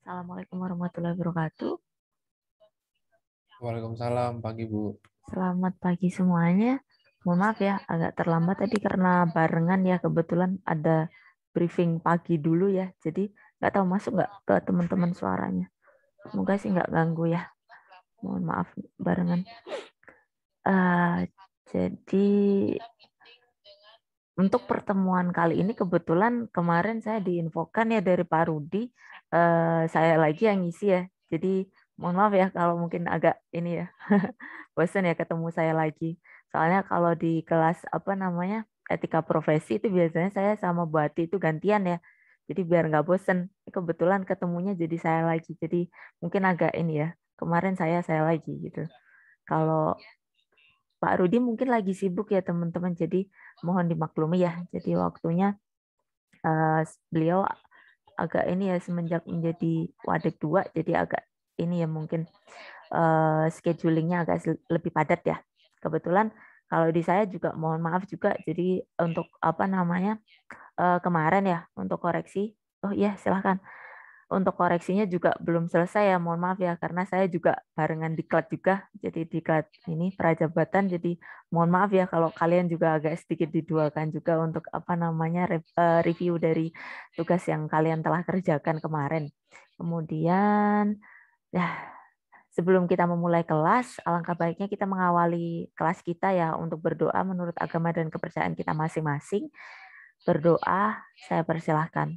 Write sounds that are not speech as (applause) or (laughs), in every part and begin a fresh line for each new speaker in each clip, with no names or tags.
Assalamualaikum warahmatullahi
wabarakatuh.
Waalaikumsalam pagi Bu.
Selamat pagi semuanya. Mohon maaf ya agak terlambat tadi karena barengan ya kebetulan ada briefing pagi dulu ya. Jadi nggak tahu masuk nggak ke teman-teman suaranya. Semoga sih nggak ganggu ya. Mohon maaf barengan. Uh, jadi untuk pertemuan kali ini kebetulan kemarin saya diinfokan ya dari Pak Rudi, eh, saya lagi yang ngisi ya. Jadi mohon maaf ya kalau mungkin agak ini ya (laughs) bosan ya ketemu saya lagi. Soalnya kalau di kelas apa namanya etika profesi itu biasanya saya sama Bati itu gantian ya. Jadi biar nggak bosan Kebetulan ketemunya jadi saya lagi. Jadi mungkin agak ini ya. Kemarin saya saya lagi gitu. Kalau Pak Rudi mungkin lagi sibuk ya teman-teman, jadi mohon dimaklumi ya. Jadi waktunya uh, beliau agak ini ya semenjak menjadi wadik dua, jadi agak ini ya mungkin uh, schedulingnya agak lebih padat ya. Kebetulan kalau di saya juga mohon maaf juga, jadi untuk apa namanya uh, kemarin ya untuk koreksi, oh iya silahkan untuk koreksinya juga belum selesai ya, mohon maaf ya, karena saya juga barengan diklat juga, jadi diklat ini prajabatan, jadi mohon maaf ya kalau kalian juga agak sedikit diduakan juga untuk apa namanya eh, review dari tugas yang kalian telah kerjakan kemarin. Kemudian, ya sebelum kita memulai kelas, alangkah baiknya kita mengawali kelas kita ya untuk berdoa menurut agama dan kepercayaan kita masing-masing. Berdoa, saya persilahkan.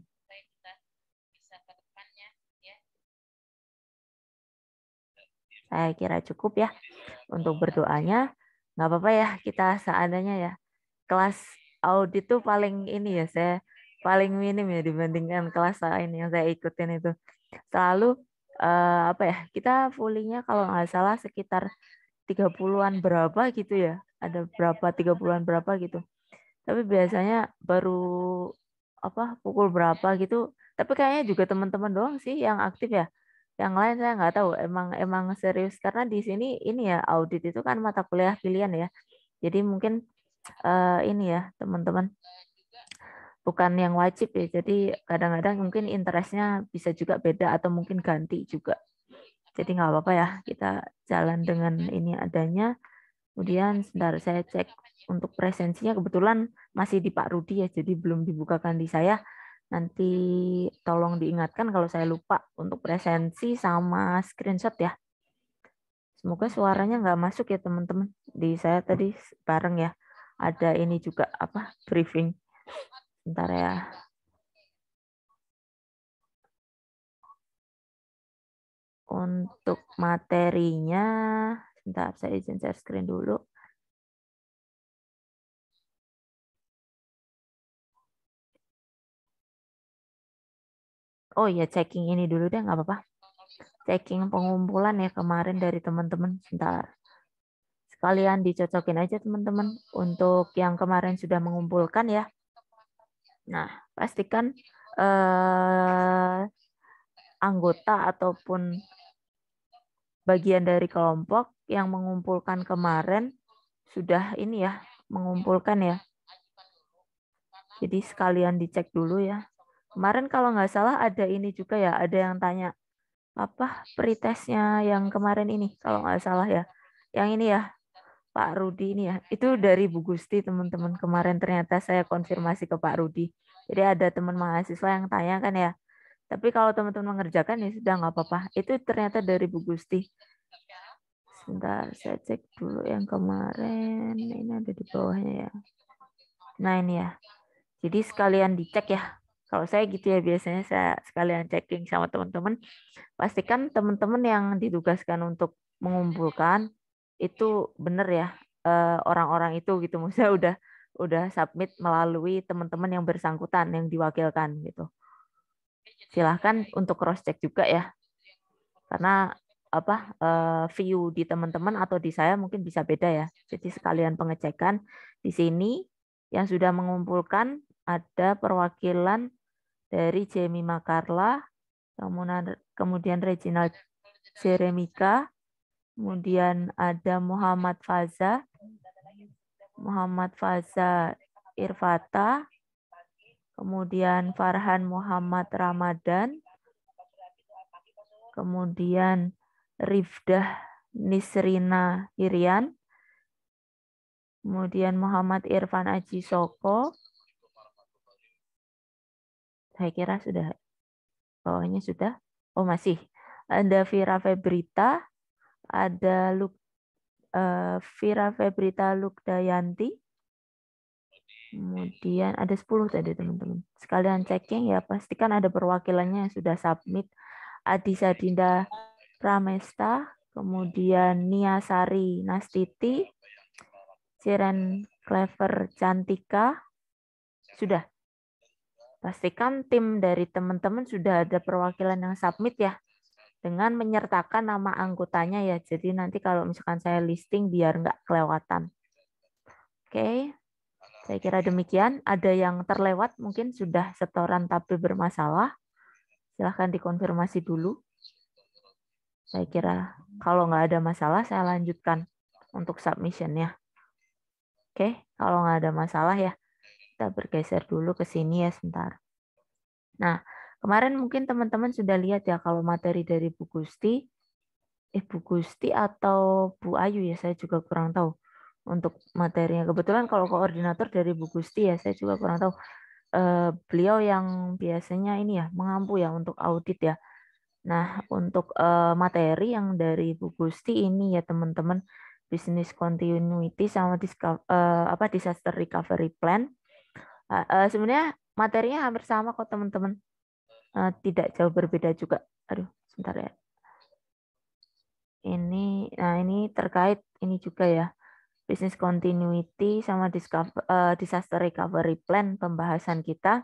Saya kira cukup ya untuk iya. berdoanya. Nggak apa-apa ya kita seadanya ya. Kelas audit itu paling ini ya saya paling minim ya dibandingkan kelas lain yang saya ikutin itu. Selalu eh, apa ya kita fullingnya kalau nggak salah sekitar 30-an berapa gitu ya. Ada berapa 30-an berapa gitu. Tapi biasanya baru apa pukul berapa gitu. Tapi kayaknya juga teman-teman doang sih yang aktif ya yang lain saya nggak tahu emang emang serius karena di sini ini ya audit itu kan mata kuliah pilihan ya jadi mungkin uh, ini ya teman-teman bukan yang wajib ya jadi kadang-kadang mungkin interestnya bisa juga beda atau mungkin ganti juga jadi nggak apa-apa ya kita jalan dengan ini adanya kemudian sebentar saya cek untuk presensinya kebetulan masih di Pak Rudi ya jadi belum dibukakan di saya Nanti tolong diingatkan kalau saya lupa untuk presensi sama screenshot ya. Semoga suaranya nggak masuk ya teman-teman. Di saya tadi bareng ya. Ada ini juga apa briefing. Bentar ya.
Untuk materinya, bentar saya izin share screen dulu.
Oh iya, checking ini dulu deh, nggak apa-apa. Checking pengumpulan ya kemarin dari teman-teman. Sebentar. Sekalian dicocokin aja teman-teman. Untuk yang kemarin sudah mengumpulkan ya. Nah, pastikan eh, anggota ataupun bagian dari kelompok yang mengumpulkan kemarin sudah ini ya, mengumpulkan ya. Jadi sekalian dicek dulu ya. Kemarin kalau nggak salah ada ini juga ya, ada yang tanya apa pretestnya yang kemarin ini kalau nggak salah ya. Yang ini ya, Pak Rudi ini ya. Itu dari Bu Gusti teman-teman kemarin ternyata saya konfirmasi ke Pak Rudi. Jadi ada teman mahasiswa yang tanya kan ya. Tapi kalau teman-teman mengerjakan ya sudah nggak apa-apa. Itu ternyata dari Bu Gusti. Sebentar, saya cek dulu yang kemarin. Ini ada di bawahnya ya. Nah ini ya. Jadi sekalian dicek ya kalau saya gitu ya biasanya saya sekalian checking sama teman-teman, pastikan teman-teman yang ditugaskan untuk mengumpulkan itu benar ya eh, orang-orang itu gitu. Maksudnya udah udah submit melalui teman-teman yang bersangkutan yang diwakilkan gitu. Silahkan untuk cross check juga ya. Karena apa eh, view di teman-teman atau di saya mungkin bisa beda ya. Jadi sekalian pengecekan di sini yang sudah mengumpulkan ada perwakilan dari Jamie Makarla, kemudian Reginald Jeremika, kemudian ada Muhammad Faza, Muhammad Faza Irfata, kemudian Farhan Muhammad Ramadan, kemudian Rifdah Nisrina Irian, kemudian Muhammad Irfan Aji Soko, saya kira sudah bawahnya sudah. Oh masih. Ada Vira Febrita, ada Luk, eh, Vira Febrita Lukdayanti. Kemudian ada 10 tadi teman-teman. Sekalian checking ya, pastikan ada perwakilannya yang sudah submit. Adisa Dinda Pramesta, kemudian Nia Sari Nastiti, Ciren Clever Cantika. Sudah, Pastikan tim dari teman-teman sudah ada perwakilan yang submit ya dengan menyertakan nama anggotanya ya. Jadi nanti kalau misalkan saya listing biar nggak kelewatan. Oke, saya kira demikian. Ada yang terlewat mungkin sudah setoran tapi bermasalah. Silahkan dikonfirmasi dulu. Saya kira kalau nggak ada masalah saya lanjutkan untuk submission ya Oke, kalau nggak ada masalah ya. Kita bergeser dulu ke sini ya sebentar. Nah, kemarin mungkin teman-teman sudah lihat ya kalau materi dari Bu Gusti, eh bu Gusti atau Bu Ayu ya, saya juga kurang tahu untuk materinya. Kebetulan kalau koordinator dari Bu Gusti ya, saya juga kurang tahu. Eh, beliau yang biasanya ini ya mengampu ya untuk audit ya. Nah untuk eh, materi yang dari Bu Gusti ini ya teman-teman bisnis continuity sama eh, disaster recovery plan Uh, sebenarnya materinya hampir sama kok teman-teman. Uh, tidak jauh berbeda juga. Aduh, sebentar ya. Ini, nah ini terkait ini juga ya. Business continuity sama disaster recovery plan pembahasan kita.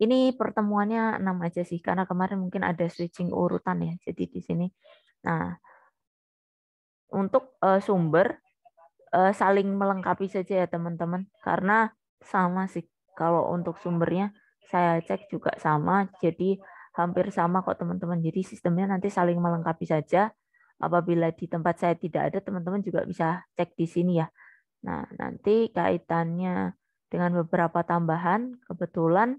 Ini pertemuannya enam aja sih, karena kemarin mungkin ada switching urutan ya. Jadi di sini, nah untuk sumber saling melengkapi saja ya teman-teman, karena sama sih kalau untuk sumbernya saya cek juga sama jadi hampir sama kok teman-teman jadi sistemnya nanti saling melengkapi saja apabila di tempat saya tidak ada teman-teman juga bisa cek di sini ya nah nanti kaitannya dengan beberapa tambahan kebetulan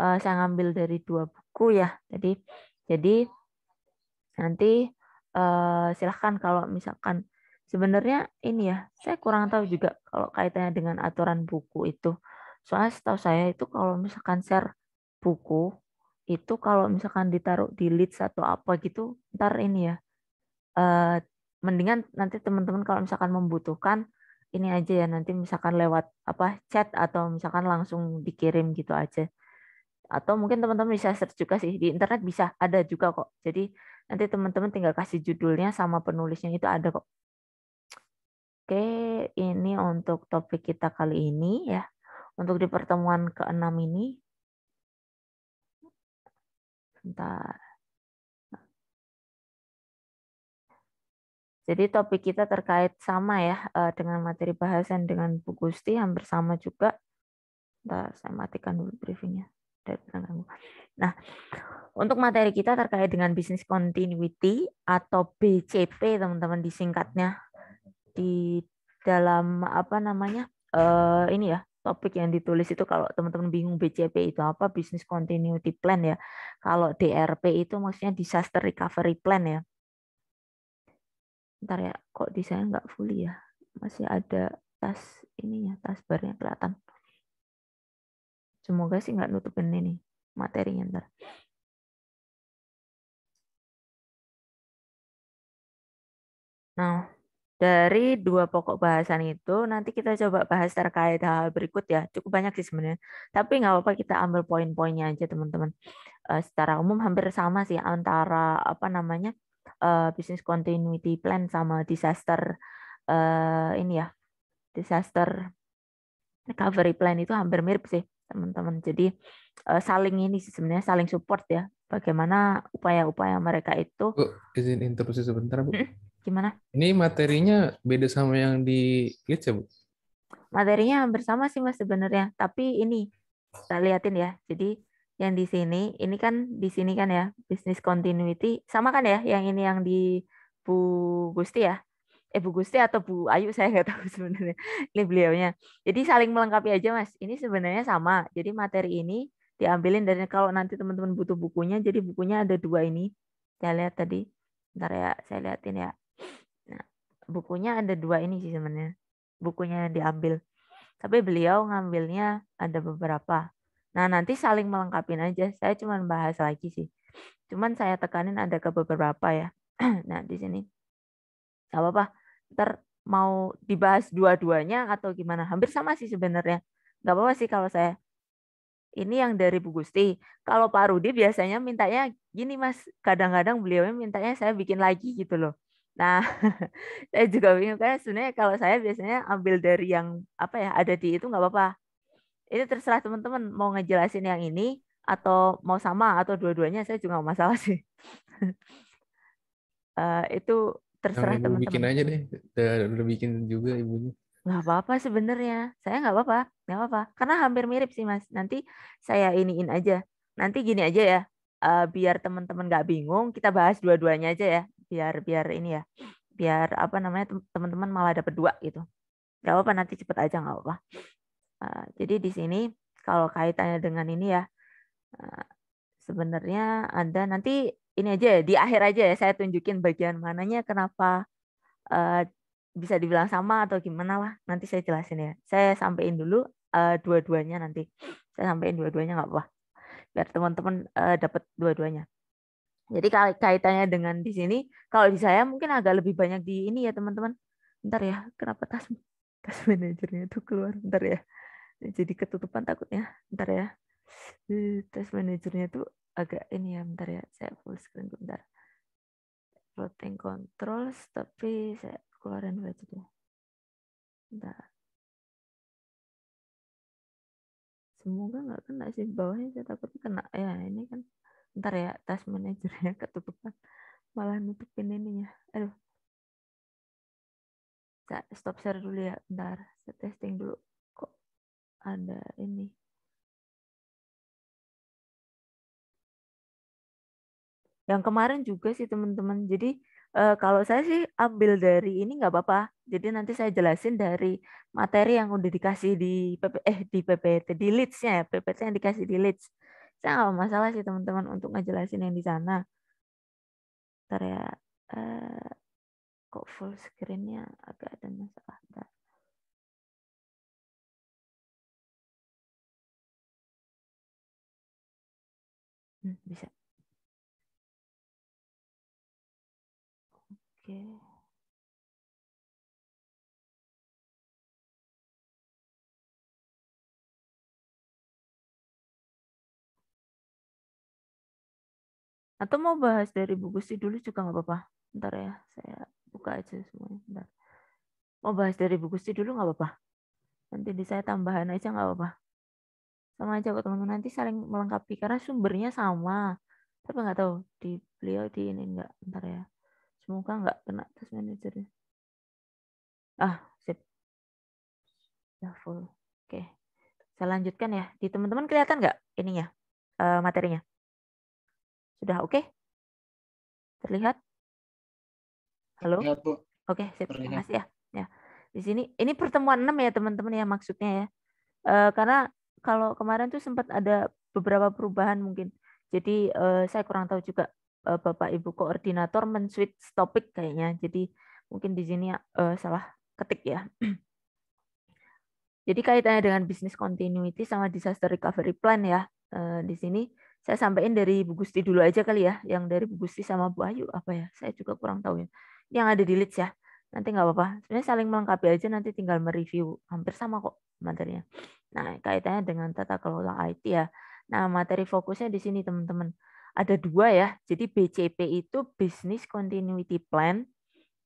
eh, saya ngambil dari dua buku ya jadi jadi nanti eh, silahkan kalau misalkan Sebenarnya ini ya, saya kurang tahu juga kalau kaitannya dengan aturan buku itu. Soalnya setahu saya itu kalau misalkan share buku, itu kalau misalkan ditaruh di leads atau apa gitu, ntar ini ya, eh, mendingan nanti teman-teman kalau misalkan membutuhkan, ini aja ya nanti misalkan lewat apa chat atau misalkan langsung dikirim gitu aja atau mungkin teman-teman bisa search juga sih di internet bisa ada juga kok jadi nanti teman-teman tinggal kasih judulnya sama penulisnya itu ada kok Oke, ini untuk topik kita kali ini ya. Untuk di pertemuan keenam ini. Bentar. Jadi topik kita terkait sama ya eh, dengan materi bahasan dengan Bu Gusti yang bersama juga. Bentar, saya matikan dulu briefingnya. Nah, untuk materi kita terkait dengan bisnis continuity atau BCP teman-teman disingkatnya di dalam apa namanya uh, ini ya topik yang ditulis itu kalau teman-teman bingung BCP itu apa business continuity plan ya kalau DRP itu maksudnya disaster recovery plan ya ntar ya kok di saya nggak full ya masih ada tas ini ya tas barunya kelihatan semoga sih nggak
nutupin ini materinya ntar
nah dari dua pokok bahasan itu, nanti kita coba bahas terkait hal, -hal berikut ya. Cukup banyak sih sebenarnya. Tapi nggak apa-apa kita ambil poin-poinnya aja teman-teman. Uh, secara umum hampir sama sih antara apa namanya uh, business continuity plan sama disaster uh, ini ya disaster recovery plan itu hampir mirip sih teman-teman. Jadi uh, saling ini sih sebenarnya saling support ya. Bagaimana upaya-upaya mereka itu. Bu,
izin interupsi sebentar bu. Hmm? Gimana? Ini materinya beda sama yang di Litz ya, Bu?
Materinya hampir sama sih, Mas, sebenarnya. Tapi ini, kita liatin ya. Jadi yang di sini, ini kan di sini kan ya, business continuity. Sama kan ya, yang ini yang di Bu Gusti ya? Eh, Bu Gusti atau Bu Ayu, saya nggak tahu (laughs) sebenarnya. Ini beliaunya. Jadi saling melengkapi aja, Mas. Ini sebenarnya sama. Jadi materi ini diambilin dari kalau nanti teman-teman butuh bukunya jadi bukunya ada dua ini saya lihat tadi ntar ya saya liatin ya bukunya ada dua ini sih sebenarnya bukunya yang diambil tapi beliau ngambilnya ada beberapa nah nanti saling melengkapi aja saya cuma bahas lagi sih cuman saya tekanin ada ke beberapa ya (clears throat) nah di sini nggak apa-apa ntar mau dibahas dua-duanya atau gimana hampir sama sih sebenarnya nggak apa-apa sih kalau saya ini yang dari Bu Gusti. Kalau Pak Rudi biasanya mintanya gini Mas, kadang-kadang beliau mintanya saya bikin lagi gitu loh. Nah, (laughs) saya juga bingung kan sebenarnya kalau saya biasanya ambil dari yang apa ya ada di itu nggak apa-apa. Ini terserah teman-teman mau ngejelasin yang ini atau mau sama atau dua-duanya saya juga nggak masalah (laughs) sih. uh, itu terserah teman-teman. bikin aja deh,
udah, udah bikin juga ibunya.
Nggak apa-apa sebenarnya, saya nggak apa-apa, nggak apa-apa. Karena hampir mirip sih mas. Nanti saya iniin aja. Nanti gini aja ya, uh, biar teman-teman nggak bingung, kita bahas dua-duanya aja ya biar biar ini ya biar apa namanya teman-teman malah dapat dua gitu nggak apa-apa nanti cepet aja nggak apa-apa uh, jadi di sini kalau kaitannya dengan ini ya uh, sebenarnya ada nanti ini aja ya, di akhir aja ya saya tunjukin bagian mananya kenapa uh, bisa dibilang sama atau gimana lah nanti saya jelasin ya saya sampaikan dulu uh, dua-duanya nanti saya sampaikan dua-duanya nggak apa biar teman-teman uh, dapat dua-duanya jadi kaitannya dengan di sini, kalau di saya mungkin agak lebih banyak di ini ya teman-teman. Ntar ya, kenapa tas tas manajernya tuh keluar? Ntar ya, jadi ketutupan takutnya. Ntar ya, eh, tas manajernya tuh agak ini ya. Ntar ya, saya full screen bentar. Floating controls, tapi saya keluarin dulu aja deh. Bentar.
Semoga nggak kena sih bawahnya
saya takutnya kena ya ini kan ntar ya tas manajernya ketutupan malah nutupin ininya aduh stop share dulu ya ntar
saya testing dulu kok ada ini
yang kemarin juga sih teman-teman jadi eh, kalau saya sih ambil dari ini nggak apa-apa jadi nanti saya jelasin dari materi yang udah dikasih di PP, eh di PPT di leads ya PPT yang dikasih di leads saya nggak masalah sih teman-teman untuk ngejelasin yang di sana ntar ya eh, kok full screennya agak ada masalah ntar. Hmm, bisa Atau mau bahas dari Bu Gusti dulu juga nggak apa-apa. Ntar ya, saya buka aja semuanya. Bentar. Mau bahas dari Bu Gusti dulu nggak apa-apa. Nanti di saya tambahan aja nggak apa-apa. Sama aja kok teman-teman. Nanti saling melengkapi karena sumbernya sama. Tapi nggak tahu di beliau di ini nggak. Ntar ya. Semoga nggak kena tes manajernya. Ah, sip. Sudah ya, full. Oke. Saya lanjutkan ya. Di teman-teman kelihatan nggak ininya? Uh, materinya? Sudah oke? Okay? Terlihat? Halo? Ya, Oke, okay, Terima kasih ya. ya. Di sini ini pertemuan 6 ya teman-teman ya maksudnya ya. E, karena kalau kemarin tuh sempat ada beberapa perubahan mungkin. Jadi e, saya kurang tahu juga e, Bapak Ibu koordinator men-switch topik kayaknya. Jadi mungkin di sini e, salah ketik ya. Jadi kaitannya dengan bisnis continuity sama disaster recovery plan ya. E, di sini saya sampaikan dari Bu Gusti dulu aja kali ya, yang dari Bu Gusti sama Bu Ayu apa ya, saya juga kurang tahu ya. Yang ada di list ya, nanti nggak apa-apa. Sebenarnya saling melengkapi aja, nanti tinggal mereview, hampir sama kok materinya. Nah, kaitannya dengan tata kelola IT ya. Nah, materi fokusnya di sini teman-teman. Ada dua ya, jadi BCP itu Business Continuity Plan.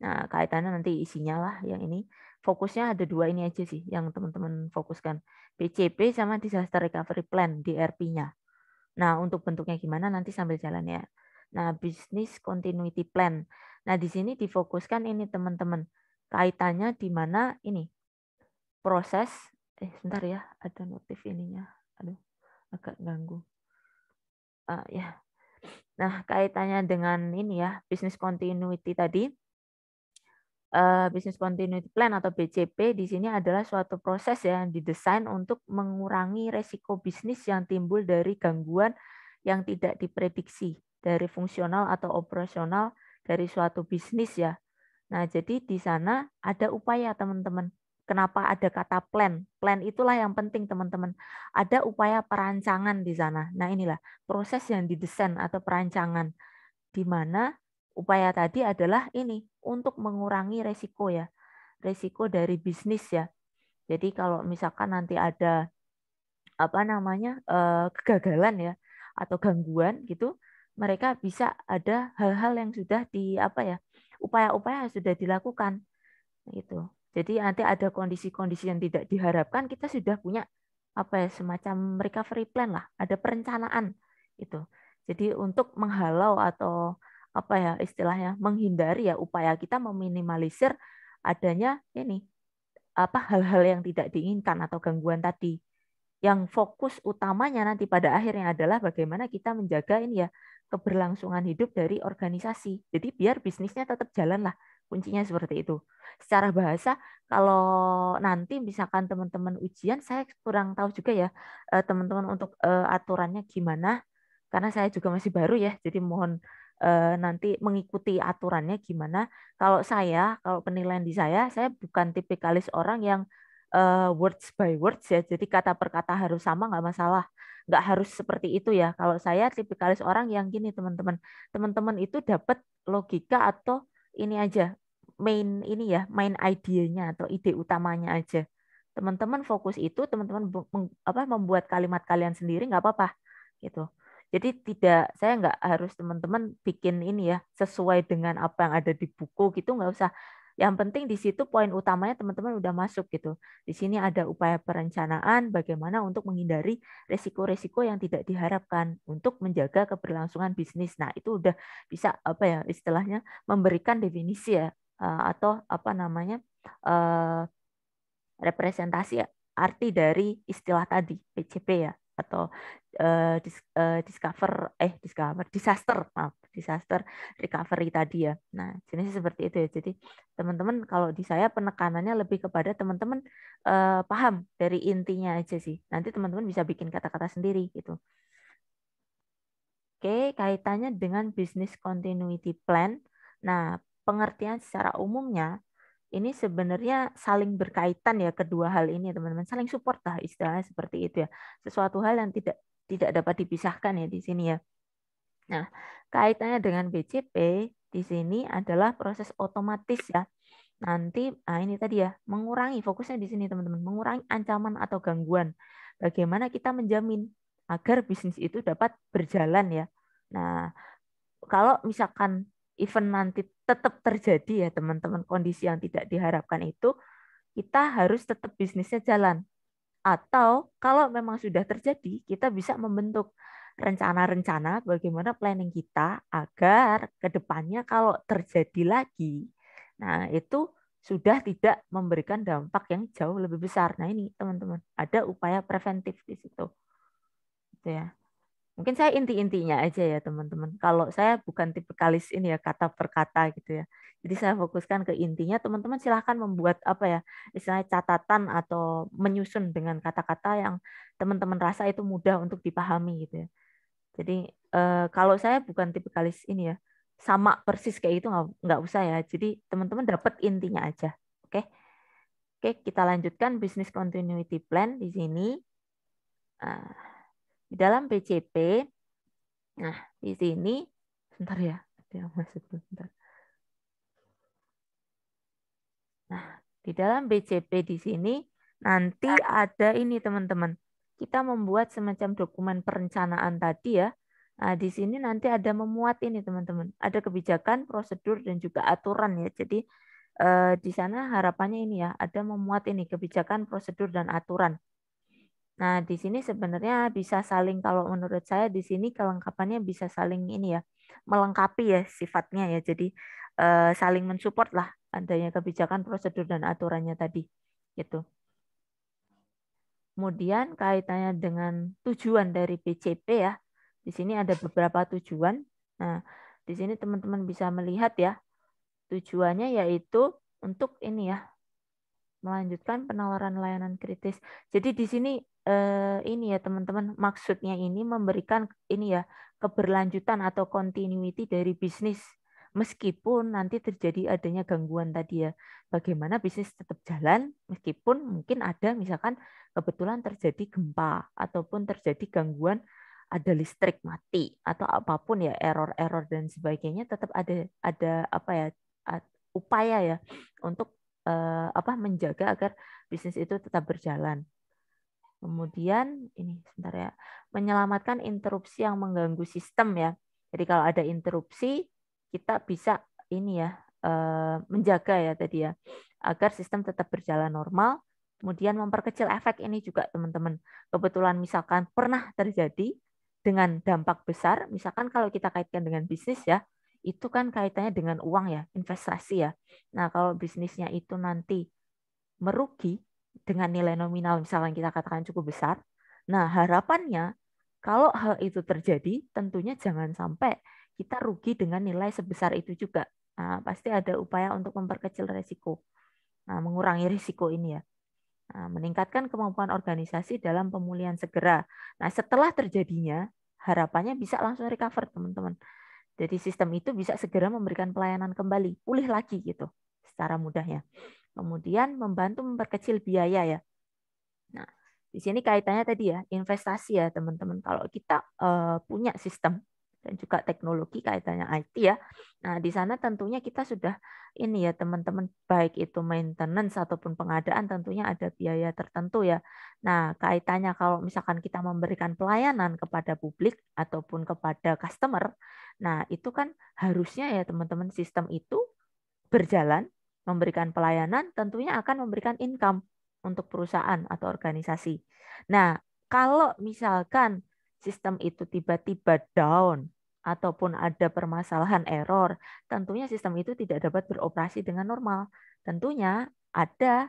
Nah, kaitannya nanti isinya lah yang ini. Fokusnya ada dua ini aja sih yang teman-teman fokuskan. BCP sama Disaster Recovery Plan, DRP-nya. Nah, untuk bentuknya gimana nanti sambil jalan ya. Nah, bisnis continuity plan. Nah, di sini difokuskan ini teman-teman. Kaitannya di mana ini proses eh sebentar ya, ada notif ininya. Aduh, agak ganggu. Uh, ya. Nah, kaitannya dengan ini ya, bisnis continuity tadi Eh, business continuity plan atau BCP di sini adalah suatu proses ya yang didesain untuk mengurangi resiko bisnis yang timbul dari gangguan yang tidak diprediksi dari fungsional atau operasional dari suatu bisnis ya. Nah, jadi di sana ada upaya teman-teman. Kenapa ada kata plan? Plan itulah yang penting teman-teman. Ada upaya perancangan di sana. Nah, inilah proses yang didesain atau perancangan di mana upaya tadi adalah ini untuk mengurangi resiko ya resiko dari bisnis ya jadi kalau misalkan nanti ada apa namanya eh, kegagalan ya atau gangguan gitu mereka bisa ada hal-hal yang sudah di apa ya upaya-upaya sudah dilakukan gitu jadi nanti ada kondisi-kondisi yang tidak diharapkan kita sudah punya apa ya semacam recovery plan lah ada perencanaan itu jadi untuk menghalau atau apa ya istilahnya menghindari ya upaya kita meminimalisir adanya ini apa hal-hal yang tidak diinginkan atau gangguan tadi yang fokus utamanya nanti pada akhirnya adalah bagaimana kita menjaga ini ya keberlangsungan hidup dari organisasi jadi biar bisnisnya tetap jalan lah kuncinya seperti itu secara bahasa kalau nanti misalkan teman-teman ujian saya kurang tahu juga ya eh, teman-teman untuk eh, aturannya gimana karena saya juga masih baru ya jadi mohon Eh, nanti mengikuti aturannya gimana. Kalau saya, kalau penilaian di saya, saya bukan tipikalis orang yang eh, words by words ya, jadi kata per kata harus sama nggak masalah, nggak harus seperti itu ya. Kalau saya tipikalis orang yang gini teman-teman, teman-teman itu dapat logika atau ini aja main ini ya, main idenya atau ide utamanya aja. Teman-teman fokus itu, teman-teman apa membuat kalimat kalian sendiri nggak apa-apa gitu jadi tidak saya nggak harus teman-teman bikin ini ya sesuai dengan apa yang ada di buku gitu nggak usah. Yang penting di situ poin utamanya teman-teman udah masuk gitu. Di sini ada upaya perencanaan bagaimana untuk menghindari resiko-resiko yang tidak diharapkan untuk menjaga keberlangsungan bisnis. Nah, itu udah bisa apa ya istilahnya memberikan definisi ya eh, atau apa namanya eh, representasi arti dari istilah tadi PCP ya atau uh, dis, uh, discover eh discover disaster maaf disaster recovery tadi ya. Nah jenisnya seperti itu ya. Jadi teman-teman kalau di saya penekanannya lebih kepada teman-teman uh, paham dari intinya aja sih. Nanti teman-teman bisa bikin kata-kata sendiri gitu. Oke kaitannya dengan business continuity plan. Nah pengertian secara umumnya ini sebenarnya saling berkaitan ya kedua hal ini teman-teman saling support lah istilahnya seperti itu ya sesuatu hal yang tidak tidak dapat dipisahkan ya di sini ya nah kaitannya dengan BCP di sini adalah proses otomatis ya nanti nah ini tadi ya mengurangi fokusnya di sini teman-teman mengurangi ancaman atau gangguan bagaimana kita menjamin agar bisnis itu dapat berjalan ya nah kalau misalkan event nanti tetap terjadi ya teman-teman kondisi yang tidak diharapkan itu kita harus tetap bisnisnya jalan atau kalau memang sudah terjadi kita bisa membentuk rencana-rencana bagaimana planning kita agar kedepannya kalau terjadi lagi nah itu sudah tidak memberikan dampak yang jauh lebih besar nah ini teman-teman ada upaya preventif di situ gitu ya mungkin saya inti-intinya aja ya teman-teman. Kalau saya bukan tipe kalis ini ya kata per kata gitu ya. Jadi saya fokuskan ke intinya. Teman-teman silahkan membuat apa ya istilahnya catatan atau menyusun dengan kata-kata yang teman-teman rasa itu mudah untuk dipahami gitu ya. Jadi eh, kalau saya bukan tipe kalis ini ya sama persis kayak itu nggak usah ya. Jadi teman-teman dapat intinya aja. Oke. Oke, kita lanjutkan business continuity plan di sini. Nah, di dalam PCP, nah di sini, sebentar ya, yang masuk sebentar. Nah, di dalam BCP di sini nanti ah. ada ini teman-teman. Kita membuat semacam dokumen perencanaan tadi ya. Nah, di sini nanti ada memuat ini teman-teman. Ada kebijakan, prosedur, dan juga aturan ya. Jadi eh, di sana harapannya ini ya, ada memuat ini kebijakan, prosedur, dan aturan. Nah, di sini sebenarnya bisa saling kalau menurut saya di sini kelengkapannya bisa saling ini ya, melengkapi ya sifatnya ya. Jadi eh, saling mensupport lah adanya kebijakan, prosedur dan aturannya tadi gitu. Kemudian kaitannya dengan tujuan dari PCP ya. Di sini ada beberapa tujuan. Nah, di sini teman-teman bisa melihat ya. Tujuannya yaitu untuk ini ya, melanjutkan penawaran layanan kritis. Jadi di sini uh, ini ya teman-teman maksudnya ini memberikan ini ya keberlanjutan atau continuity dari bisnis meskipun nanti terjadi adanya gangguan tadi ya bagaimana bisnis tetap jalan meskipun mungkin ada misalkan kebetulan terjadi gempa ataupun terjadi gangguan ada listrik mati atau apapun ya error-error dan sebagainya tetap ada ada apa ya upaya ya untuk uh, apa menjaga agar bisnis itu tetap berjalan Kemudian ini sebentar ya, menyelamatkan interupsi yang mengganggu sistem ya. Jadi kalau ada interupsi kita bisa ini ya eh, menjaga ya tadi ya agar sistem tetap berjalan normal. Kemudian memperkecil efek ini juga teman-teman. Kebetulan misalkan pernah terjadi dengan dampak besar, misalkan kalau kita kaitkan dengan bisnis ya, itu kan kaitannya dengan uang ya, investasi ya. Nah, kalau bisnisnya itu nanti merugi, dengan nilai nominal misalnya kita katakan cukup besar. Nah, harapannya kalau hal itu terjadi, tentunya jangan sampai kita rugi dengan nilai sebesar itu juga. Nah, pasti ada upaya untuk memperkecil resiko, nah, mengurangi resiko ini ya. Nah, meningkatkan kemampuan organisasi dalam pemulihan segera. Nah, setelah terjadinya, harapannya bisa langsung recover, teman-teman. Jadi sistem itu bisa segera memberikan pelayanan kembali, pulih lagi gitu, secara mudahnya. Kemudian membantu memperkecil biaya ya. Nah, di sini kaitannya tadi ya, investasi ya teman-teman. Kalau kita uh, punya sistem dan juga teknologi kaitannya IT ya. Nah, di sana tentunya kita sudah ini ya teman-teman baik itu maintenance ataupun pengadaan tentunya ada biaya tertentu ya. Nah, kaitannya kalau misalkan kita memberikan pelayanan kepada publik ataupun kepada customer, nah itu kan harusnya ya teman-teman sistem itu berjalan memberikan pelayanan tentunya akan memberikan income untuk perusahaan atau organisasi. Nah, kalau misalkan sistem itu tiba-tiba down ataupun ada permasalahan error, tentunya sistem itu tidak dapat beroperasi dengan normal. Tentunya ada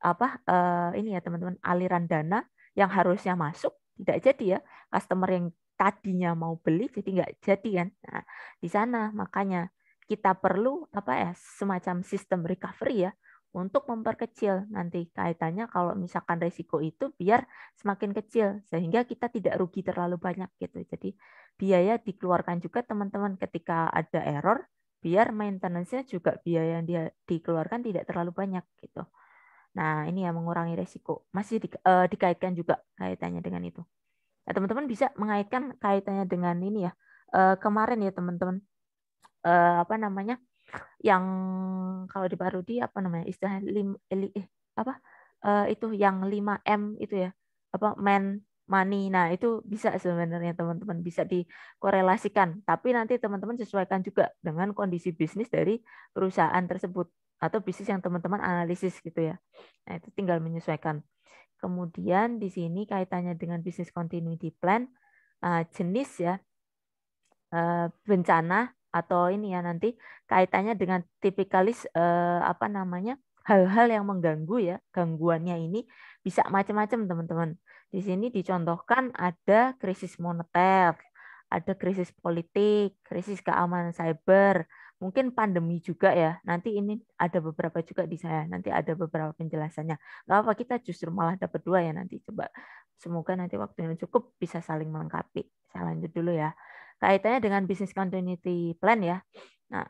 apa eh, ini ya teman-teman aliran dana yang harusnya masuk tidak jadi ya customer yang tadinya mau beli jadi nggak jadi kan nah, di sana makanya kita perlu apa ya semacam sistem recovery ya untuk memperkecil nanti kaitannya kalau misalkan resiko itu biar semakin kecil sehingga kita tidak rugi terlalu banyak gitu. Jadi biaya dikeluarkan juga teman-teman ketika ada error biar maintenance-nya juga biaya yang dia dikeluarkan tidak terlalu banyak gitu. Nah, ini ya mengurangi resiko. Masih di, uh, dikaitkan juga kaitannya dengan itu. Nah, teman-teman bisa mengaitkan kaitannya dengan ini ya. Uh, kemarin ya teman-teman uh, apa namanya yang kalau di Parudi apa namanya istilah lim, eli, eh, apa uh, itu yang 5 m itu ya apa men money nah itu bisa sebenarnya teman-teman bisa dikorelasikan tapi nanti teman-teman sesuaikan juga dengan kondisi bisnis dari perusahaan tersebut atau bisnis yang teman-teman analisis gitu ya nah itu tinggal menyesuaikan kemudian di sini kaitannya dengan bisnis continuity plan eh, jenis ya bencana atau ini ya nanti kaitannya dengan tipikalis eh, apa namanya hal-hal yang mengganggu ya gangguannya ini bisa macam-macam teman-teman di sini dicontohkan ada krisis moneter ada krisis politik krisis keamanan cyber mungkin pandemi juga ya nanti ini ada beberapa juga di saya nanti ada beberapa penjelasannya nggak apa kita justru malah dapat dua ya nanti coba semoga nanti waktunya cukup bisa saling melengkapi saya lanjut dulu ya kaitannya dengan bisnis continuity plan ya. Nah,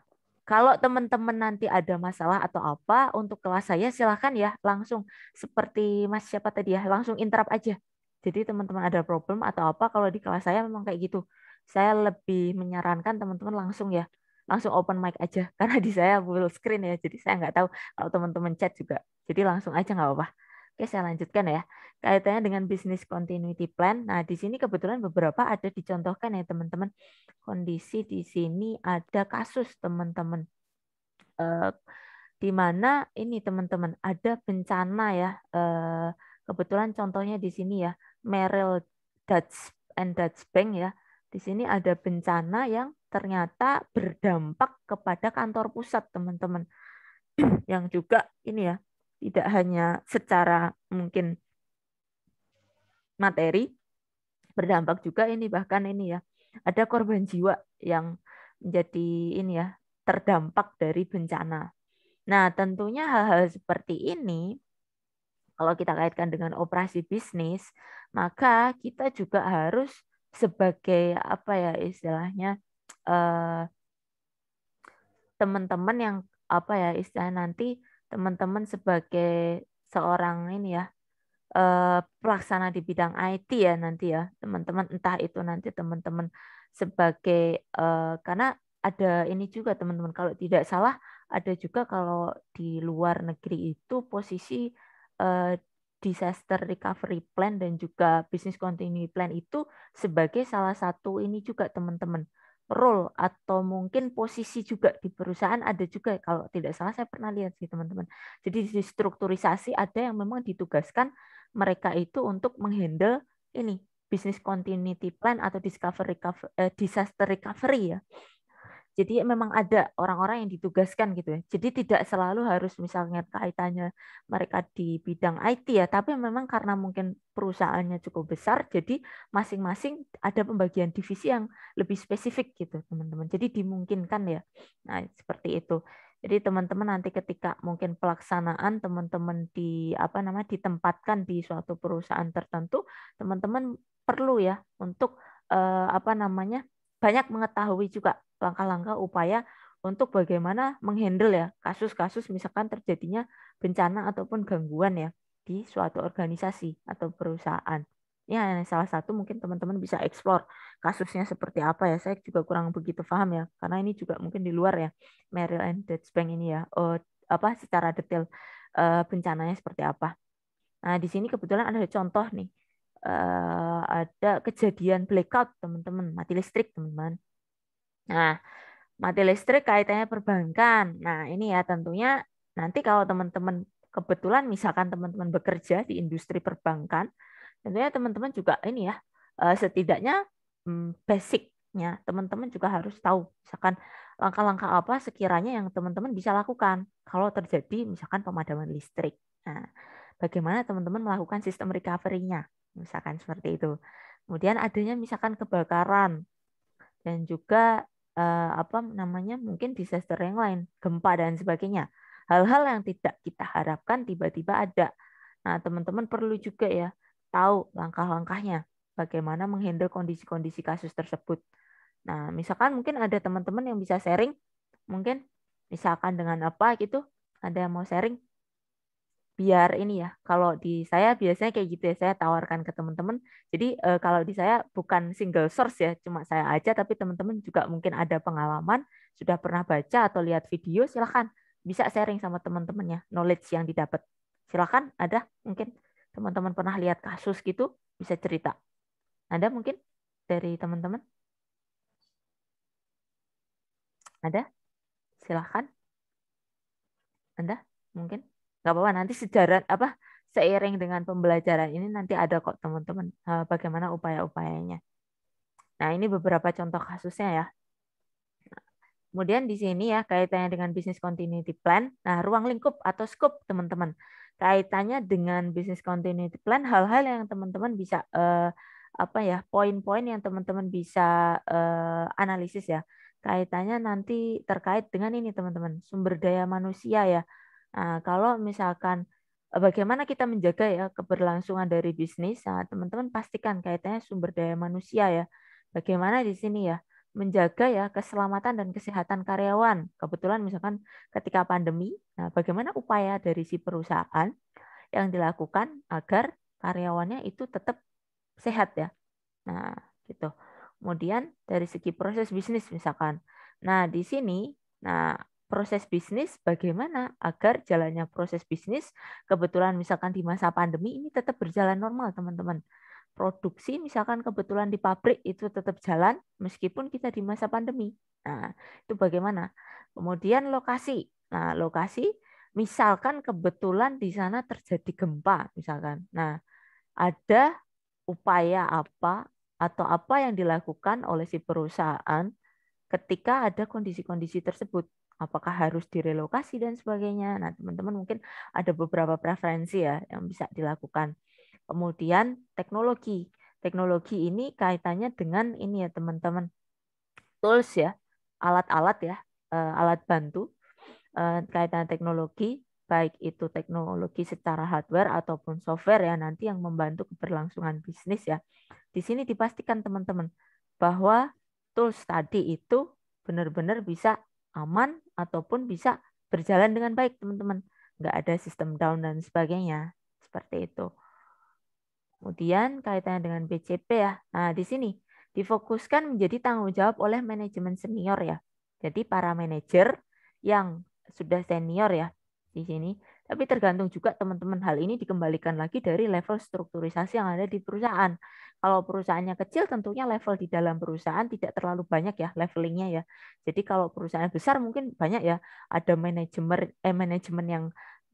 kalau teman-teman nanti ada masalah atau apa untuk kelas saya silahkan ya langsung seperti Mas siapa tadi ya langsung interrupt aja. Jadi teman-teman ada problem atau apa kalau di kelas saya memang kayak gitu. Saya lebih menyarankan teman-teman langsung ya langsung open mic aja (laughs) karena di saya full screen ya jadi saya nggak tahu kalau teman-teman chat juga jadi langsung aja nggak apa-apa Oke, saya lanjutkan ya. Kaitannya dengan bisnis continuity plan. Nah, di sini kebetulan beberapa ada dicontohkan ya, teman-teman. Kondisi di sini ada kasus, teman-teman. Eh, di mana ini, teman-teman, ada bencana ya. Eh, kebetulan contohnya di sini ya, Merrill Dutch and Dutch Bank ya. Di sini ada bencana yang ternyata berdampak kepada kantor pusat, teman-teman. (clears throat) yang juga ini ya, tidak hanya secara mungkin materi berdampak juga ini bahkan ini ya ada korban jiwa yang menjadi ini ya terdampak dari bencana. Nah, tentunya hal-hal seperti ini kalau kita kaitkan dengan operasi bisnis, maka kita juga harus sebagai apa ya istilahnya eh, teman-teman eh, yang apa ya istilah nanti teman-teman sebagai seorang ini ya eh, pelaksana di bidang IT ya nanti ya teman-teman entah itu nanti teman-teman sebagai eh, karena ada ini juga teman-teman kalau tidak salah ada juga kalau di luar negeri itu posisi eh, disaster recovery plan dan juga business continuity plan itu sebagai salah satu ini juga teman-teman role atau mungkin posisi juga di perusahaan ada juga kalau tidak salah saya pernah lihat sih teman-teman. Jadi di strukturisasi ada yang memang ditugaskan mereka itu untuk menghandle ini business continuity plan atau discovery recovery, eh, disaster recovery ya. Jadi memang ada orang-orang yang ditugaskan gitu ya. Jadi tidak selalu harus misalnya kaitannya mereka di bidang IT ya, tapi memang karena mungkin perusahaannya cukup besar, jadi masing-masing ada pembagian divisi yang lebih spesifik gitu teman-teman. Jadi dimungkinkan ya. Nah seperti itu. Jadi teman-teman nanti ketika mungkin pelaksanaan teman-teman di apa nama ditempatkan di suatu perusahaan tertentu, teman-teman perlu ya untuk eh, apa namanya banyak mengetahui juga langkah-langkah upaya untuk bagaimana menghandle ya kasus-kasus misalkan terjadinya bencana ataupun gangguan ya di suatu organisasi atau perusahaan. Ya, salah satu mungkin teman-teman bisa eksplor kasusnya seperti apa ya. Saya juga kurang begitu paham ya, karena ini juga mungkin di luar ya Merrill and Deutsche Bank ini ya. Oh, apa secara detail uh, bencananya seperti apa. Nah, di sini kebetulan ada contoh nih. Uh, ada kejadian blackout, teman-teman, mati listrik, teman-teman. Nah, mati listrik kaitannya perbankan. Nah, ini ya tentunya nanti kalau teman-teman kebetulan misalkan teman-teman bekerja di industri perbankan, tentunya teman-teman juga ini ya eh, setidaknya hmm, basicnya teman-teman juga harus tahu misalkan langkah-langkah apa sekiranya yang teman-teman bisa lakukan kalau terjadi misalkan pemadaman listrik. Nah, bagaimana teman-teman melakukan sistem recovery-nya, misalkan seperti itu. Kemudian adanya misalkan kebakaran dan juga uh, apa namanya mungkin disaster yang lain, gempa dan sebagainya. Hal-hal yang tidak kita harapkan tiba-tiba ada. Nah, teman-teman perlu juga ya tahu langkah-langkahnya bagaimana menghandle kondisi-kondisi kasus tersebut. Nah, misalkan mungkin ada teman-teman yang bisa sharing, mungkin misalkan dengan apa gitu, ada yang mau sharing, biar ini ya kalau di saya biasanya kayak gitu ya saya tawarkan ke teman-teman jadi uh, kalau di saya bukan single source ya cuma saya aja tapi teman-teman juga mungkin ada pengalaman sudah pernah baca atau lihat video silahkan bisa sharing sama teman-temannya knowledge yang didapat silahkan ada mungkin teman-teman pernah lihat kasus gitu bisa cerita ada mungkin dari teman-teman ada silahkan anda mungkin nggak apa-apa nanti sejarah apa seiring dengan pembelajaran ini nanti ada kok teman-teman eh, bagaimana upaya-upayanya. Nah ini beberapa contoh kasusnya ya. Kemudian di sini ya kaitannya dengan business continuity plan. Nah, ruang lingkup atau scope teman-teman. Kaitannya dengan business continuity plan hal-hal yang teman-teman bisa eh, apa ya, poin-poin yang teman-teman bisa eh, analisis ya. Kaitannya nanti terkait dengan ini teman-teman, sumber daya manusia ya. Nah, kalau misalkan eh, bagaimana kita menjaga ya keberlangsungan dari bisnis, teman nah, teman-teman pastikan kaitannya sumber daya manusia ya. Bagaimana di sini ya menjaga ya keselamatan dan kesehatan karyawan. Kebetulan misalkan ketika pandemi, nah bagaimana upaya dari si perusahaan yang dilakukan agar karyawannya itu tetap sehat ya. Nah, gitu. Kemudian dari segi proses bisnis misalkan. Nah, di sini nah proses bisnis bagaimana agar jalannya proses bisnis kebetulan misalkan di masa pandemi ini tetap berjalan normal teman-teman. Produksi misalkan kebetulan di pabrik itu tetap jalan meskipun kita di masa pandemi. Nah, itu bagaimana? Kemudian lokasi. Nah, lokasi misalkan kebetulan di sana terjadi gempa misalkan. Nah, ada upaya apa atau apa yang dilakukan oleh si perusahaan ketika ada kondisi-kondisi tersebut apakah harus direlokasi dan sebagainya. Nah, teman-teman mungkin ada beberapa preferensi ya yang bisa dilakukan. Kemudian teknologi. Teknologi ini kaitannya dengan ini ya teman-teman. Tools ya, alat-alat ya, eh, alat bantu eh, kaitan teknologi baik itu teknologi secara hardware ataupun software ya nanti yang membantu keberlangsungan bisnis ya. Di sini dipastikan teman-teman bahwa tools tadi itu benar-benar bisa aman ataupun bisa berjalan dengan baik teman-teman nggak ada sistem down dan sebagainya seperti itu kemudian kaitannya dengan BCP ya nah di sini difokuskan menjadi tanggung jawab oleh manajemen senior ya jadi para manajer yang sudah senior ya di sini tapi tergantung juga teman-teman hal ini dikembalikan lagi dari level strukturisasi yang ada di perusahaan. Kalau perusahaannya kecil tentunya level di dalam perusahaan tidak terlalu banyak ya levelingnya ya. Jadi kalau perusahaan besar mungkin banyak ya ada manajemen eh manajemen yang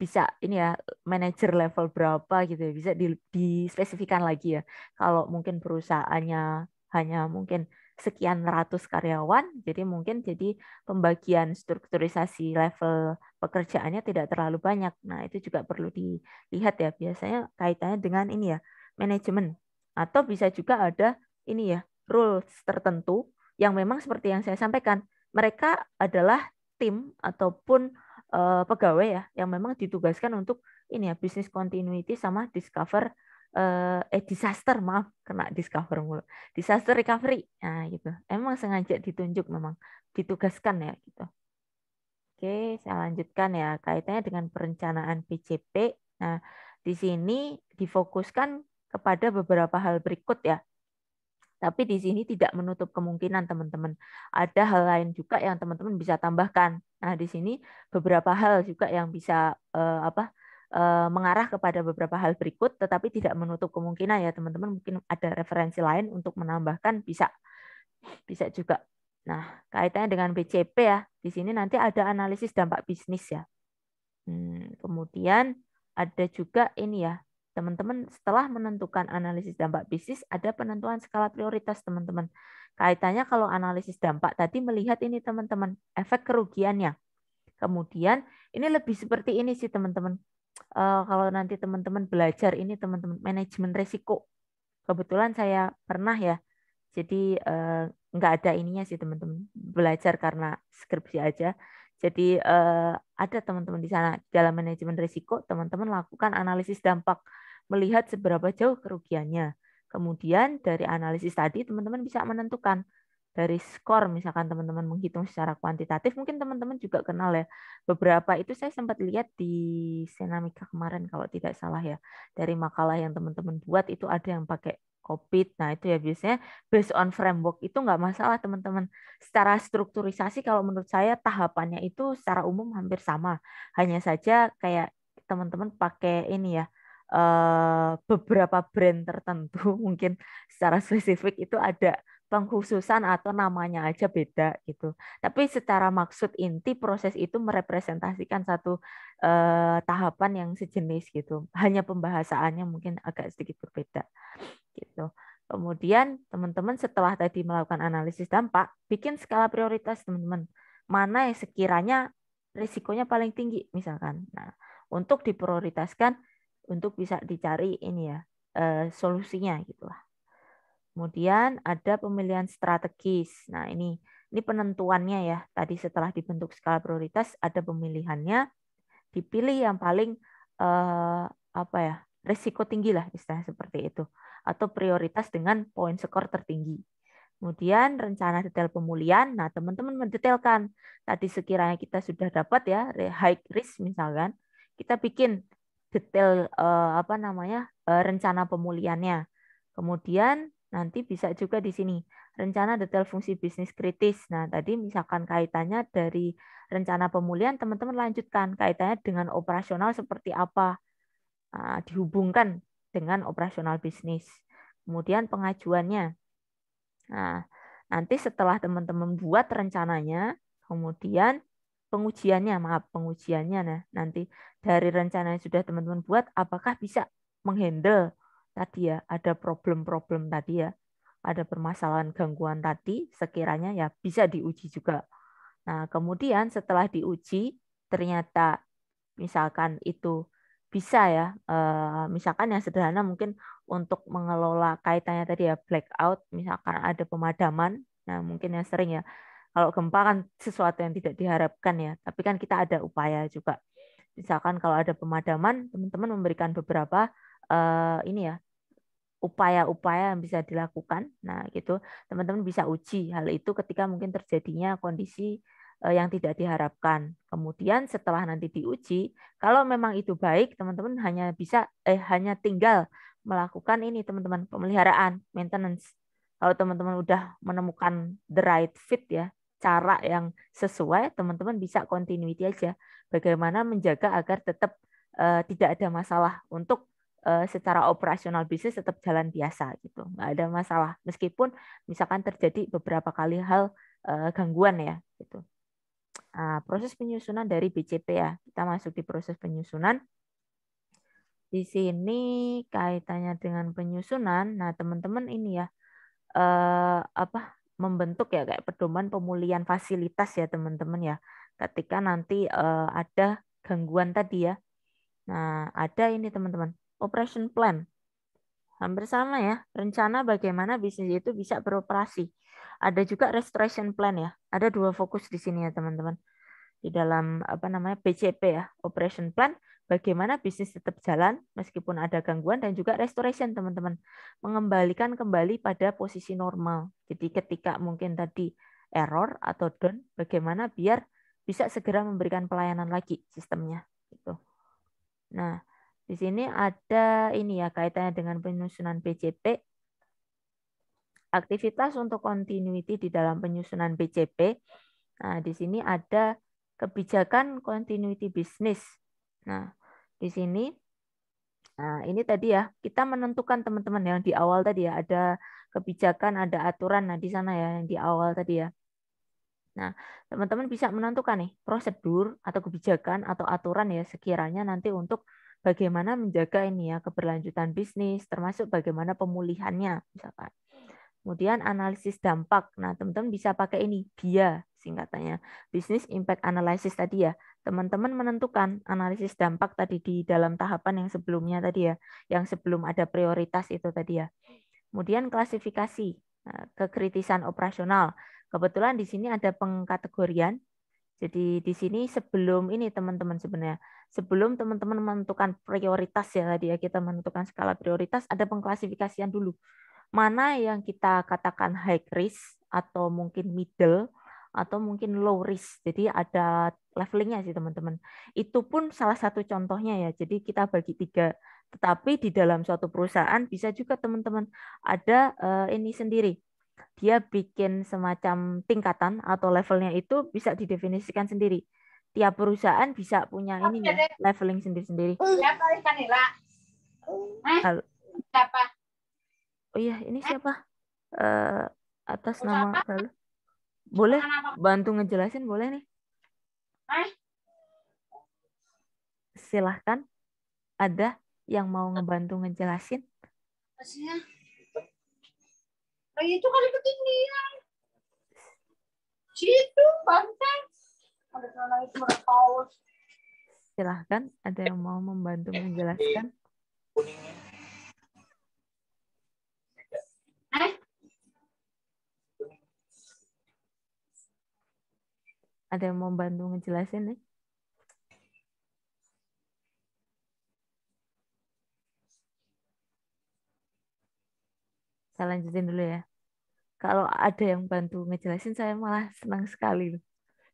bisa ini ya manajer level berapa gitu ya bisa di, dispesifikan lagi ya. Kalau mungkin perusahaannya hanya mungkin sekian ratus karyawan, jadi mungkin jadi pembagian strukturisasi level pekerjaannya tidak terlalu banyak. Nah, itu juga perlu dilihat ya. Biasanya kaitannya dengan ini ya, manajemen. Atau bisa juga ada ini ya, rules tertentu yang memang seperti yang saya sampaikan, mereka adalah tim ataupun uh, pegawai ya yang memang ditugaskan untuk ini ya, business continuity sama discover uh, eh disaster maaf kena discover mulu disaster recovery nah gitu emang sengaja ditunjuk memang ditugaskan ya gitu Oke, saya lanjutkan ya. Kaitannya dengan perencanaan PJP. Nah, di sini difokuskan kepada beberapa hal berikut ya. Tapi di sini tidak menutup kemungkinan teman-teman. Ada hal lain juga yang teman-teman bisa tambahkan. Nah, di sini beberapa hal juga yang bisa eh, apa? eh, mengarah kepada beberapa hal berikut tetapi tidak menutup kemungkinan ya teman-teman mungkin ada referensi lain untuk menambahkan bisa. Bisa juga. Nah, kaitannya dengan BCP ya, di sini nanti ada analisis dampak bisnis ya. Hmm, kemudian ada juga ini ya, teman-teman setelah menentukan analisis dampak bisnis, ada penentuan skala prioritas teman-teman. Kaitannya kalau analisis dampak tadi melihat ini teman-teman, efek kerugiannya. Kemudian ini lebih seperti ini sih teman-teman. Uh, kalau nanti teman-teman belajar ini teman-teman manajemen resiko. Kebetulan saya pernah ya, jadi uh, nggak ada ininya sih teman-teman belajar karena skripsi aja jadi uh, ada teman-teman di sana dalam manajemen risiko teman-teman lakukan analisis dampak melihat seberapa jauh kerugiannya kemudian dari analisis tadi teman-teman bisa menentukan dari skor misalkan teman-teman menghitung secara kuantitatif mungkin teman-teman juga kenal ya beberapa itu saya sempat lihat di Senamika kemarin kalau tidak salah ya dari makalah yang teman-teman buat itu ada yang pakai COVID. Nah, itu ya biasanya based on framework itu nggak masalah, teman-teman. Secara strukturisasi kalau menurut saya tahapannya itu secara umum hampir sama. Hanya saja kayak teman-teman pakai ini ya, eh, beberapa brand tertentu (laughs) mungkin secara spesifik itu ada pengkhususan atau namanya aja beda gitu. Tapi secara maksud inti proses itu merepresentasikan satu eh, tahapan yang sejenis gitu. Hanya pembahasannya mungkin agak sedikit berbeda gitu. Kemudian teman-teman setelah tadi melakukan analisis dampak, bikin skala prioritas teman-teman. Mana yang sekiranya risikonya paling tinggi misalkan. Nah, untuk diprioritaskan untuk bisa dicari ini ya, eh, solusinya gitulah. Kemudian ada pemilihan strategis. Nah, ini ini penentuannya ya. Tadi setelah dibentuk skala prioritas ada pemilihannya. Dipilih yang paling eh, apa ya? risiko tinggi lah istilahnya seperti itu atau prioritas dengan poin skor tertinggi. Kemudian rencana detail pemulihan. Nah, teman-teman mendetailkan. Tadi sekiranya kita sudah dapat ya high risk misalkan, kita bikin detail eh, apa namanya? Eh, rencana pemulihannya. Kemudian nanti bisa juga di sini rencana detail fungsi bisnis kritis. Nah, tadi misalkan kaitannya dari rencana pemulihan teman-teman lanjutkan kaitannya dengan operasional seperti apa. Nah, dihubungkan dengan operasional bisnis. Kemudian pengajuannya. Nah, nanti setelah teman-teman buat rencananya, kemudian pengujiannya, maaf, pengujiannya nah, nanti dari rencana yang sudah teman-teman buat apakah bisa menghandle tadi ya, ada problem-problem tadi ya, ada permasalahan gangguan tadi sekiranya ya bisa diuji juga. Nah, kemudian setelah diuji ternyata misalkan itu bisa ya, uh, misalkan yang sederhana mungkin untuk mengelola kaitannya tadi ya blackout, misalkan ada pemadaman, nah mungkin yang sering ya, kalau gempa kan sesuatu yang tidak diharapkan ya, tapi kan kita ada upaya juga. Misalkan kalau ada pemadaman, teman-teman memberikan beberapa uh, ini ya upaya-upaya yang bisa dilakukan. Nah gitu, teman-teman bisa uji hal itu ketika mungkin terjadinya kondisi Eh, yang tidak diharapkan. Kemudian setelah nanti diuji, kalau memang itu baik, teman-teman hanya bisa eh hanya tinggal melakukan ini teman-teman pemeliharaan, maintenance. Kalau teman-teman udah menemukan the right fit ya, cara yang sesuai, teman-teman bisa continuity aja. Bagaimana menjaga agar tetap uh, tidak ada masalah untuk eh, secara operasional bisnis tetap jalan biasa gitu, nggak ada masalah. Meskipun misalkan terjadi beberapa kali hal gangguan ya gitu. Nah, proses penyusunan dari BCP ya. Kita masuk di proses penyusunan. Di sini kaitannya dengan penyusunan. Nah, teman-teman ini ya eh, apa membentuk ya kayak pedoman pemulihan fasilitas ya teman-teman ya. Ketika nanti eh, ada gangguan tadi ya. Nah, ada ini teman-teman, operation plan. Hampir sama ya, rencana bagaimana bisnis itu bisa beroperasi ada juga restoration plan ya. Ada dua fokus di sini ya teman-teman. Di dalam apa namanya BCP ya, operation plan, bagaimana bisnis tetap jalan meskipun ada gangguan dan juga restoration teman-teman. Mengembalikan kembali pada posisi normal. Jadi ketika mungkin tadi error atau down, bagaimana biar bisa segera memberikan pelayanan lagi sistemnya gitu. Nah, di sini ada ini ya kaitannya dengan penyusunan BCP Aktivitas untuk continuity di dalam penyusunan BCP. Nah, di sini ada kebijakan continuity bisnis. Nah, di sini Nah, ini tadi ya, kita menentukan teman-teman yang di awal tadi ya, ada kebijakan, ada aturan nah di sana ya yang di awal tadi ya. Nah, teman-teman bisa menentukan nih prosedur atau kebijakan atau aturan ya sekiranya nanti untuk bagaimana menjaga ini ya keberlanjutan bisnis termasuk bagaimana pemulihannya misalkan. Kemudian analisis dampak. Nah, teman-teman bisa pakai ini, BIA singkatannya. Business Impact Analysis tadi ya. Teman-teman menentukan analisis dampak tadi di dalam tahapan yang sebelumnya tadi ya, yang sebelum ada prioritas itu tadi ya. Kemudian klasifikasi eh, kekritisan operasional. Kebetulan di sini ada pengkategorian. Jadi di sini sebelum ini teman-teman sebenarnya, sebelum teman-teman menentukan prioritas ya tadi ya kita menentukan skala prioritas ada pengklasifikasian dulu mana yang kita katakan high risk atau mungkin middle atau mungkin low risk. Jadi ada levelingnya sih teman-teman. Itu pun salah satu contohnya ya. Jadi kita bagi tiga. Tetapi di dalam suatu perusahaan bisa juga teman-teman ada uh, ini sendiri. Dia bikin semacam tingkatan atau levelnya itu bisa didefinisikan sendiri. Tiap perusahaan bisa punya ini ya, leveling sendiri-sendiri. Siapa? Halo. Siapa? Oh iya, ini eh? siapa? Eh, uh, atas nama Lalu. Boleh bantu ngejelasin boleh nih? Eh? Silahkan. Ada yang mau ngebantu ngejelasin?
Nah, itu kali ketinggian. Situ, banteng.
Silahkan, ada yang mau membantu eh, menjelaskan? Kuningnya. Ada yang mau bantu ngejelasin nih? Saya lanjutin dulu ya. Kalau ada yang bantu ngejelasin, saya malah senang sekali. loh.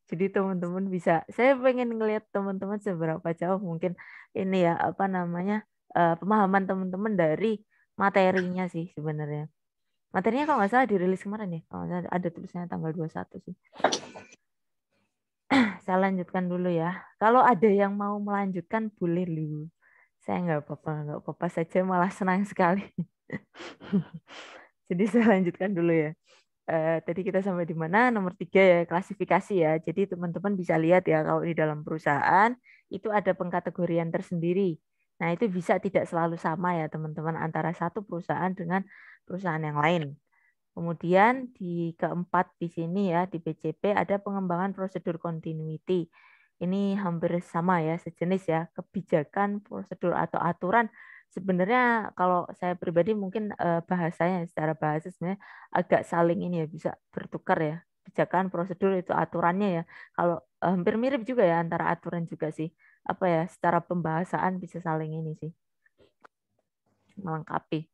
Jadi teman-teman bisa, saya pengen ngelihat teman-teman seberapa jauh mungkin ini ya apa namanya uh, pemahaman teman-teman dari materinya sih sebenarnya. Materinya kalau nggak salah dirilis kemarin ya, kalau ada tulisannya tanggal 21 sih saya lanjutkan dulu ya. Kalau ada yang mau melanjutkan boleh lu. Saya nggak apa-apa, nggak apa-apa saja malah senang sekali. Jadi saya lanjutkan dulu ya. Uh, tadi kita sampai di mana? Nomor tiga ya klasifikasi ya. Jadi teman-teman bisa lihat ya kalau di dalam perusahaan itu ada pengkategorian tersendiri. Nah itu bisa tidak selalu sama ya teman-teman antara satu perusahaan dengan perusahaan yang lain. Kemudian di keempat di sini ya, di BCP ada pengembangan prosedur continuity. Ini hampir sama ya, sejenis ya, kebijakan, prosedur, atau aturan. Sebenarnya kalau saya pribadi mungkin eh, bahasanya secara bahasa sebenarnya agak saling ini ya, bisa bertukar ya. Kebijakan, prosedur, itu aturannya ya. Kalau eh, hampir mirip juga ya antara aturan juga sih. Apa ya, secara pembahasan bisa saling ini sih melengkapi.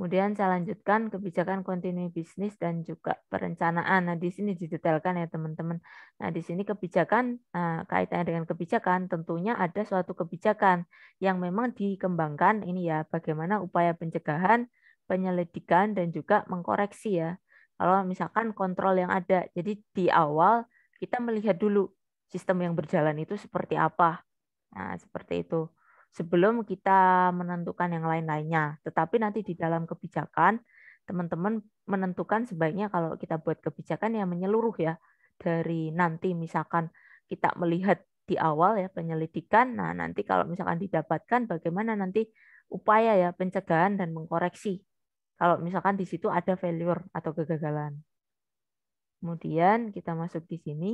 Kemudian saya lanjutkan kebijakan kontinu bisnis dan juga perencanaan. Nah, di sini didetailkan ya teman-teman. Nah, di sini kebijakan nah, kaitannya dengan kebijakan tentunya ada suatu kebijakan yang memang dikembangkan ini ya bagaimana upaya pencegahan, penyelidikan dan juga mengkoreksi ya. Kalau misalkan kontrol yang ada. Jadi di awal kita melihat dulu sistem yang berjalan itu seperti apa. Nah, seperti itu sebelum kita menentukan yang lain-lainnya. Tetapi nanti di dalam kebijakan, teman-teman menentukan sebaiknya kalau kita buat kebijakan yang menyeluruh ya, dari nanti misalkan kita melihat di awal ya penyelidikan, nah nanti kalau misalkan didapatkan bagaimana nanti upaya ya pencegahan dan mengkoreksi. Kalau misalkan di situ ada failure atau kegagalan. Kemudian kita masuk di sini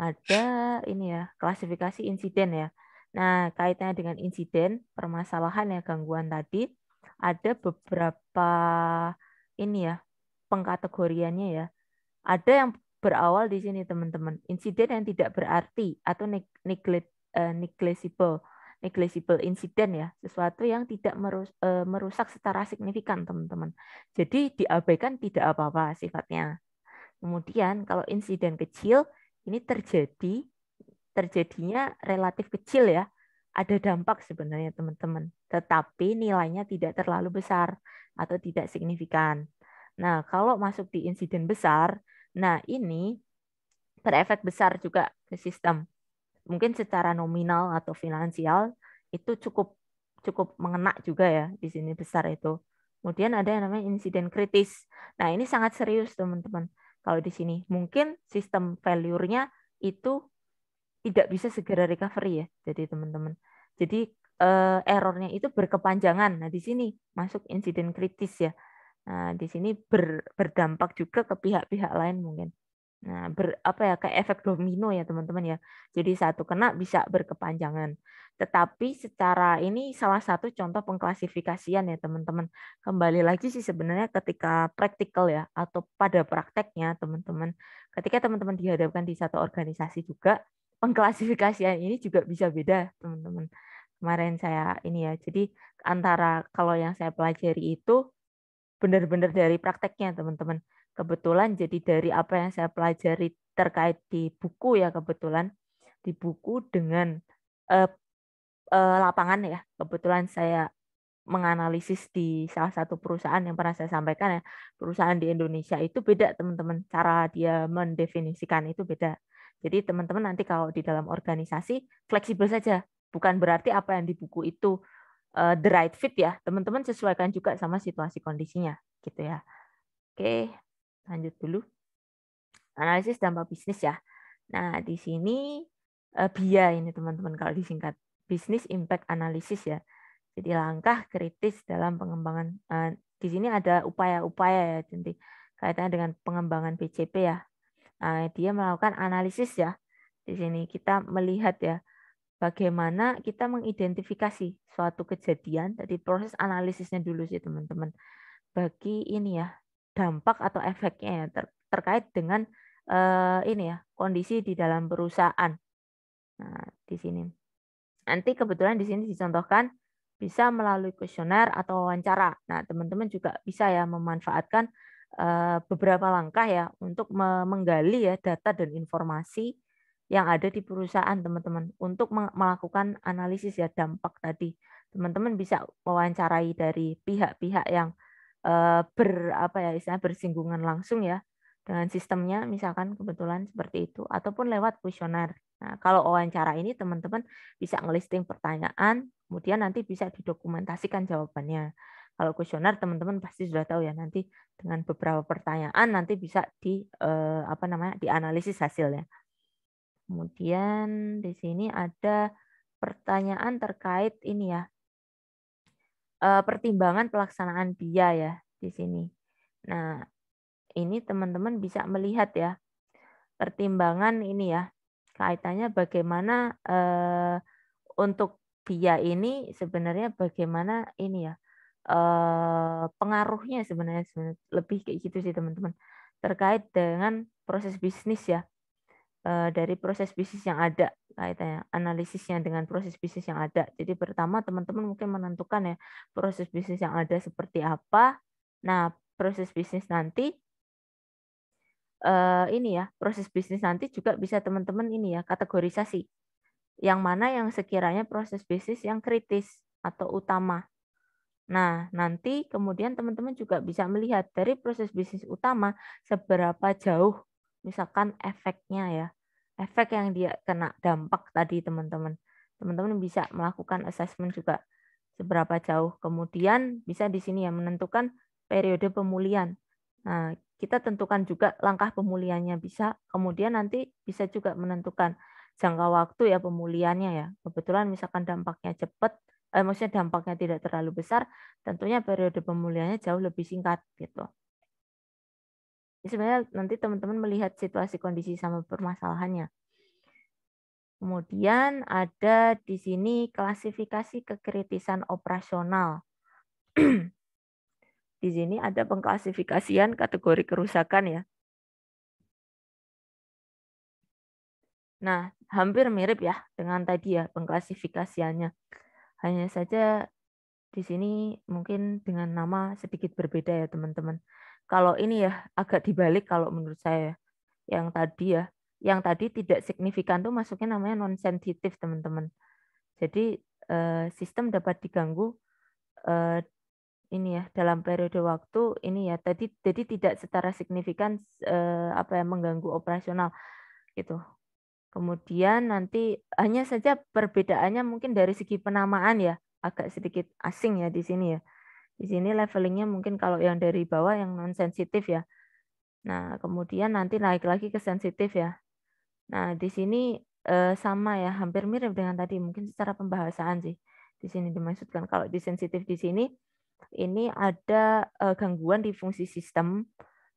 ada ini ya klasifikasi insiden ya. Nah, kaitannya dengan insiden, permasalahan ya gangguan tadi, ada beberapa ini ya, pengkategoriannya ya. Ada yang berawal di sini teman-teman, insiden yang tidak berarti atau neglect, eh, negligible, negligible insiden ya, sesuatu yang tidak eh, merusak secara signifikan teman-teman. Jadi diabaikan tidak apa-apa sifatnya. Kemudian kalau insiden kecil ini terjadi terjadinya relatif kecil ya. Ada dampak sebenarnya teman-teman, tetapi nilainya tidak terlalu besar atau tidak signifikan. Nah, kalau masuk di insiden besar, nah ini berefek besar juga ke sistem. Mungkin secara nominal atau finansial itu cukup cukup mengena juga ya di sini besar itu. Kemudian ada yang namanya insiden kritis. Nah, ini sangat serius teman-teman. Kalau di sini mungkin sistem failure-nya itu tidak bisa segera recovery ya jadi teman-teman jadi uh, errornya itu berkepanjangan nah di sini masuk insiden kritis ya nah di sini ber, berdampak juga ke pihak-pihak lain mungkin nah ber, apa ya kayak efek domino ya teman-teman ya jadi satu kena bisa berkepanjangan tetapi secara ini salah satu contoh pengklasifikasian ya teman-teman kembali lagi sih sebenarnya ketika praktikal ya atau pada prakteknya teman-teman ketika teman-teman dihadapkan di satu organisasi juga pengklasifikasian ini juga bisa beda, teman-teman. Kemarin saya ini ya, jadi antara kalau yang saya pelajari itu benar-benar dari prakteknya, teman-teman. Kebetulan jadi dari apa yang saya pelajari terkait di buku ya kebetulan di buku dengan eh, eh, lapangan ya. Kebetulan saya menganalisis di salah satu perusahaan yang pernah saya sampaikan ya perusahaan di Indonesia itu beda teman-teman cara dia mendefinisikan itu beda jadi teman-teman nanti kalau di dalam organisasi fleksibel saja, bukan berarti apa yang di buku itu uh, the right fit ya. Teman-teman sesuaikan juga sama situasi kondisinya gitu ya. Oke, lanjut dulu. Analisis dampak bisnis ya. Nah, di sini uh, BIA ini teman-teman kalau disingkat bisnis Impact Analysis ya. Jadi langkah kritis dalam pengembangan uh, di sini ada upaya-upaya ya, jadi kaitannya dengan pengembangan BCP ya, Eh, dia melakukan analisis ya. Di sini kita melihat ya bagaimana kita mengidentifikasi suatu kejadian. Jadi proses analisisnya dulu sih teman-teman. Bagi ini ya dampak atau efeknya ya, ter terkait dengan uh, ini ya kondisi di dalam perusahaan. Nah, di sini. Nanti kebetulan di sini dicontohkan bisa melalui kuesioner atau wawancara. Nah, teman-teman juga bisa ya memanfaatkan Eh, beberapa langkah ya untuk menggali ya data dan informasi yang ada di perusahaan teman-teman untuk melakukan analisis ya dampak tadi teman-teman bisa mewawancarai dari pihak-pihak yang eh, ber apa ya istilah bersinggungan langsung ya dengan sistemnya misalkan kebetulan seperti itu ataupun lewat kuesioner nah kalau wawancara ini teman-teman bisa ngelisting pertanyaan kemudian nanti bisa didokumentasikan jawabannya kalau kuesioner teman-teman pasti sudah tahu ya nanti dengan beberapa pertanyaan nanti bisa di eh, apa namanya dianalisis hasilnya. Kemudian di sini ada pertanyaan terkait ini ya eh, pertimbangan pelaksanaan biaya ya di sini. Nah ini teman-teman bisa melihat ya pertimbangan ini ya kaitannya bagaimana eh, untuk biaya ini sebenarnya bagaimana ini ya Eh, pengaruhnya sebenarnya, sebenarnya lebih kayak gitu sih teman-teman terkait dengan proses bisnis ya eh, dari proses bisnis yang ada kaitannya analisisnya dengan proses bisnis yang ada jadi pertama teman-teman mungkin menentukan ya proses bisnis yang ada seperti apa nah proses bisnis nanti eh, ini ya proses bisnis nanti juga bisa teman-teman ini ya kategorisasi yang mana yang sekiranya proses bisnis yang kritis atau utama Nah, nanti kemudian teman-teman juga bisa melihat dari proses bisnis utama seberapa jauh misalkan efeknya ya. Efek yang dia kena dampak tadi teman-teman. Teman-teman bisa melakukan assessment juga seberapa jauh. Kemudian bisa di sini ya menentukan periode pemulihan. Nah, kita tentukan juga langkah pemulihannya bisa. Kemudian nanti bisa juga menentukan jangka waktu ya pemulihannya ya. Kebetulan misalkan dampaknya cepat, eh, maksudnya dampaknya tidak terlalu besar, tentunya periode pemulihannya jauh lebih singkat gitu. Ini sebenarnya nanti teman-teman melihat situasi kondisi sama permasalahannya. Kemudian ada di sini klasifikasi kekritisan operasional. (clears throat) di sini ada pengklasifikasian kategori kerusakan ya. Nah, hampir mirip ya dengan tadi ya pengklasifikasiannya. Hanya saja di sini mungkin dengan nama sedikit berbeda ya teman-teman. Kalau ini ya agak dibalik kalau menurut saya yang tadi ya, yang tadi tidak signifikan tuh masuknya namanya non sensitif teman-teman. Jadi eh, sistem dapat diganggu eh, ini ya dalam periode waktu ini ya tadi jadi tidak secara signifikan eh, apa yang mengganggu operasional gitu Kemudian nanti hanya saja perbedaannya mungkin dari segi penamaan ya, agak sedikit asing ya di sini ya. Di sini levelingnya mungkin kalau yang dari bawah yang non sensitif ya. Nah, kemudian nanti naik lagi ke sensitif ya. Nah, di sini eh, sama ya, hampir mirip dengan tadi mungkin secara pembahasan sih. Di sini dimaksudkan kalau di sensitif di sini ini ada eh, gangguan di fungsi sistem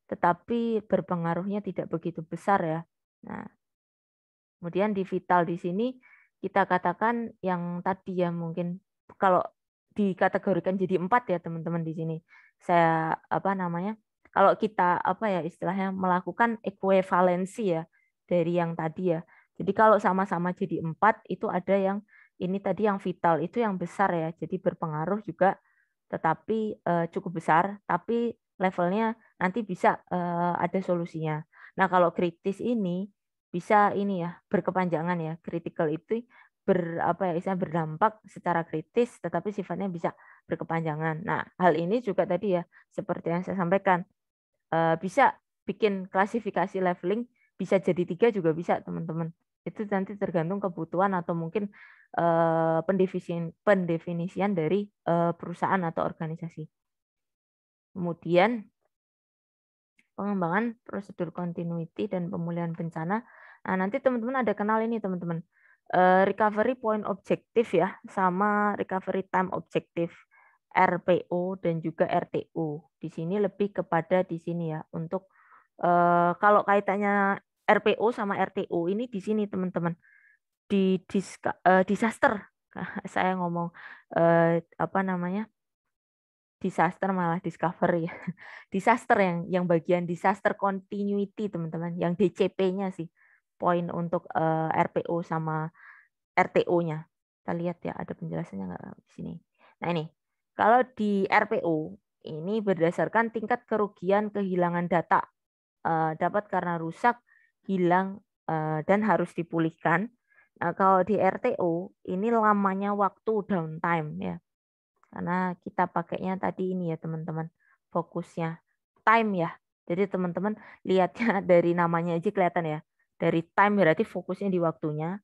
tetapi berpengaruhnya tidak begitu besar ya. Nah, Kemudian di vital di sini kita katakan yang tadi ya mungkin kalau dikategorikan jadi empat ya teman-teman di sini. Saya apa namanya? Kalau kita apa ya istilahnya melakukan ekuivalensi ya dari yang tadi ya. Jadi kalau sama-sama jadi empat itu ada yang ini tadi yang vital itu yang besar ya. Jadi berpengaruh juga tetapi eh, cukup besar tapi levelnya nanti bisa eh, ada solusinya. Nah, kalau kritis ini bisa ini ya berkepanjangan ya kritikal itu ber apa ya istilah berdampak secara kritis tetapi sifatnya bisa berkepanjangan. Nah hal ini juga tadi ya seperti yang saya sampaikan eh, bisa bikin klasifikasi leveling bisa jadi tiga juga bisa teman-teman. Itu nanti tergantung kebutuhan atau mungkin eh, pendefinisian pendefinisian dari eh, perusahaan atau organisasi. Kemudian pengembangan prosedur continuity dan pemulihan bencana Nah, nanti teman-teman ada kenal ini teman-teman. Eh, recovery point objektif ya, sama recovery time objektif. RPO dan juga RTO. Di sini lebih kepada di sini ya untuk eh, kalau kaitannya RPO sama RTO ini di sini teman-teman di eh, disaster (laughs) saya ngomong apa namanya disaster malah discovery (laughs) disaster yang yang bagian disaster continuity teman-teman yang DCP-nya sih poin untuk uh, eh, RPO sama RTO-nya. Kita lihat ya ada penjelasannya nggak di sini. Nah ini, kalau di RPO ini berdasarkan tingkat kerugian kehilangan data uh, dapat karena rusak, hilang uh, dan harus dipulihkan. Nah, kalau di RTO ini lamanya waktu downtime ya. Karena kita pakainya tadi ini ya teman-teman fokusnya time ya. Jadi teman-teman lihatnya (laughs) dari namanya aja kelihatan ya. Dari time berarti fokusnya di waktunya.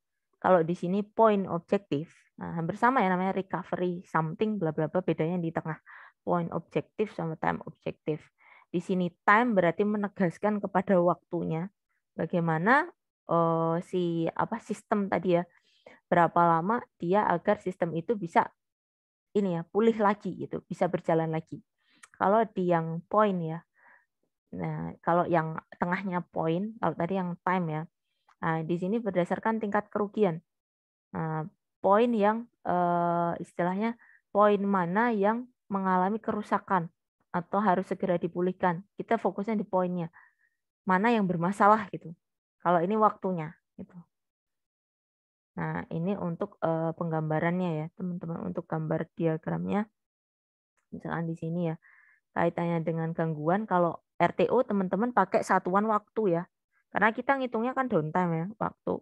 Kalau di sini point objektif, nah, hampir sama ya namanya recovery something bla bla bla bedanya di tengah point objektif sama time objektif. Di sini time berarti menegaskan kepada waktunya. Bagaimana uh, si apa sistem tadi ya berapa lama dia agar sistem itu bisa ini ya pulih lagi gitu, bisa berjalan lagi. Kalau di yang point ya, Nah, kalau yang tengahnya poin, kalau tadi yang time ya, nah, di sini berdasarkan tingkat kerugian. Nah, poin yang eh, istilahnya poin mana yang mengalami kerusakan atau harus segera dipulihkan. Kita fokusnya di poinnya. Mana yang bermasalah gitu. Kalau ini waktunya gitu. Nah, ini untuk eh, penggambarannya ya, teman-teman untuk gambar diagramnya. Misalkan di sini ya, kaitannya dengan gangguan kalau RTO teman-teman pakai satuan waktu ya. Karena kita ngitungnya kan downtime ya, waktu.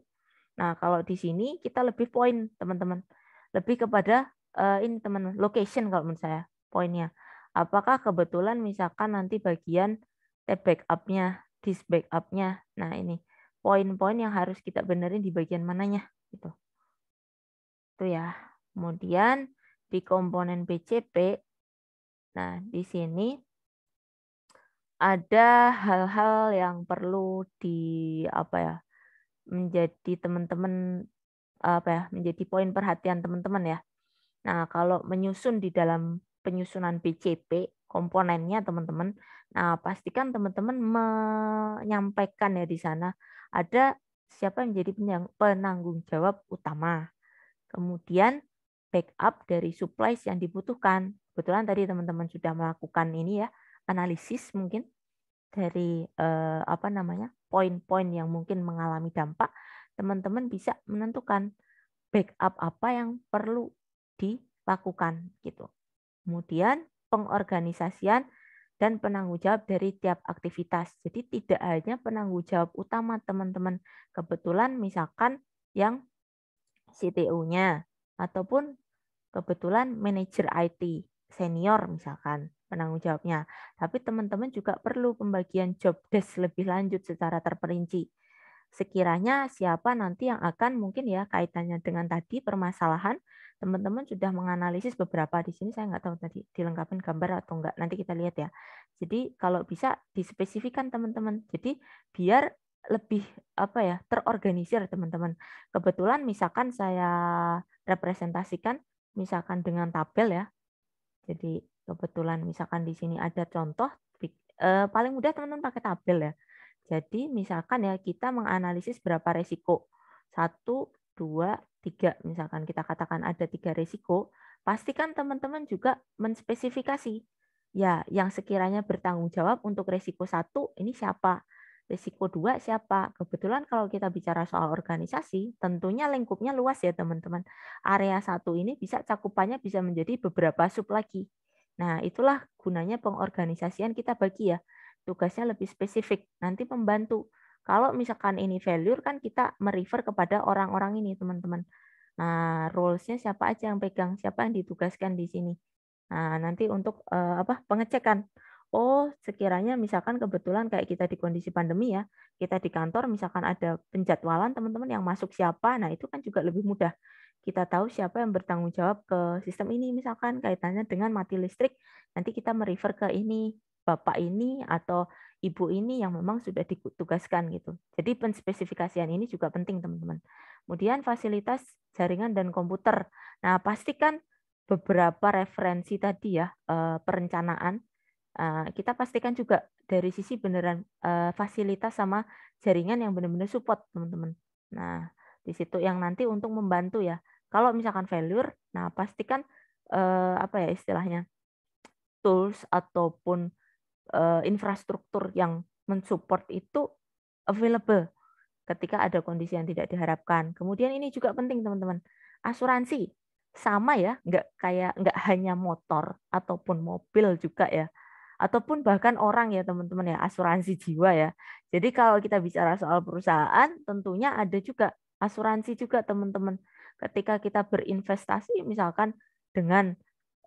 Nah, kalau di sini kita lebih poin, teman-teman. Lebih kepada uh, ini teman location kalau menurut saya poinnya. Apakah kebetulan misalkan nanti bagian tab backup-nya, disk backup-nya. Nah, ini poin-poin yang harus kita benerin di bagian mananya gitu. Itu ya. Kemudian di komponen BCP nah di sini ada hal-hal yang perlu di apa ya menjadi teman-teman apa ya menjadi poin perhatian teman-teman ya. Nah, kalau menyusun di dalam penyusunan BCP komponennya teman-teman, nah pastikan teman-teman menyampaikan ya di sana ada siapa yang menjadi penanggung jawab utama. Kemudian backup dari supplies yang dibutuhkan. Kebetulan tadi teman-teman sudah melakukan ini ya, analisis mungkin dari eh, apa namanya poin-poin yang mungkin mengalami dampak, teman-teman bisa menentukan backup apa yang perlu dilakukan gitu. Kemudian pengorganisasian dan penanggung jawab dari tiap aktivitas. Jadi tidak hanya penanggung jawab utama teman-teman. Kebetulan misalkan yang CTO-nya ataupun kebetulan manajer IT senior misalkan penanggung jawabnya. Tapi teman-teman juga perlu pembagian job desk lebih lanjut secara terperinci. Sekiranya siapa nanti yang akan mungkin ya kaitannya dengan tadi permasalahan, teman-teman sudah menganalisis beberapa di sini saya nggak tahu tadi dilengkapi gambar atau enggak. Nanti kita lihat ya. Jadi kalau bisa dispesifikan teman-teman. Jadi biar lebih apa ya terorganisir teman-teman. Kebetulan misalkan saya representasikan misalkan dengan tabel ya jadi kebetulan misalkan di sini ada contoh eh, paling mudah teman-teman pakai tabel ya. Jadi misalkan ya kita menganalisis berapa resiko. Satu, dua, tiga. Misalkan kita katakan ada tiga resiko, pastikan teman-teman juga menspesifikasi. Ya, yang sekiranya bertanggung jawab untuk resiko satu ini siapa? Risiko dua siapa? Kebetulan kalau kita bicara soal organisasi, tentunya lingkupnya luas ya teman-teman. Area satu ini bisa cakupannya bisa menjadi beberapa sub lagi. Nah itulah gunanya pengorganisasian kita bagi ya. Tugasnya lebih spesifik, nanti membantu. Kalau misalkan ini value kan kita merefer kepada orang-orang ini teman-teman. Nah rules-nya siapa aja yang pegang, siapa yang ditugaskan di sini. Nah nanti untuk uh, apa pengecekan oh sekiranya misalkan kebetulan kayak kita di kondisi pandemi ya, kita di kantor misalkan ada penjadwalan teman-teman yang masuk siapa, nah itu kan juga lebih mudah. Kita tahu siapa yang bertanggung jawab ke sistem ini misalkan kaitannya dengan mati listrik, nanti kita merefer ke ini, bapak ini atau ibu ini yang memang sudah ditugaskan gitu. Jadi penspesifikasian ini juga penting teman-teman. Kemudian fasilitas jaringan dan komputer. Nah pastikan beberapa referensi tadi ya eh, perencanaan Eh, kita pastikan juga dari sisi beneran uh, fasilitas sama jaringan yang benar-benar support teman-teman. Nah, di situ yang nanti untuk membantu ya. Kalau misalkan failure, nah pastikan uh, apa ya istilahnya tools ataupun uh, infrastruktur yang mensupport itu available ketika ada kondisi yang tidak diharapkan. Kemudian ini juga penting teman-teman, asuransi sama ya, nggak kayak nggak hanya motor ataupun mobil juga ya ataupun bahkan orang ya teman-teman ya asuransi jiwa ya. Jadi kalau kita bicara soal perusahaan tentunya ada juga asuransi juga teman-teman. Ketika kita berinvestasi misalkan dengan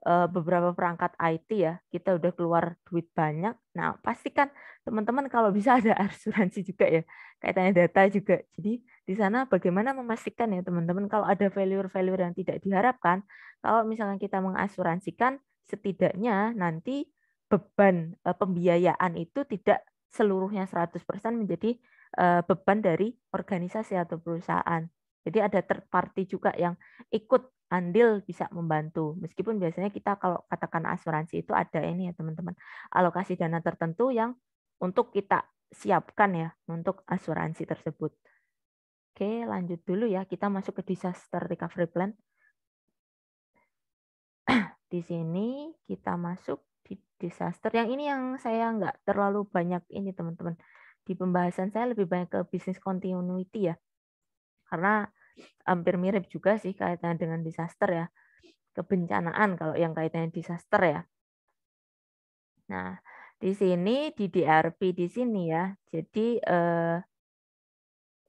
eh, beberapa perangkat IT ya, kita udah keluar duit banyak. Nah, pastikan teman-teman kalau bisa ada (laughs) asuransi juga ya, kaitannya data juga. Jadi di sana bagaimana memastikan ya teman-teman kalau ada value-value yang tidak diharapkan, kalau misalkan kita mengasuransikan, setidaknya nanti beban eh, pembiayaan itu tidak seluruhnya 100% menjadi eh, beban dari organisasi atau perusahaan. Jadi ada third party juga yang ikut andil bisa membantu. Meskipun biasanya kita kalau katakan asuransi itu ada ini ya teman-teman, alokasi dana tertentu yang untuk kita siapkan ya untuk asuransi tersebut. Oke, lanjut dulu ya. Kita masuk ke disaster recovery plan. (clears throat) Di sini kita masuk di disaster. Yang ini yang saya nggak terlalu banyak ini teman-teman. Di pembahasan saya lebih banyak ke bisnis continuity ya. Karena hampir mirip juga sih kaitannya dengan disaster ya. Kebencanaan kalau yang kaitannya disaster ya. Nah, di sini di DRP di sini ya. Jadi eh,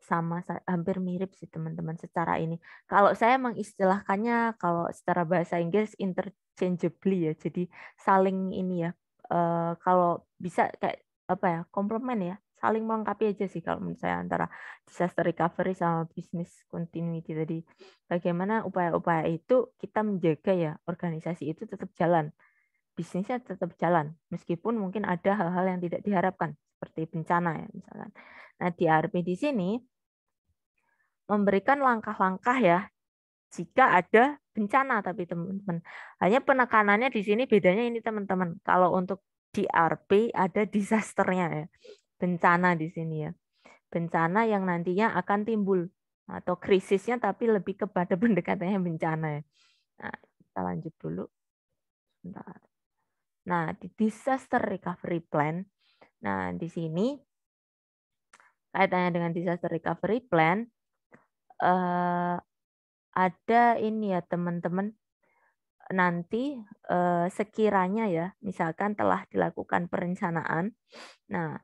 sama hampir mirip sih teman-teman secara ini. Kalau saya mengistilahkannya kalau secara bahasa Inggris interchangeably ya. Jadi saling ini ya. Uh, kalau bisa kayak apa ya? komplement ya. Saling melengkapi aja sih kalau menurut saya antara disaster recovery sama business continuity tadi. Bagaimana upaya-upaya itu kita menjaga ya organisasi itu tetap jalan. Bisnisnya tetap jalan meskipun mungkin ada hal-hal yang tidak diharapkan seperti bencana ya misalkan. Nah, di ARP di sini memberikan langkah-langkah ya jika ada bencana tapi teman-teman. Hanya penekanannya di sini bedanya ini teman-teman. Kalau untuk DRP ada disasternya ya. Bencana di sini ya. Bencana yang nantinya akan timbul atau krisisnya tapi lebih kepada (laughs) pendekatannya bencana ya. Nah, kita lanjut dulu. Bentar. Nah, di disaster recovery plan. Nah, di sini kaitannya dengan disaster recovery plan, uh, ada ini ya teman-teman nanti uh, sekiranya ya misalkan telah dilakukan perencanaan. Nah,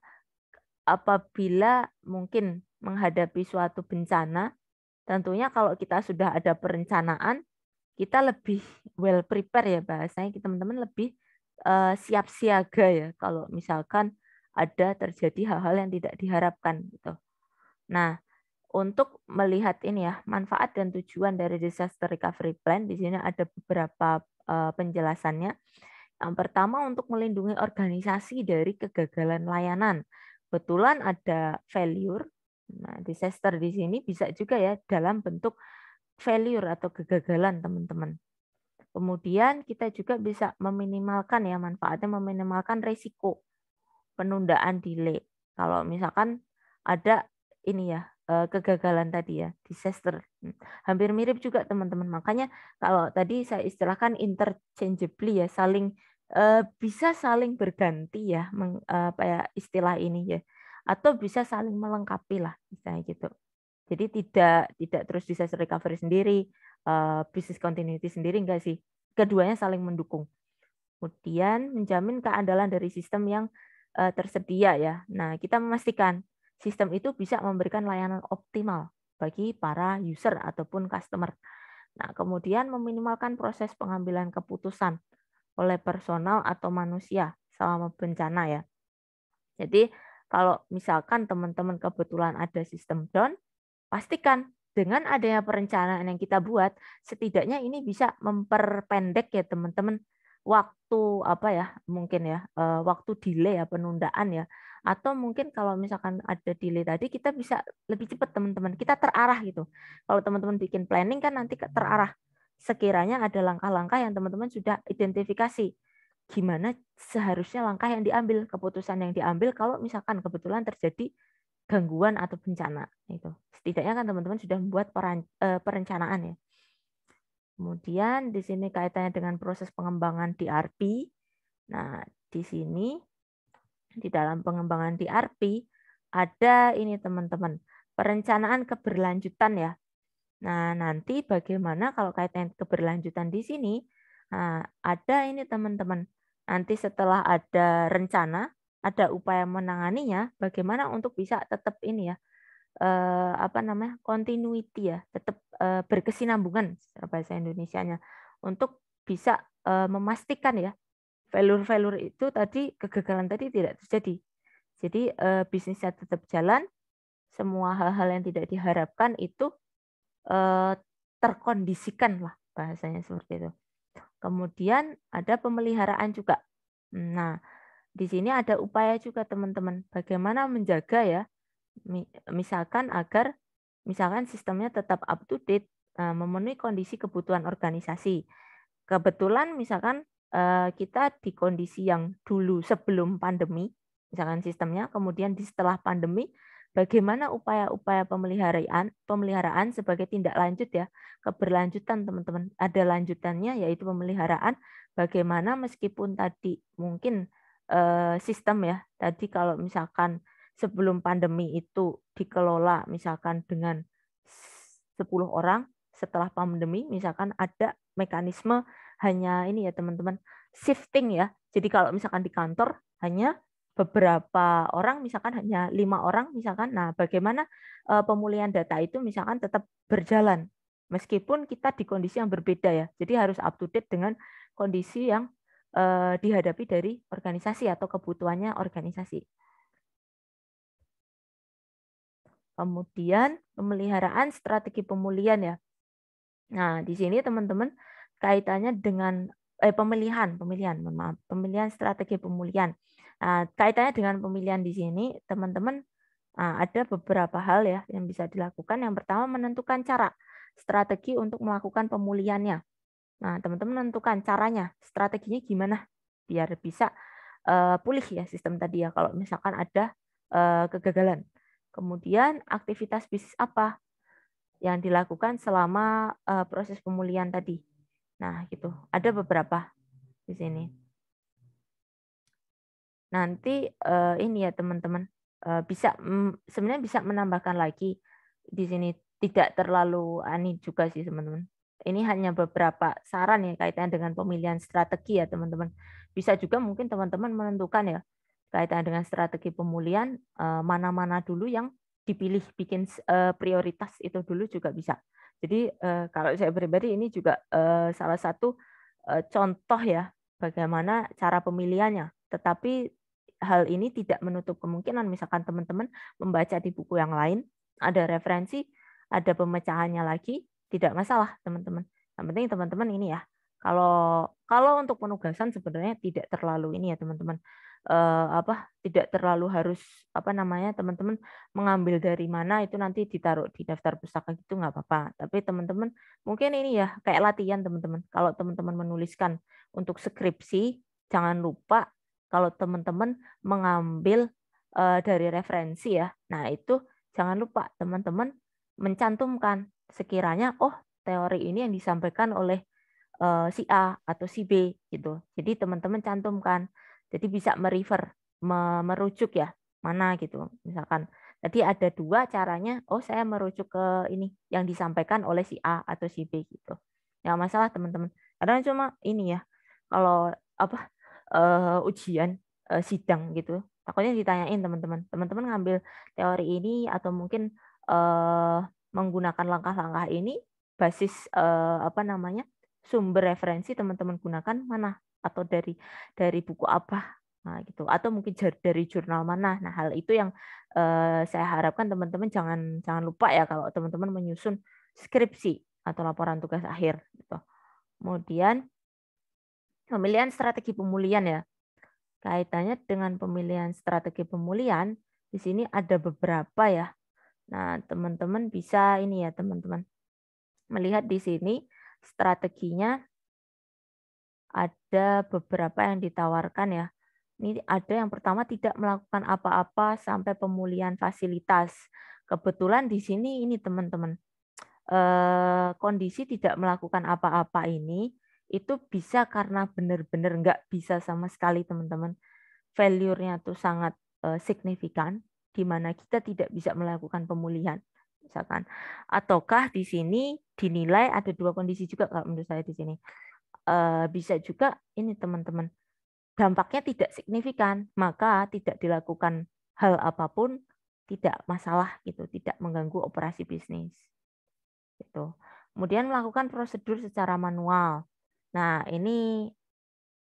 apabila mungkin menghadapi suatu bencana, tentunya kalau kita sudah ada perencanaan, kita lebih well prepare ya bahasanya kita teman-teman lebih uh, siap siaga ya kalau misalkan ada terjadi hal-hal yang tidak diharapkan gitu. Nah, untuk melihat ini ya manfaat dan tujuan dari disaster recovery plan. Di sini ada beberapa eh, penjelasannya. Yang pertama untuk melindungi organisasi dari kegagalan layanan. Betulan ada failure. Nah, disaster di sini bisa juga ya dalam bentuk failure atau kegagalan, teman-teman. Kemudian kita juga bisa meminimalkan ya manfaatnya meminimalkan risiko penundaan delay. Kalau misalkan ada ini ya Eh, kegagalan tadi ya, disaster. Hmm, hampir mirip juga teman-teman. Makanya kalau tadi saya istilahkan interchangeably ya, saling eh, bisa saling berganti ya, eh, apa ya istilah ini ya, atau bisa saling melengkapi lah misalnya gitu. Jadi tidak tidak terus disaster recovery sendiri, bisnis continuity sendiri enggak sih. Keduanya saling mendukung. Kemudian menjamin keandalan dari sistem yang tersedia ya. Nah kita memastikan sistem itu bisa memberikan layanan optimal bagi para user ataupun customer. Nah, kemudian meminimalkan proses pengambilan keputusan oleh personal atau manusia selama bencana ya. Jadi, kalau misalkan teman-teman kebetulan ada sistem down, pastikan dengan adanya perencanaan yang kita buat, setidaknya ini bisa memperpendek ya teman-teman waktu apa ya mungkin ya eh, waktu delay ya penundaan ya atau mungkin kalau misalkan ada delay tadi kita bisa lebih cepat teman-teman kita terarah gitu kalau teman-teman bikin planning kan nanti terarah sekiranya ada langkah-langkah yang teman-teman sudah identifikasi gimana seharusnya langkah yang diambil keputusan yang diambil kalau misalkan kebetulan terjadi gangguan atau bencana itu setidaknya kan teman-teman sudah membuat eh, perencanaan ya kemudian di sini kaitannya dengan proses pengembangan DRP nah di sini di dalam pengembangan DRP ada ini teman-teman, perencanaan keberlanjutan ya. Nah, nanti bagaimana kalau kaitan keberlanjutan di sini? Nah, ada ini teman-teman. Nanti setelah ada rencana, ada upaya menanganinya, bagaimana untuk bisa tetap ini ya, eh, apa namanya, continuity ya, tetap eh, berkesinambungan bahasa Indonesia-nya untuk bisa eh, memastikan ya failure-failure itu tadi kegagalan tadi tidak terjadi. Jadi uh, bisnisnya tetap jalan, semua hal-hal yang tidak diharapkan itu uh, terkondisikan lah bahasanya seperti itu. Kemudian ada pemeliharaan juga. Nah, di sini ada upaya juga teman-teman bagaimana menjaga ya misalkan agar misalkan sistemnya tetap up to date eh, memenuhi kondisi kebutuhan organisasi. Kebetulan misalkan Eh, kita di kondisi yang dulu sebelum pandemi, misalkan sistemnya, kemudian di setelah pandemi, bagaimana upaya-upaya pemeliharaan pemeliharaan sebagai tindak lanjut ya keberlanjutan teman-teman ada lanjutannya yaitu pemeliharaan bagaimana meskipun tadi mungkin eh, sistem ya tadi kalau misalkan sebelum pandemi itu dikelola misalkan dengan 10 orang setelah pandemi misalkan ada mekanisme hanya ini ya teman-teman shifting ya. Jadi kalau misalkan di kantor hanya beberapa orang misalkan hanya lima orang misalkan. Nah bagaimana eh, pemulihan data itu misalkan tetap berjalan meskipun kita di kondisi yang berbeda ya. Jadi harus up to date dengan kondisi yang eh, dihadapi dari organisasi atau kebutuhannya organisasi. Kemudian pemeliharaan strategi pemulihan ya. Nah, di sini teman-teman kaitannya dengan eh, pemilihan, pemilihan, maaf, pemilihan strategi pemulihan. Nah, kaitannya dengan pemilihan di sini, teman-teman ah, ada beberapa hal ya yang bisa dilakukan. Yang pertama menentukan cara, strategi untuk melakukan pemulihannya. Nah, teman-teman menentukan caranya, strateginya gimana biar bisa uh, pulih ya sistem tadi ya kalau misalkan ada uh, kegagalan. Kemudian aktivitas bisnis apa yang dilakukan selama uh, proses pemulihan tadi. Nah, gitu. Ada beberapa di sini. Nanti uh, ini ya teman-teman, uh, bisa sebenarnya bisa menambahkan lagi di sini tidak terlalu aneh juga sih teman-teman. Ini hanya beberapa saran ya kaitan dengan pemilihan strategi ya teman-teman. Bisa juga mungkin teman-teman menentukan ya kaitan dengan strategi pemulihan eh, mana-mana dulu yang dipilih bikin prioritas itu dulu juga bisa. Jadi eh, kalau saya pribadi ini juga eh, salah satu eh, contoh ya bagaimana cara pemilihannya. Tetapi hal ini tidak menutup kemungkinan misalkan teman-teman membaca di buku yang lain, ada referensi, ada pemecahannya lagi, tidak masalah teman-teman. Yang penting teman-teman ini ya, kalau kalau untuk penugasan sebenarnya tidak terlalu ini ya teman-teman uh, apa tidak terlalu harus apa namanya teman-teman mengambil dari mana itu nanti ditaruh di daftar pustaka gitu nggak apa-apa tapi teman-teman mungkin ini ya kayak latihan teman-teman kalau teman-teman menuliskan untuk skripsi jangan lupa kalau teman-teman mengambil uh, dari referensi ya nah itu jangan lupa teman-teman mencantumkan sekiranya oh teori ini yang disampaikan oleh uh, si A atau si B gitu. Jadi teman-teman cantumkan jadi bisa merefer, merujuk ya, mana gitu. Misalkan tadi ada dua caranya, oh saya merujuk ke ini yang disampaikan oleh si A atau si B gitu. Ya masalah teman-teman. Karena cuma ini ya, kalau apa uh, ujian uh, sidang gitu, takutnya ditanyain teman-teman. Teman-teman ngambil teori ini atau mungkin uh, menggunakan langkah-langkah ini basis eh, apa namanya sumber referensi teman-teman gunakan mana atau dari dari buku apa nah, gitu atau mungkin dari jurnal mana nah hal itu yang eh, saya harapkan teman-teman jangan jangan lupa ya kalau teman-teman menyusun skripsi atau laporan tugas akhir gitu kemudian pemilihan strategi pemulihan ya kaitannya dengan pemilihan strategi pemulihan di sini ada beberapa ya nah teman-teman bisa ini ya teman-teman melihat di sini strateginya ada beberapa yang ditawarkan ya. Ini ada yang pertama tidak melakukan apa-apa sampai pemulihan fasilitas. Kebetulan di sini ini teman-teman eh, kondisi tidak melakukan apa-apa ini itu bisa karena benar-benar nggak bisa sama sekali teman-teman. Failure-nya tuh sangat eh, signifikan di mana kita tidak bisa melakukan pemulihan misalkan. Ataukah di sini dinilai ada dua kondisi juga kalau menurut saya di sini Eh, bisa juga ini teman-teman dampaknya tidak signifikan, maka tidak dilakukan hal apapun tidak masalah gitu, tidak mengganggu operasi bisnis. Gitu. Kemudian melakukan prosedur secara manual. Nah, ini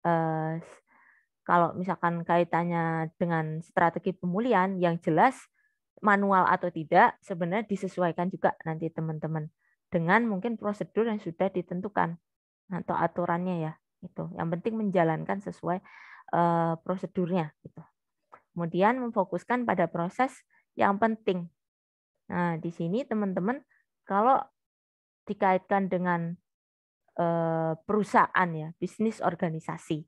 eh, kalau misalkan kaitannya dengan strategi pemulihan yang jelas manual atau tidak sebenarnya disesuaikan juga nanti teman-teman dengan mungkin prosedur yang sudah ditentukan atau aturannya ya itu yang penting menjalankan sesuai uh, prosedurnya gitu kemudian memfokuskan pada proses yang penting nah di sini teman-teman kalau dikaitkan dengan uh, perusahaan ya bisnis organisasi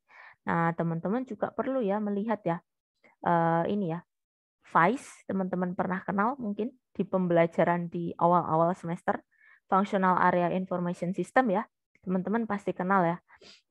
nah teman-teman juga perlu ya melihat ya uh, ini ya Vice teman-teman pernah kenal mungkin di pembelajaran di awal-awal semester functional area information system ya teman-teman pasti kenal ya.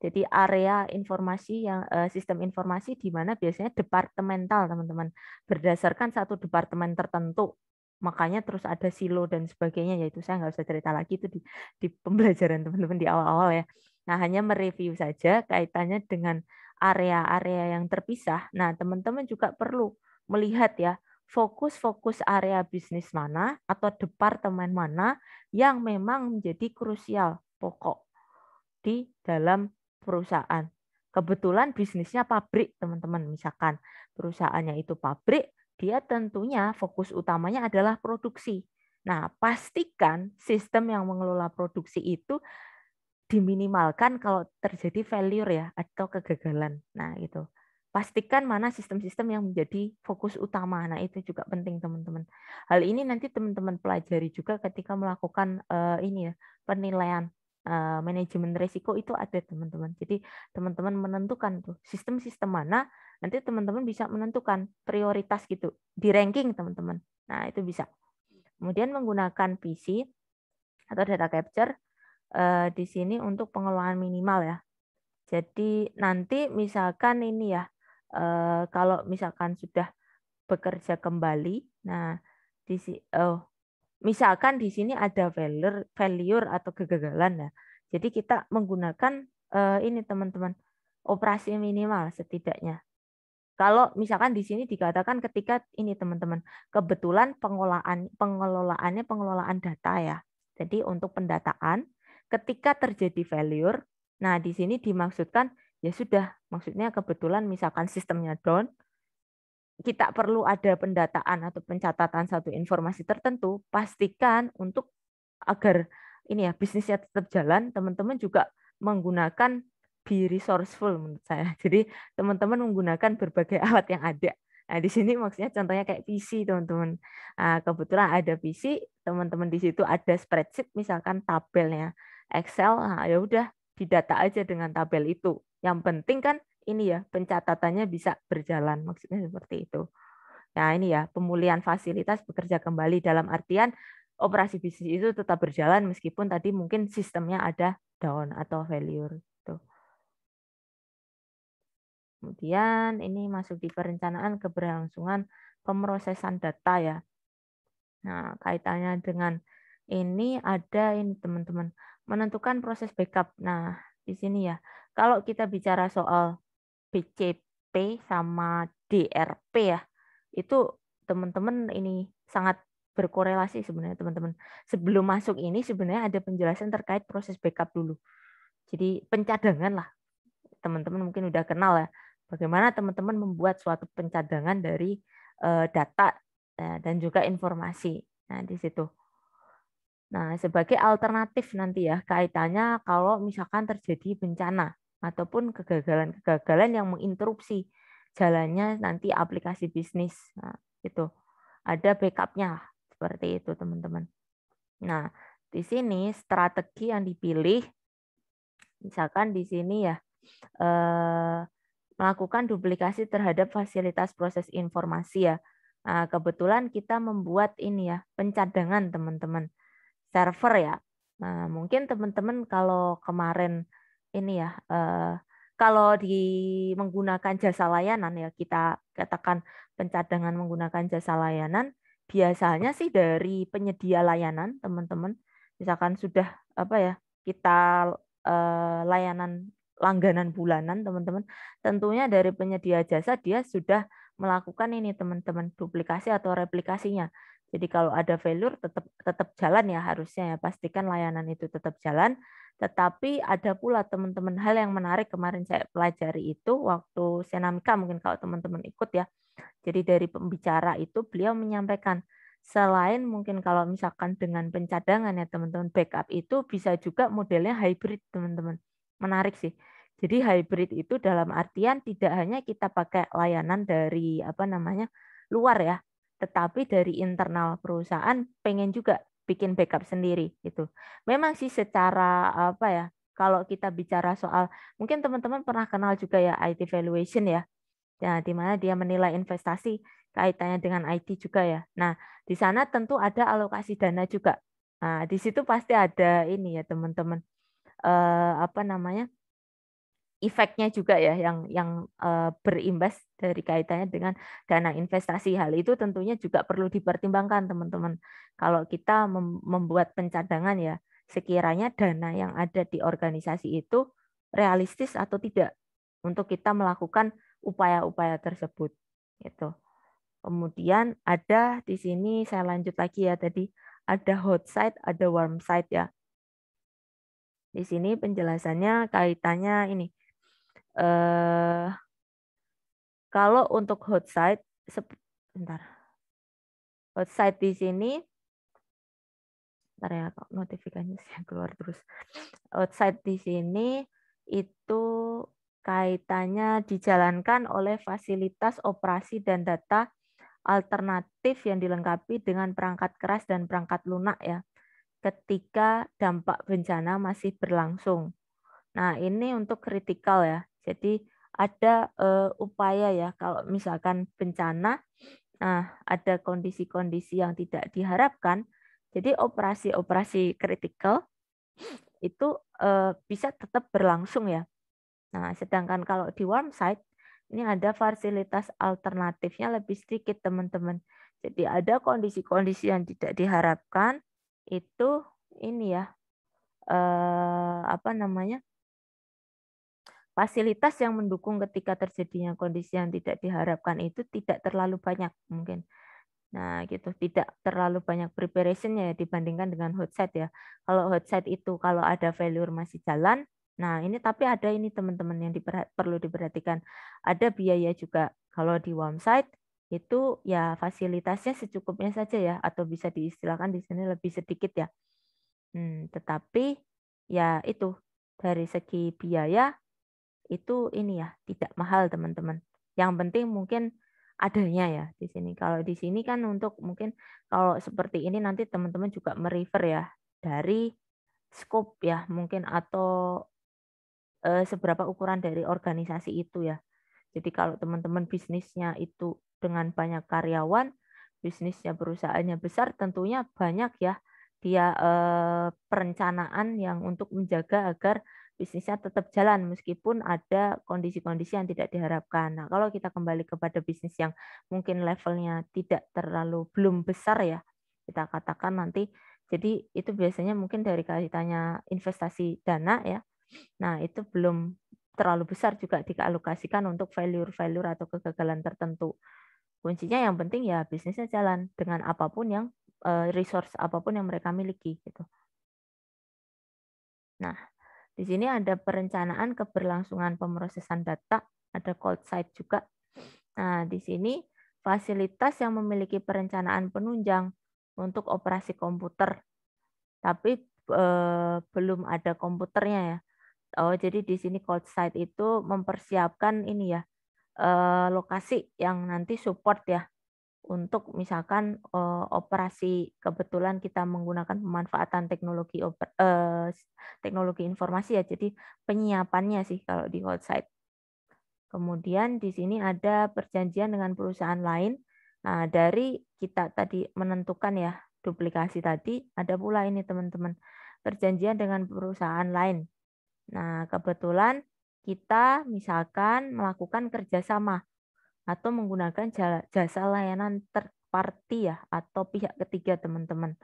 Jadi area informasi yang eh, sistem informasi di mana biasanya departemental teman-teman berdasarkan satu departemen tertentu. Makanya terus ada silo dan sebagainya yaitu saya nggak usah cerita lagi itu di, di pembelajaran teman-teman di awal-awal ya. Nah hanya mereview saja kaitannya dengan area-area yang terpisah. Nah teman-teman juga perlu melihat ya fokus-fokus area bisnis mana atau departemen mana yang memang menjadi krusial pokok di dalam perusahaan. Kebetulan bisnisnya pabrik, teman-teman. Misalkan perusahaannya itu pabrik, dia tentunya fokus utamanya adalah produksi. Nah, pastikan sistem yang mengelola produksi itu diminimalkan kalau terjadi failure ya atau kegagalan. Nah, itu. Pastikan mana sistem-sistem yang menjadi fokus utama. Nah, itu juga penting, teman-teman. Hal ini nanti teman-teman pelajari juga ketika melakukan uh, ini ya, penilaian Eh, manajemen risiko itu ada teman-teman. Jadi teman-teman menentukan tuh sistem-sistem mana nanti teman-teman bisa menentukan prioritas gitu di ranking teman-teman. Nah itu bisa. Kemudian menggunakan PC atau data capture uh, di sini untuk pengelolaan minimal ya. Jadi nanti misalkan ini ya, uh, kalau misalkan sudah bekerja kembali, nah di oh misalkan di sini ada failure, failure atau kegagalan ya. Jadi kita menggunakan uh, ini teman-teman operasi minimal setidaknya. Kalau misalkan di sini dikatakan ketika ini teman-teman kebetulan pengolahan pengelolaannya pengelolaan data ya. Jadi untuk pendataan ketika terjadi failure, nah di sini dimaksudkan ya sudah maksudnya kebetulan misalkan sistemnya down, kita perlu ada pendataan atau pencatatan satu informasi tertentu, pastikan untuk agar ini ya bisnisnya tetap jalan, teman-teman juga menggunakan be resourceful menurut saya. (laughs) Jadi teman-teman menggunakan berbagai (laughs) alat yang ada. Nah, di sini maksudnya contohnya kayak PC, teman-teman. Nah, kebetulan ada PC, teman-teman di situ ada spreadsheet misalkan tabelnya Excel. Nah, ya udah didata aja dengan tabel itu. Yang penting kan ini ya pencatatannya bisa berjalan maksudnya seperti itu. Nah ini ya pemulihan fasilitas bekerja kembali dalam artian operasi bisnis itu tetap berjalan meskipun tadi mungkin sistemnya ada down atau failure. itu Kemudian ini masuk di perencanaan keberlangsungan pemrosesan data ya. Nah kaitannya dengan ini ada ini teman-teman menentukan proses backup. Nah di sini ya kalau kita bicara soal BCP sama DRP ya. Itu teman-teman ini sangat berkorelasi sebenarnya teman-teman. Sebelum masuk ini sebenarnya ada penjelasan terkait proses backup dulu. Jadi pencadangan lah. Teman-teman mungkin udah kenal ya. Bagaimana teman-teman membuat suatu pencadangan dari eh, data ya, dan juga informasi. Nah, di situ. Nah, sebagai alternatif nanti ya kaitannya kalau misalkan terjadi bencana ataupun kegagalan-kegagalan yang menginterupsi jalannya nanti aplikasi bisnis. Nah, itu ada backupnya seperti itu teman-teman. Nah di sini strategi yang dipilih, misalkan di sini ya eh, melakukan duplikasi terhadap fasilitas proses informasi ya. Nah, kebetulan kita membuat ini ya pencadangan teman-teman server ya. Nah, mungkin teman-teman kalau kemarin ini ya eh, kalau di menggunakan jasa layanan ya kita katakan pencadangan menggunakan jasa layanan biasanya sih dari penyedia layanan teman-teman misalkan sudah apa ya kita eh, layanan langganan bulanan teman-teman tentunya dari penyedia jasa dia sudah melakukan ini teman-teman duplikasi atau replikasinya jadi kalau ada failure tetap tetap jalan ya harusnya ya pastikan layanan itu tetap jalan. Tetapi ada pula teman-teman hal yang menarik kemarin saya pelajari itu waktu Senamika mungkin kalau teman-teman ikut ya. Jadi dari pembicara itu beliau menyampaikan selain mungkin kalau misalkan dengan pencadangan ya teman-teman backup itu bisa juga modelnya hybrid teman-teman. Menarik sih. Jadi hybrid itu dalam artian tidak hanya kita pakai layanan dari apa namanya luar ya, tetapi dari internal perusahaan pengen juga bikin backup sendiri gitu. Memang sih secara apa ya, kalau kita bicara soal mungkin teman-teman pernah kenal juga ya IT valuation ya. Nah, di mana dia menilai investasi kaitannya dengan IT juga ya. Nah, di sana tentu ada alokasi dana juga. Nah, di situ pasti ada ini ya teman-teman. Eh, apa namanya? efeknya juga ya yang yang eh, berimbas dari kaitannya dengan dana investasi. Hal itu tentunya juga perlu dipertimbangkan teman-teman. Kalau kita membuat pencadangan ya sekiranya dana yang ada di organisasi itu realistis atau tidak untuk kita melakukan upaya-upaya tersebut. Itu. Kemudian ada di sini saya lanjut lagi ya tadi ada hot side, ada warm side ya. Di sini penjelasannya kaitannya ini Eh, kalau untuk hot site sebentar hot site di sini ntar ya notifikasinya saya keluar terus Hot site di sini itu kaitannya dijalankan oleh fasilitas operasi dan data alternatif yang dilengkapi dengan perangkat keras dan perangkat lunak ya ketika dampak bencana masih berlangsung. Nah, ini untuk kritikal ya. Jadi ada uh, upaya ya kalau misalkan bencana nah ada kondisi-kondisi yang tidak diharapkan jadi operasi-operasi kritikal itu uh, bisa tetap berlangsung ya nah sedangkan kalau di warm site ini ada fasilitas alternatifnya lebih sedikit teman-teman jadi ada kondisi-kondisi yang tidak diharapkan itu ini ya eh, apa namanya fasilitas yang mendukung ketika terjadinya kondisi yang tidak diharapkan itu tidak terlalu banyak mungkin. Nah, gitu tidak terlalu banyak preparation ya dibandingkan dengan hot set ya. Kalau hot set itu kalau ada failure masih jalan, nah ini tapi ada ini teman-teman yang diperhat, perlu diperhatikan. Ada biaya juga kalau di warm site itu ya fasilitasnya secukupnya saja ya atau bisa diistilahkan di sini lebih sedikit ya. Hmm, tetapi ya itu dari segi biaya itu ini ya tidak mahal teman-teman. Yang penting mungkin adanya ya di sini. Kalau di sini kan untuk mungkin kalau seperti ini nanti teman-teman juga merefer ya dari scope ya mungkin atau e, seberapa ukuran dari organisasi itu ya. Jadi kalau teman-teman bisnisnya itu dengan banyak karyawan, bisnisnya perusahaannya besar, tentunya banyak ya dia e, perencanaan yang untuk menjaga agar bisnisnya tetap jalan meskipun ada kondisi-kondisi yang tidak diharapkan. Nah, kalau kita kembali kepada bisnis yang mungkin levelnya tidak terlalu belum besar ya, kita katakan nanti jadi itu biasanya mungkin dari kaitannya investasi dana ya. Nah, itu belum terlalu besar juga dialokasikan untuk failure-failure atau kegagalan tertentu. Kuncinya yang penting ya bisnisnya jalan dengan apapun yang eh, resource apapun yang mereka miliki gitu. Nah, di sini ada perencanaan keberlangsungan pemrosesan data, ada cold site juga. Nah, di sini fasilitas yang memiliki perencanaan penunjang untuk operasi komputer, tapi eh, belum ada komputernya ya. Oh, jadi di sini cold site itu mempersiapkan ini ya, eh, lokasi yang nanti support ya untuk misalkan uh, operasi kebetulan kita menggunakan pemanfaatan teknologi oper, uh, teknologi informasi ya jadi penyiapannya sih kalau di hot kemudian di sini ada perjanjian dengan perusahaan lain nah dari kita tadi menentukan ya duplikasi tadi ada pula ini teman-teman perjanjian dengan perusahaan lain nah kebetulan kita misalkan melakukan kerjasama atau menggunakan jasa layanan terparti ya atau pihak ketiga teman-teman.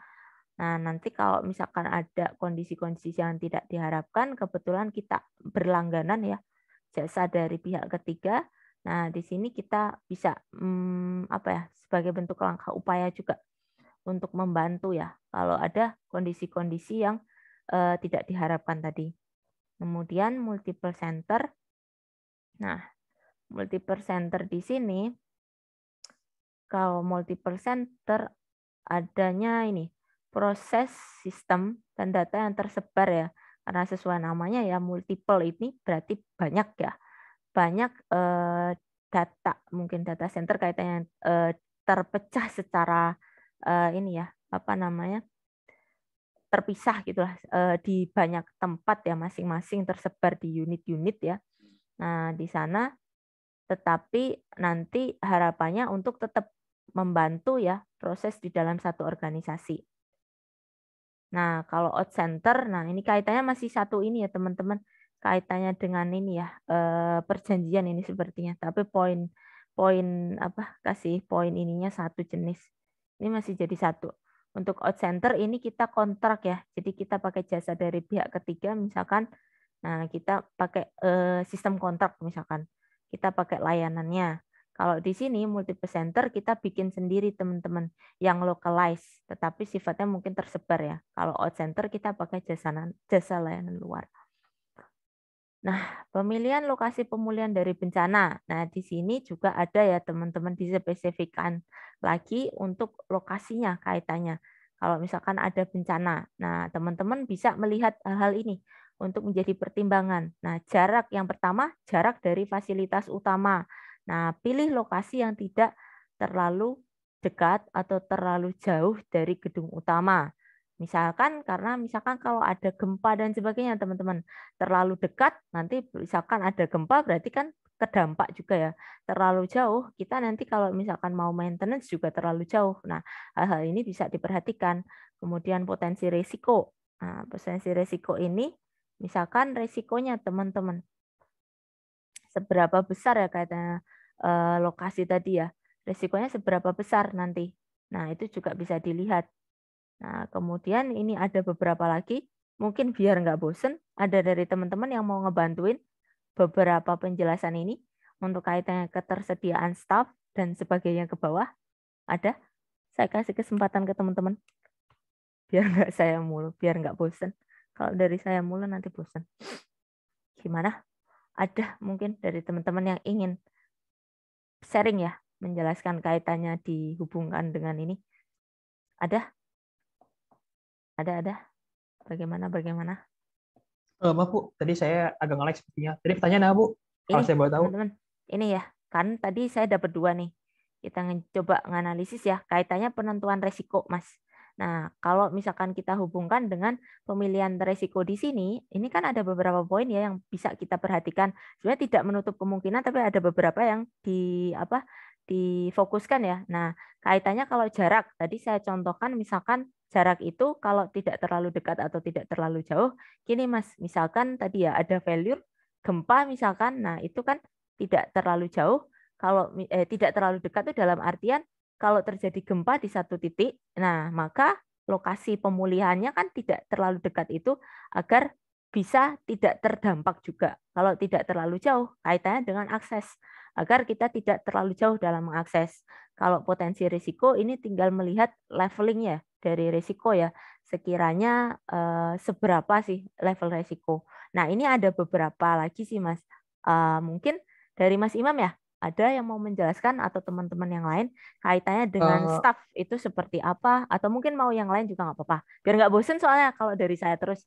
Nah, nanti kalau misalkan ada kondisi-kondisi yang tidak diharapkan, kebetulan kita berlangganan ya jasa dari pihak ketiga. Nah, di sini kita bisa hmm, apa ya sebagai bentuk langkah upaya juga untuk membantu ya kalau ada kondisi-kondisi yang eh, tidak diharapkan tadi. Kemudian multiple center. Nah, multiple center di sini, kalau multiple center adanya ini proses sistem dan data yang tersebar ya karena sesuai namanya ya multiple ini berarti banyak ya banyak eh, data mungkin data center kaitannya eh, terpecah secara eh, ini ya apa namanya terpisah gitulah eh, di banyak tempat ya masing-masing tersebar di unit-unit ya nah di sana tetapi nanti harapannya untuk tetap membantu ya proses di dalam satu organisasi. Nah, kalau out center, nah ini kaitannya masih satu ini ya teman-teman, kaitannya dengan ini ya eh, perjanjian ini sepertinya. Tapi poin poin apa kasih poin ininya satu jenis. Ini masih jadi satu. Untuk out center ini kita kontrak ya, jadi kita pakai jasa dari pihak ketiga misalkan. Nah, kita pakai eh, sistem kontrak misalkan kita pakai layanannya. Kalau di sini center kita bikin sendiri teman-teman yang localize, tetapi sifatnya mungkin tersebar ya. Kalau out center kita pakai jasa, jasa layanan luar. Nah, pemilihan lokasi pemulihan dari bencana. Nah, di sini juga ada ya teman-teman dispesifikan lagi untuk lokasinya kaitannya. Kalau misalkan ada bencana, nah teman-teman bisa melihat hal-hal ini untuk menjadi pertimbangan. Nah, jarak yang pertama, jarak dari fasilitas utama. Nah, pilih lokasi yang tidak terlalu dekat atau terlalu jauh dari gedung utama. Misalkan karena misalkan kalau ada gempa dan sebagainya, teman-teman, terlalu dekat nanti misalkan ada gempa berarti kan kedampak juga ya. Terlalu jauh, kita nanti kalau misalkan mau maintenance juga terlalu jauh. Nah, hal-hal ini bisa diperhatikan. Kemudian potensi risiko. Nah, potensi risiko ini Misalkan resikonya teman-teman. Seberapa besar ya kaitannya eh, lokasi tadi ya. Resikonya seberapa besar nanti. Nah, itu juga bisa dilihat. Nah, kemudian ini ada beberapa lagi. Mungkin biar nggak bosen, ada dari teman-teman yang mau ngebantuin beberapa penjelasan ini untuk kaitannya ketersediaan staff dan sebagainya ke bawah. Ada? Saya kasih kesempatan ke teman-teman. Biar nggak saya mulu, biar nggak bosen. Kalau dari saya mulu nanti bosan. Gimana? Ada mungkin dari teman-teman yang ingin sharing ya, menjelaskan kaitannya dihubungkan dengan ini. Ada? Ada, ada. Bagaimana, bagaimana?
Eh, maaf, Bu, tadi saya agak ngelag sepertinya. Tadi pertanyaan apa, Bu? Kalau saya boleh tahu. Teman-teman,
ini ya, kan tadi saya dapat dua nih. Kita coba menganalisis ya, kaitannya penentuan resiko, Mas. Nah, kalau misalkan kita hubungkan dengan pemilihan resiko di sini, ini kan ada beberapa poin ya yang bisa kita perhatikan. Sebenarnya tidak menutup kemungkinan, tapi ada beberapa yang di apa difokuskan ya. Nah, kaitannya kalau jarak, tadi saya contohkan misalkan jarak itu kalau tidak terlalu dekat atau tidak terlalu jauh, gini Mas, misalkan tadi ya ada failure gempa misalkan, nah itu kan tidak terlalu jauh, kalau eh, tidak terlalu dekat itu dalam artian kalau terjadi gempa di satu titik, nah maka lokasi pemulihannya kan tidak terlalu dekat itu agar bisa tidak terdampak juga. Kalau tidak terlalu jauh, kaitannya dengan akses. Agar kita tidak terlalu jauh dalam mengakses. Kalau potensi risiko, ini tinggal melihat leveling ya dari risiko ya. Sekiranya eh, seberapa sih level risiko. Nah ini ada beberapa lagi sih Mas. Eh, mungkin dari Mas Imam ya? ada yang mau menjelaskan atau teman-teman yang lain kaitannya dengan uh, staff itu seperti apa atau mungkin mau yang lain juga nggak apa-apa biar nggak bosen soalnya kalau dari saya terus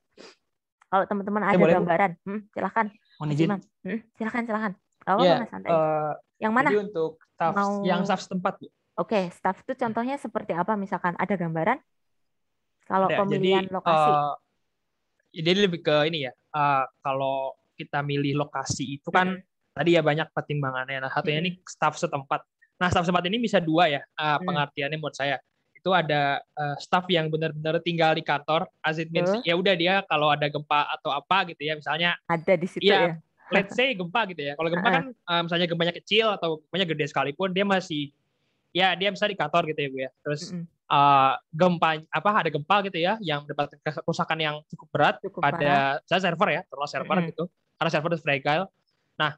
kalau teman-teman ada boleh, gambaran hmm, silakan izin hmm, silakan silakan oh, yeah, mana, santai. Uh,
yang mana untuk
staff mau... yang staff setempat oke okay, staff itu contohnya seperti apa misalkan ada gambaran kalau ada, pemilihan jadi, lokasi uh,
jadi lebih ke ini ya uh, kalau kita milih lokasi itu kan yeah tadi ya banyak pertimbangannya. Nah, satunya hmm. ini staff setempat. Nah, staff setempat ini bisa dua ya uh, pengertiannya menurut saya. Itu ada uh, staff yang benar-benar tinggal di kantor, as it means hmm. ya udah dia kalau ada gempa atau apa gitu ya, misalnya
ada di situ ya. ya.
Let's say gempa gitu ya. Kalau gempa kan uh, misalnya gempanya kecil atau gempanya gede sekalipun dia masih ya dia bisa di kantor gitu ya Bu ya. Terus -hmm. uh, gempa apa ada gempa gitu ya yang dapat kerusakan yang cukup berat cukup pada saya server ya, terus server mm -hmm. gitu. Karena server itu fragile. Nah,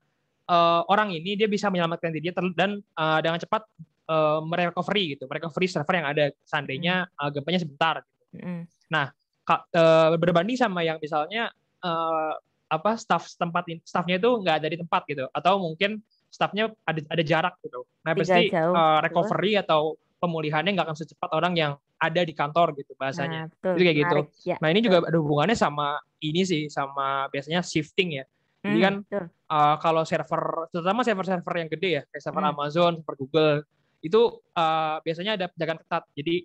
uh, orang ini dia bisa menyelamatkan diri dan uh, dengan cepat uh, merecovery gitu, merecovery server yang ada seandainya mm. uh, gempanya sebentar. Mm. Nah, uh, berbanding sama yang misalnya uh, apa staff tempat staffnya itu nggak ada di tempat gitu, atau mungkin staffnya ada ada jarak gitu. Nah, pasti jauh, uh, recovery betul. atau pemulihannya nggak akan secepat orang yang ada di kantor gitu bahasanya. Nah, itu kayak gitu. ya, nah, ini betul. juga ada hubungannya sama ini sih sama biasanya shifting ya. Hmm, Jadi kan uh, kalau server, terutama server-server yang gede ya, kayak server hmm. Amazon, server Google, itu uh, biasanya ada penjagaan ketat. Jadi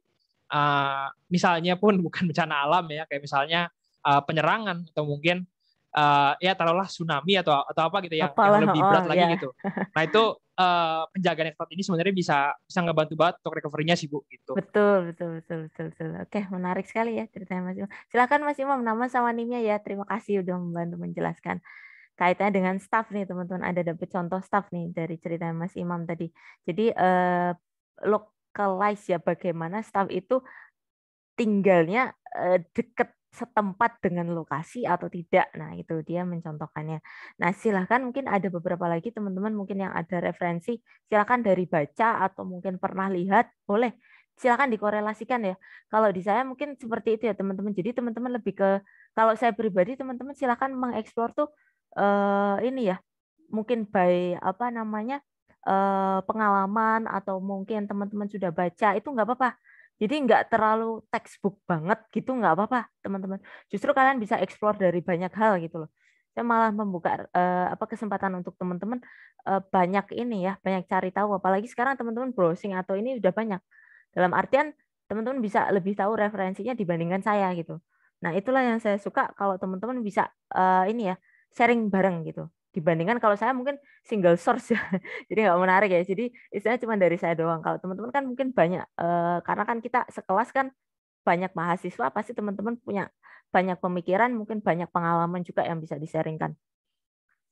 uh, misalnya pun (laughs) bukan bencana alam ya, kayak misalnya uh, penyerangan atau mungkin uh, ya taruhlah tsunami atau atau apa gitu ya, yang, Apalah, yang lebih berat oh, lagi yeah. gitu. (laughs) Nah itu uh, penjagaan yang ketat ini sebenarnya bisa bisa bantu banget untuk recovery-nya sih bu. Gitu.
Betul betul betul betul betul. Oke menarik sekali ya ceritanya Mas Imam. Silakan Mas Imam nama sama nimnya ya. Terima kasih udah membantu menjelaskan kaitannya dengan staff nih teman-teman ada dapat contoh staff nih dari cerita Mas Imam tadi jadi eh, localize ya bagaimana staff itu tinggalnya uh, eh, dekat setempat dengan lokasi atau tidak. Nah, itu dia mencontohkannya. Nah, silahkan mungkin ada beberapa lagi teman-teman mungkin yang ada referensi, silahkan dari baca atau mungkin pernah lihat, boleh. Silahkan dikorelasikan ya. Kalau di saya mungkin seperti itu ya teman-teman. Jadi teman-teman lebih ke, kalau saya pribadi teman-teman silahkan mengeksplor tuh uh, ini ya mungkin by apa namanya uh, pengalaman atau mungkin teman-teman sudah baca itu nggak apa-apa jadi nggak terlalu textbook banget gitu nggak apa-apa teman-teman justru kalian bisa explore dari banyak hal gitu loh saya malah membuka uh, apa kesempatan untuk teman-teman uh, banyak ini ya banyak cari tahu apalagi sekarang teman-teman browsing atau ini udah banyak dalam artian teman-teman bisa lebih tahu referensinya dibandingkan saya gitu nah itulah yang saya suka kalau teman-teman bisa uh, ini ya sharing bareng gitu dibandingkan kalau saya mungkin single source ya (laughs) jadi nggak menarik ya jadi istilahnya cuma dari saya doang kalau teman-teman kan mungkin banyak eh, karena kan kita sekelas kan banyak mahasiswa pasti teman-teman punya banyak pemikiran mungkin banyak pengalaman juga yang bisa disaringkan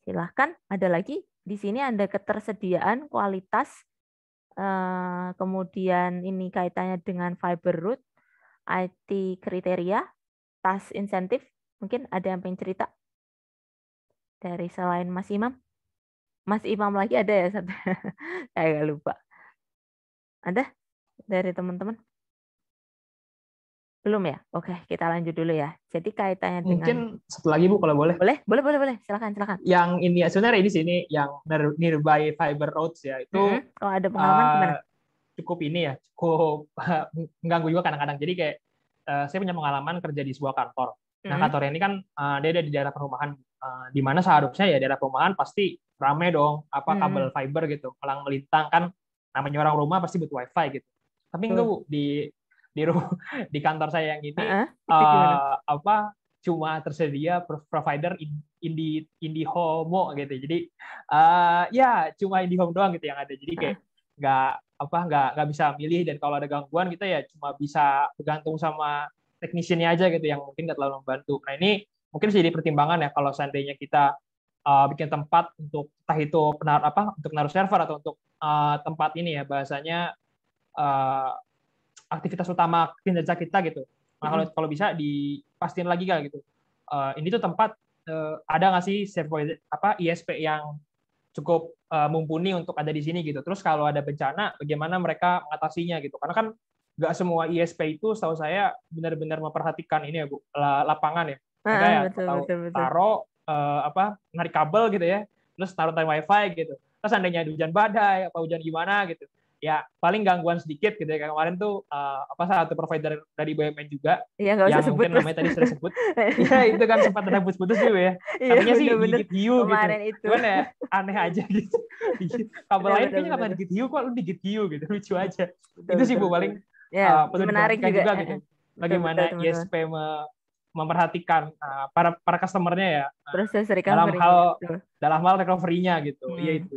silahkan ada lagi di sini ada ketersediaan kualitas eh, kemudian ini kaitannya dengan fiber root IT kriteria tas insentif mungkin ada yang pengen cerita dari selain Mas Imam? Mas Imam lagi ada ya? Saya (laughs) agak lupa. Ada dari teman-teman? Belum ya? Oke, kita lanjut dulu ya. Jadi kaitannya dengan... Mungkin satu lagi, Bu, kalau boleh. Boleh, boleh, boleh. boleh. Silakan, silakan. Yang
ini, ya, sebenarnya di sini, yang nearby fiber roads ya, itu... Hmm,
kalau oh, ada pengalaman uh, gimana?
Cukup ini ya, cukup (laughs) mengganggu juga kadang-kadang. Jadi kayak, uh, saya punya pengalaman kerja di sebuah kantor. Nah, mm-hmm. kantornya ini kan uh, dia ada di daerah perumahan uh, di mana seharusnya ya daerah perumahan pasti rame dong apa hmm. kabel fiber gitu melang melintang kan namanya orang rumah pasti butuh wifi gitu tapi enggak bu di di rumah, (laughs) di kantor saya yang ini uh-huh. uh, apa cuma tersedia provider Indi IndiHome gitu. Jadi uh, ya cuma home doang gitu yang ada. Jadi kayak nggak apa nggak nggak bisa milih dan kalau ada gangguan kita ya cuma bisa bergantung sama teknisinya aja gitu yang mungkin nggak terlalu membantu. Nah ini mungkin jadi pertimbangan ya kalau seandainya kita uh, bikin tempat untuk entah itu penar apa untuk naruh server atau untuk uh, tempat ini ya bahasanya uh, aktivitas utama kinerja kita gitu. Nah kalau mm-hmm. kalau bisa dipastikan lagi kan gitu. Uh, ini tuh tempat uh, ada nggak sih server apa ISP yang cukup uh, mumpuni untuk ada di sini gitu. Terus kalau ada bencana, bagaimana mereka mengatasinya gitu? Karena kan nggak semua ISP itu, setahu saya benar-benar memperhatikan ini ya bu lapangan ya
mereka ya betul, betul, betul. taruh
eh, uh, apa narik kabel gitu ya, terus taruh tali wifi gitu. Terus ada hujan badai apa hujan gimana gitu, ya paling gangguan sedikit gitu ya kayak kemarin tuh uh, apa salah satu provider dari BUMN juga ya, gak usah yang sebut mungkin namanya tadi sudah sebut (laughs)
iya, ya itu iya. kan sempat ada putus-putus juga ya iya, katanya sih -bener. hiu gitu. kemarin gitu itu. ya
aneh aja gitu kabel lain kayaknya nggak digigit hiu kok lu digigit hiu gitu lucu aja betul, itu sih bu paling eh, ya, uh, menarik juga, juga gitu. bagaimana ISP memperhatikan uh, para para customernya ya uh, ah,
proses dalam hal
itu. dalam hal recovery-nya gitu hmm. ya itu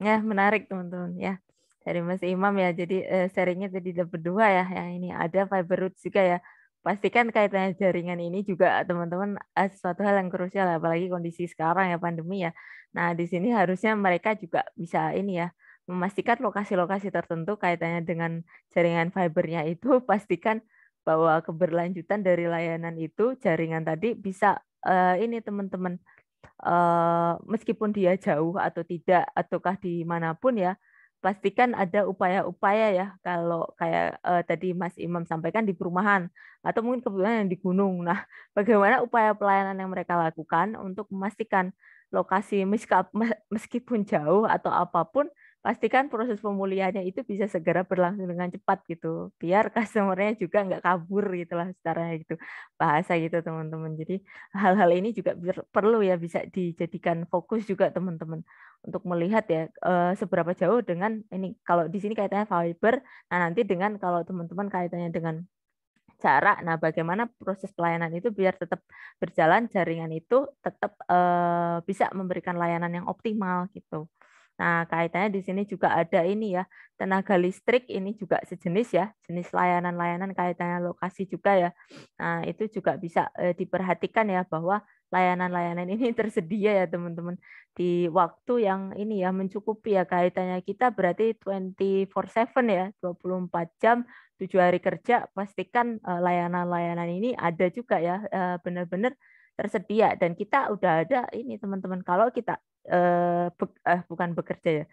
ya menarik teman-teman ya dari Mas Imam ya jadi uh, sharingnya jadi ada berdua ya yang ini ada fiber root juga ya pastikan kaitannya jaringan ini juga teman-teman eh, sesuatu hal yang krusial apalagi kondisi sekarang ya pandemi ya nah di sini harusnya mereka juga bisa ini ya memastikan lokasi-lokasi tertentu kaitannya dengan jaringan fibernya itu pastikan bahwa keberlanjutan dari layanan itu jaringan tadi bisa uh, ini teman-teman uh, meskipun dia jauh atau tidak ataukah di dimanapun ya pastikan ada upaya-upaya ya kalau kayak uh, tadi Mas Imam sampaikan di perumahan atau mungkin kebetulan yang di gunung. Nah, (laughs) bagaimana upaya pelayanan yang mereka lakukan untuk memastikan lokasi meskipun jauh atau apapun pastikan proses pemulihannya itu bisa segera berlangsung dengan cepat gitu biar (laughs) customernya juga nggak kabur gitulah lah secara gitu bahasa gitu teman-teman jadi hal-hal ini juga perlu ya bisa dijadikan fokus juga teman-teman untuk melihat ya e, seberapa jauh dengan ini kalau di sini kaitannya fiber nah nanti dengan kalau teman-teman kaitannya dengan cara nah bagaimana proses pelayanan itu biar tetap berjalan jaringan itu tetap e, bisa memberikan layanan yang optimal gitu Nah, kaitannya di sini juga ada ini ya, tenaga listrik ini juga sejenis ya, jenis layanan-layanan kaitannya lokasi juga ya. Nah, itu juga bisa eh, diperhatikan ya bahwa layanan-layanan ini (laughs) tersedia ya teman-teman di waktu yang ini ya mencukupi ya kaitannya kita berarti 24/7 ya, 24 jam, tujuh hari kerja pastikan eh, layanan-layanan ini ada juga ya eh, benar-benar tersedia dan kita udah ada ini teman-teman kalau kita eh, be, eh bukan bekerja ya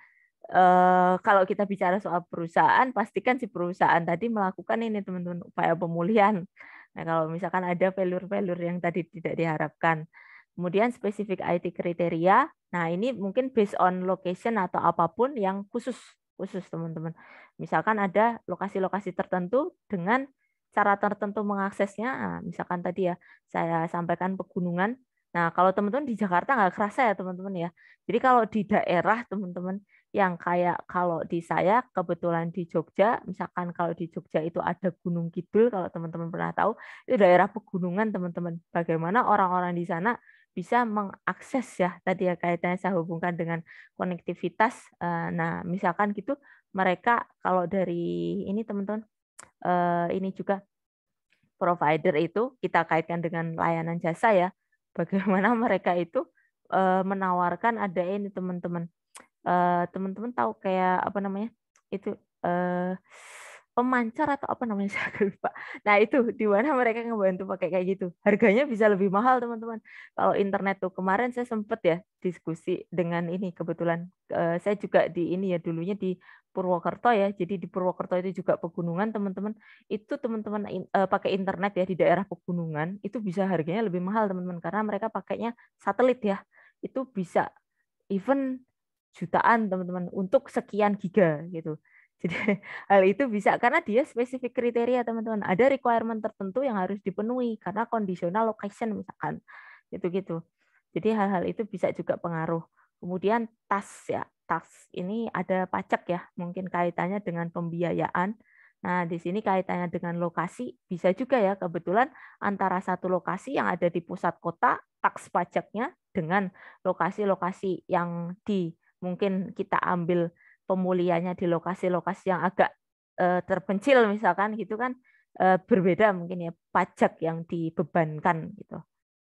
eh, kalau kita bicara soal perusahaan pastikan si perusahaan tadi melakukan ini teman-teman upaya pemulihan nah kalau misalkan ada failure-failure yang tadi tidak diharapkan kemudian spesifik IT kriteria nah ini mungkin based on location atau apapun yang khusus khusus teman-teman misalkan ada lokasi-lokasi tertentu dengan cara tertentu mengaksesnya, nah, misalkan tadi ya saya sampaikan pegunungan. Nah kalau teman-teman di Jakarta nggak kerasa ya teman-teman ya. Jadi kalau di daerah teman-teman yang kayak kalau di saya kebetulan di Jogja, misalkan kalau di Jogja itu ada Gunung Kidul kalau teman-teman pernah tahu, itu daerah pegunungan teman-teman. Bagaimana orang-orang di sana bisa mengakses ya tadi ya kaitannya saya hubungkan dengan konektivitas. Eh, nah, misalkan gitu mereka kalau dari ini teman-teman Eh, ini juga provider itu kita kaitkan dengan layanan jasa ya. (laughs) Bagaimana mereka itu eh, menawarkan ada ini teman-teman. Eh, teman-teman tahu kayak apa namanya? Itu uh, pemancar atau apa namanya (laughs) saya lupa. Nah itu di mana mereka ngebantu pakai kayak gitu. Harganya bisa lebih mahal teman-teman. Kalau internet tuh kemarin saya sempet ya diskusi dengan ini kebetulan eh, saya juga di ini ya dulunya di Purwokerto ya. Jadi di Purwokerto itu juga pegunungan teman-teman. Itu teman-teman in, eh, pakai internet ya di daerah pegunungan itu bisa harganya lebih mahal teman-teman karena mereka pakainya satelit ya. Itu bisa even jutaan teman-teman untuk sekian giga gitu. Jadi (laughs) hal itu bisa karena dia spesifik kriteria teman-teman. Ada requirement tertentu yang harus dipenuhi karena conditional location misalkan. Gitu-gitu. Jadi hal-hal itu bisa juga pengaruh. Kemudian tas ya, tas ini ada pajak ya, mungkin kaitannya dengan pembiayaan. Nah, di sini kaitannya dengan lokasi bisa juga ya kebetulan antara satu lokasi yang ada di pusat kota tax pajaknya dengan lokasi-lokasi yang di mungkin kita ambil pemulihannya di lokasi-lokasi yang agak uh, terpencil misalkan gitu kan eh, berbeda mungkin ya pajak yang dibebankan gitu.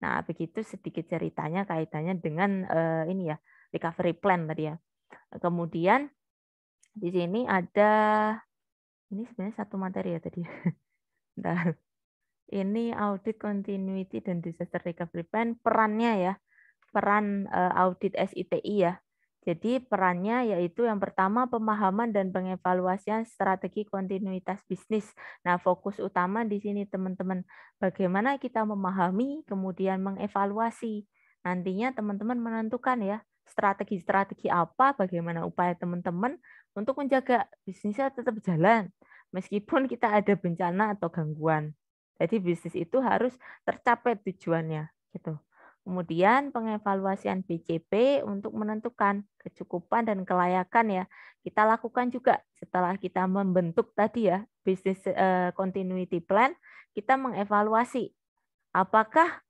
Nah, begitu sedikit ceritanya kaitannya dengan eh, ini ya recovery plan tadi ya. Kemudian di sini ada ini sebenarnya satu materi ya tadi. (laughs) Bentar. Ini audit continuity dan disaster recovery plan perannya ya. Peran eh, audit SITI ya jadi perannya yaitu yang pertama pemahaman dan pengevaluasian strategi kontinuitas bisnis. Nah, fokus utama di sini teman-teman, bagaimana kita memahami kemudian mengevaluasi. Nantinya teman-teman menentukan ya strategi-strategi apa, bagaimana upaya teman-teman untuk menjaga bisnisnya tetap jalan meskipun kita ada bencana atau gangguan. Jadi bisnis itu harus tercapai tujuannya gitu. Kemudian pengevaluasian BCP untuk menentukan kecukupan dan kelayakan ya. Kita lakukan juga setelah kita membentuk tadi ya business eh, continuity plan, kita mengevaluasi apakah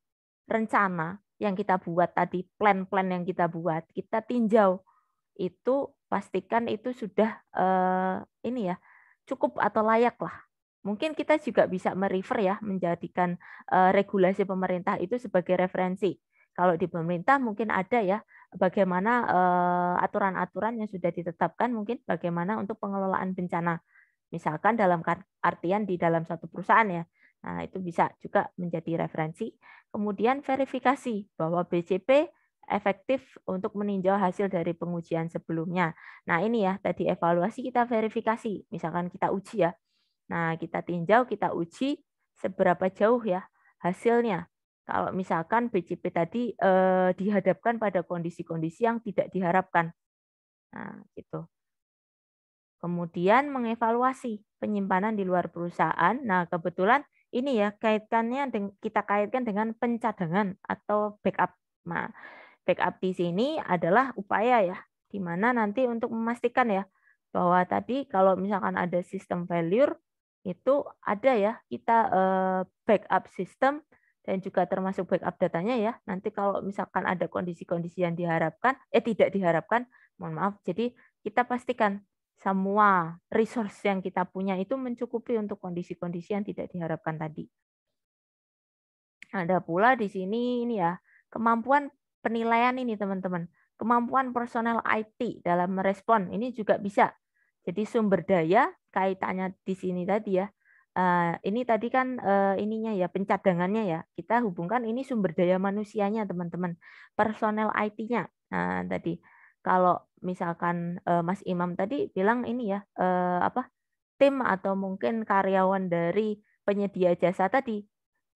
rencana yang kita buat tadi, plan-plan yang kita buat, kita tinjau itu pastikan itu sudah eh, ini ya cukup atau layak lah mungkin kita juga bisa merefer ya menjadikan uh, regulasi pemerintah itu sebagai referensi kalau di pemerintah mungkin ada ya bagaimana eh, aturan-aturan yang sudah ditetapkan mungkin bagaimana untuk pengelolaan bencana. Misalkan dalam artian di dalam satu perusahaan ya. Nah, itu bisa juga menjadi referensi. Kemudian verifikasi bahwa BCP efektif untuk meninjau hasil dari pengujian sebelumnya. Nah, ini ya tadi evaluasi kita verifikasi, misalkan kita uji ya. Nah, kita tinjau, kita uji seberapa jauh ya hasilnya kalau misalkan BCP tadi eh, dihadapkan pada kondisi-kondisi yang tidak diharapkan. Nah, gitu. Kemudian mengevaluasi penyimpanan di luar perusahaan. Nah, kebetulan ini ya kaitkannya kita kaitkan dengan pencadangan atau backup. Nah, backup di sini adalah upaya ya di mana nanti untuk memastikan ya bahwa tadi kalau misalkan ada sistem failure itu ada ya kita eh, backup sistem dan juga termasuk backup datanya ya. Nanti kalau misalkan ada kondisi-kondisi yang diharapkan, eh tidak diharapkan, mohon maaf. Jadi kita pastikan semua resource yang kita punya itu mencukupi untuk kondisi-kondisi yang tidak diharapkan tadi. Ada pula di sini ini ya, kemampuan penilaian ini teman-teman. Kemampuan personel IT dalam merespon ini juga bisa. Jadi sumber daya kaitannya di sini tadi ya, Eh, ini tadi kan uh, ininya ya pencadangannya ya kita hubungkan ini sumber daya manusianya teman-teman personel IT-nya nah, tadi kalau misalkan uh, Mas Imam tadi bilang ini ya uh, apa tim atau mungkin karyawan dari penyedia jasa tadi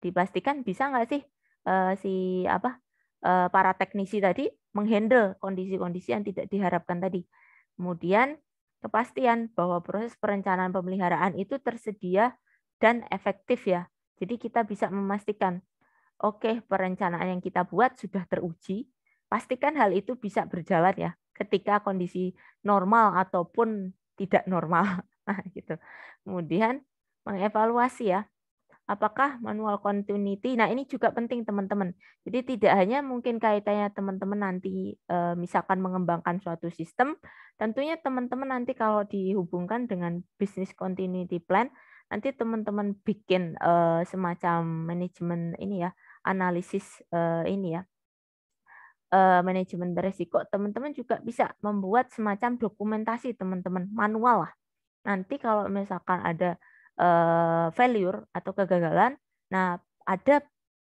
dipastikan bisa nggak sih uh, si apa uh, para teknisi tadi menghandle kondisi-kondisi yang tidak diharapkan tadi kemudian kepastian bahwa proses perencanaan pemeliharaan itu tersedia dan efektif ya. Jadi kita bisa memastikan, oke okay, perencanaan yang kita buat sudah teruji, pastikan hal itu bisa berjalan ya ketika kondisi normal ataupun tidak normal. (laughs) Nah, gitu. Kemudian mengevaluasi ya, apakah manual continuity. Nah, ini juga penting teman-teman. Jadi tidak hanya mungkin kaitannya teman-teman nanti eh, misalkan mengembangkan suatu sistem, tentunya teman-teman nanti kalau dihubungkan dengan business continuity plan, nanti teman-teman bikin uh, semacam manajemen ini ya, analisis uh, ini ya, uh, manajemen beresiko, teman-teman juga bisa membuat semacam dokumentasi teman-teman manual lah. Nanti kalau misalkan ada uh, failure atau kegagalan, nah ada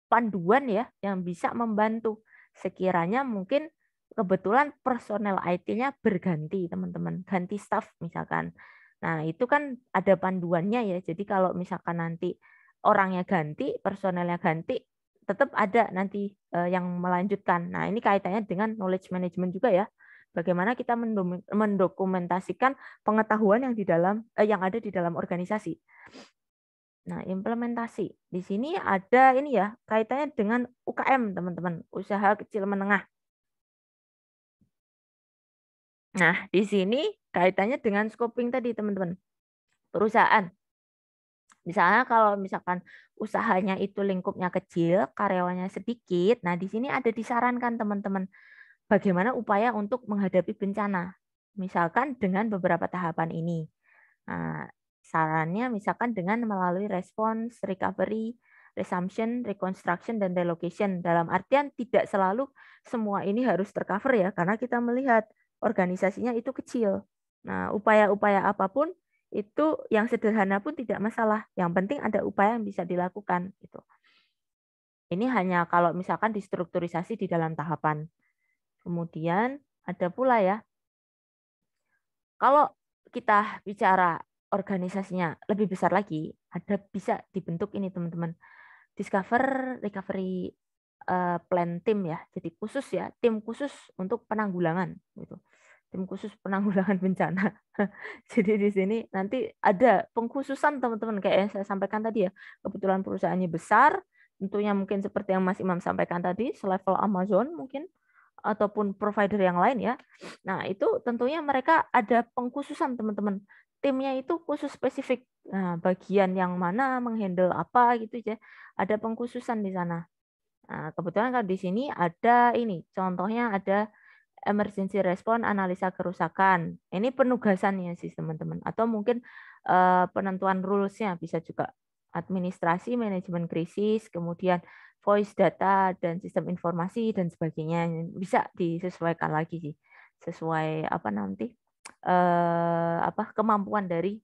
panduan ya yang bisa membantu sekiranya mungkin kebetulan personel IT-nya berganti teman-teman ganti staff misalkan Nah, itu kan ada panduannya ya. Jadi kalau misalkan nanti orangnya ganti, personelnya ganti, tetap ada nanti eh, yang melanjutkan. Nah, ini kaitannya dengan knowledge management juga ya. Bagaimana kita mendokumentasikan pengetahuan yang di dalam eh, yang ada di dalam organisasi. Nah, implementasi. Di sini ada ini ya, kaitannya dengan UKM, teman-teman, usaha kecil menengah. Nah, di sini kaitannya dengan scoping tadi, teman-teman. Perusahaan. Misalnya kalau misalkan usahanya itu lingkupnya kecil, karyawannya sedikit, nah di sini ada disarankan teman-teman bagaimana upaya untuk menghadapi bencana. Misalkan dengan beberapa tahapan ini. Nah, sarannya misalkan dengan melalui respons, recovery, resumption, reconstruction, dan relocation. Dalam artian tidak selalu semua ini harus tercover ya, karena kita melihat organisasinya itu kecil. Nah, upaya-upaya apapun itu yang sederhana pun tidak masalah. Yang penting ada upaya yang bisa dilakukan gitu. Ini hanya kalau misalkan distrukturisasi di dalam tahapan. Kemudian ada pula ya. Kalau kita bicara organisasinya lebih besar lagi, ada bisa dibentuk ini teman-teman. Discover recovery uh, plan tim ya, jadi khusus ya, tim khusus untuk penanggulangan gitu. Tim khusus penanggulangan (laughs) bencana. (laughs) jadi di sini nanti ada pengkhususan teman-teman kayak yang saya sampaikan tadi ya. Kebetulan perusahaannya besar, tentunya mungkin seperti yang Mas Imam sampaikan tadi, selevel Amazon mungkin ataupun provider yang lain ya. Nah, itu tentunya mereka ada pengkhususan teman-teman. Timnya itu khusus spesifik. Nah, bagian yang mana menghandle apa gitu ya. Ada pengkhususan di sana. Nah, kebetulan kalau di sini ada ini, contohnya ada emergency response analisa kerusakan. Ini penugasannya sih teman-teman. Atau mungkin uh, penentuan rules-nya bisa juga administrasi, manajemen krisis, kemudian voice data dan sistem informasi dan sebagainya bisa disesuaikan lagi sih sesuai apa nanti eh, apa kemampuan dari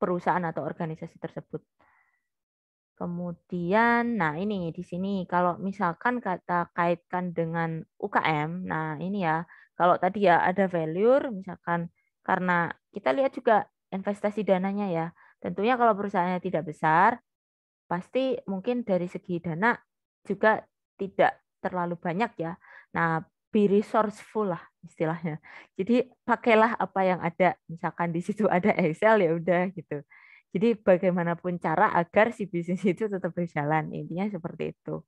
perusahaan atau organisasi tersebut. Kemudian, nah ini di sini kalau misalkan kata kaitkan dengan UKM, nah ini ya, kalau tadi ya ada value, misalkan karena kita lihat juga investasi dananya ya. Tentunya kalau perusahaannya tidak besar, pasti mungkin dari segi dana juga tidak terlalu banyak ya. Nah, be resourceful lah istilahnya. Jadi pakailah apa yang ada. Misalkan di situ ada Excel ya udah gitu jadi bagaimanapun cara agar si bisnis itu tetap berjalan. Intinya seperti itu.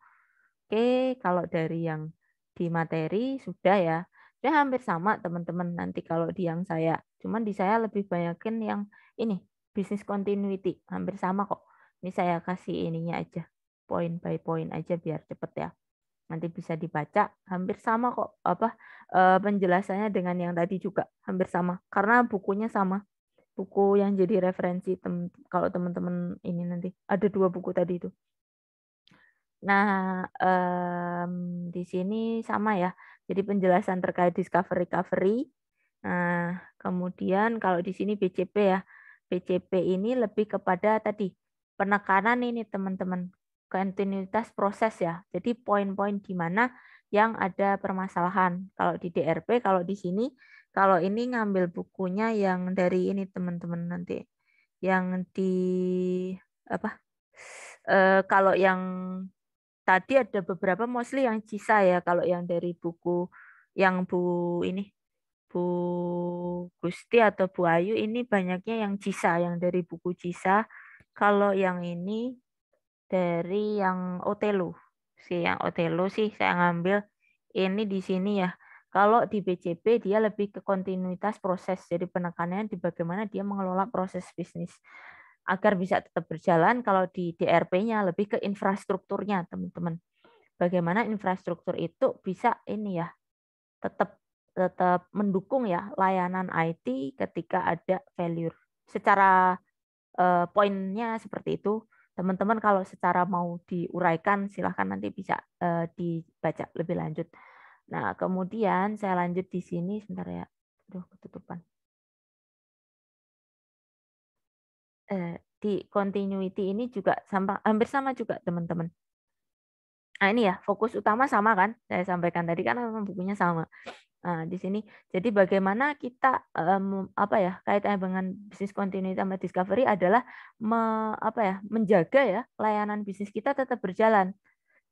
Oke, kalau dari yang di materi sudah ya. Sudah hampir sama teman-teman nanti kalau di yang saya. Cuman di saya lebih banyakin yang ini, bisnis continuity. Hampir sama kok. Ini saya kasih ininya aja. Point by point aja biar cepet ya. Nanti bisa dibaca. Hampir sama kok apa eh, penjelasannya dengan yang tadi juga. Hampir sama. Karena bukunya sama buku yang jadi referensi tem kalau teman-teman ini nanti ada dua buku tadi itu. Nah, um, di sini sama ya. Jadi penjelasan terkait discovery recovery. Nah, kemudian kalau di sini BCP ya. BCP ini lebih kepada tadi penekanan ini teman-teman kontinuitas proses ya. Jadi poin-poin di mana yang ada permasalahan. Kalau di DRP, kalau di sini kalau ini ngambil bukunya yang dari ini teman-teman nanti yang di apa? E, kalau yang tadi ada beberapa mostly yang cisa ya kalau yang dari buku yang Bu ini Bu Gusti atau Bu Ayu ini banyaknya yang cisa yang dari buku cisa. Kalau yang ini dari yang Otelo sih yang Otelo sih saya ngambil ini di sini ya kalau di BCP dia lebih ke kontinuitas proses, jadi penekanannya di bagaimana dia mengelola proses bisnis agar bisa tetap berjalan. Kalau di DRP-nya lebih ke infrastrukturnya, teman-teman. Bagaimana infrastruktur itu bisa ini ya, tetap tetap mendukung ya layanan IT ketika ada failure. Secara eh, poinnya seperti itu. Teman-teman kalau secara mau diuraikan silahkan nanti bisa eh, dibaca lebih lanjut. Nah, kemudian saya lanjut di sini sebentar ya. Aduh, ketutupan. Eh, di continuity ini juga sama, hampir sama juga teman-teman. Nah, ini ya, fokus utama sama kan? Saya sampaikan tadi kan bukunya sama. Nah, di sini jadi bagaimana kita um, apa ya kaitannya dengan bisnis continuity sama discovery adalah me, apa ya menjaga ya layanan bisnis kita tetap berjalan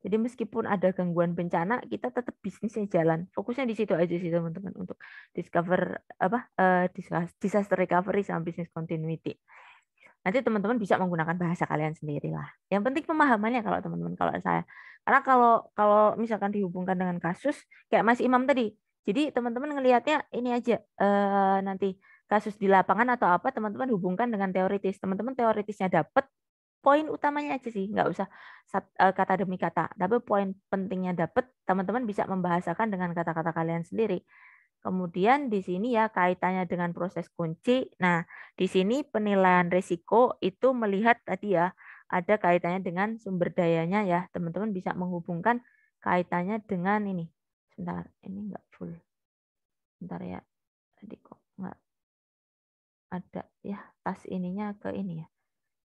jadi meskipun ada gangguan bencana, kita tetap bisnisnya jalan. Fokusnya di situ aja sih teman-teman untuk discover apa uh, disaster recovery sama business continuity. Nanti teman-teman bisa menggunakan bahasa kalian sendiri lah. Yang penting pemahamannya kalau teman-teman kalau saya. Karena kalau kalau misalkan dihubungkan dengan kasus kayak Mas Imam tadi. Jadi teman-teman ngelihatnya ini aja uh, nanti kasus di lapangan atau apa teman-teman hubungkan dengan teoritis. Teman-teman teoritisnya dapat, poin utamanya aja sih, nggak usah eh, kata demi kata. Tapi poin pentingnya dapat, teman-teman bisa membahasakan dengan kata-kata kalian sendiri. Kemudian di sini ya kaitannya dengan proses kunci. Nah, di sini penilaian risiko itu melihat tadi ya, ada kaitannya dengan sumber dayanya ya. Teman-teman bisa menghubungkan kaitannya dengan ini. Sebentar, ini enggak full. Sebentar ya. Tadi kok enggak ada ya tas ininya ke ini ya.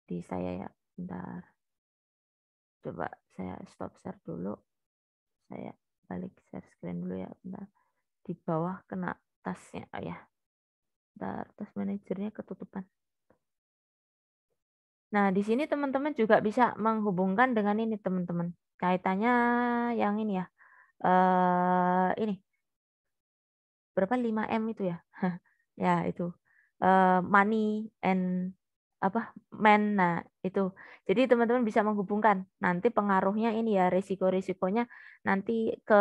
Di saya ya. Bentar. Coba saya stop share dulu. Saya balik share screen dulu ya. Bentar. Di bawah kena tasnya. Oh ya. Bentar, tas manajernya ketutupan. Nah, di sini teman-teman juga bisa menghubungkan dengan ini teman-teman. Kaitannya yang ini ya. Uh, ini. Berapa 5M itu ya? (laughs) ya, itu. Uh, money and apa? men Nah, itu. Jadi teman-teman bisa menghubungkan nanti pengaruhnya ini ya risiko-risikonya nanti ke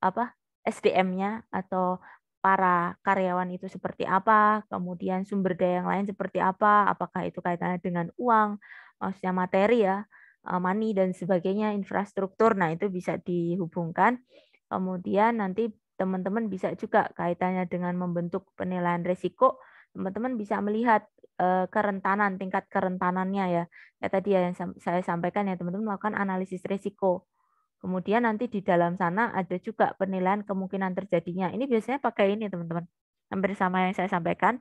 apa SDM-nya atau para karyawan itu seperti apa, kemudian sumber daya yang lain seperti apa, apakah itu kaitannya dengan uang, maksudnya eh, materi ya, eh, money dan sebagainya, infrastruktur. Nah, itu bisa dihubungkan. Kemudian nanti teman-teman bisa juga kaitannya dengan membentuk penilaian risiko teman-teman bisa melihat uh, kerentanan, tingkat kerentanannya ya. Ya tadi ya yang saya sampaikan ya teman-teman melakukan analisis risiko. Kemudian nanti di dalam sana ada juga penilaian kemungkinan terjadinya. Ini biasanya pakai ini teman-teman. Hampir sama yang saya sampaikan.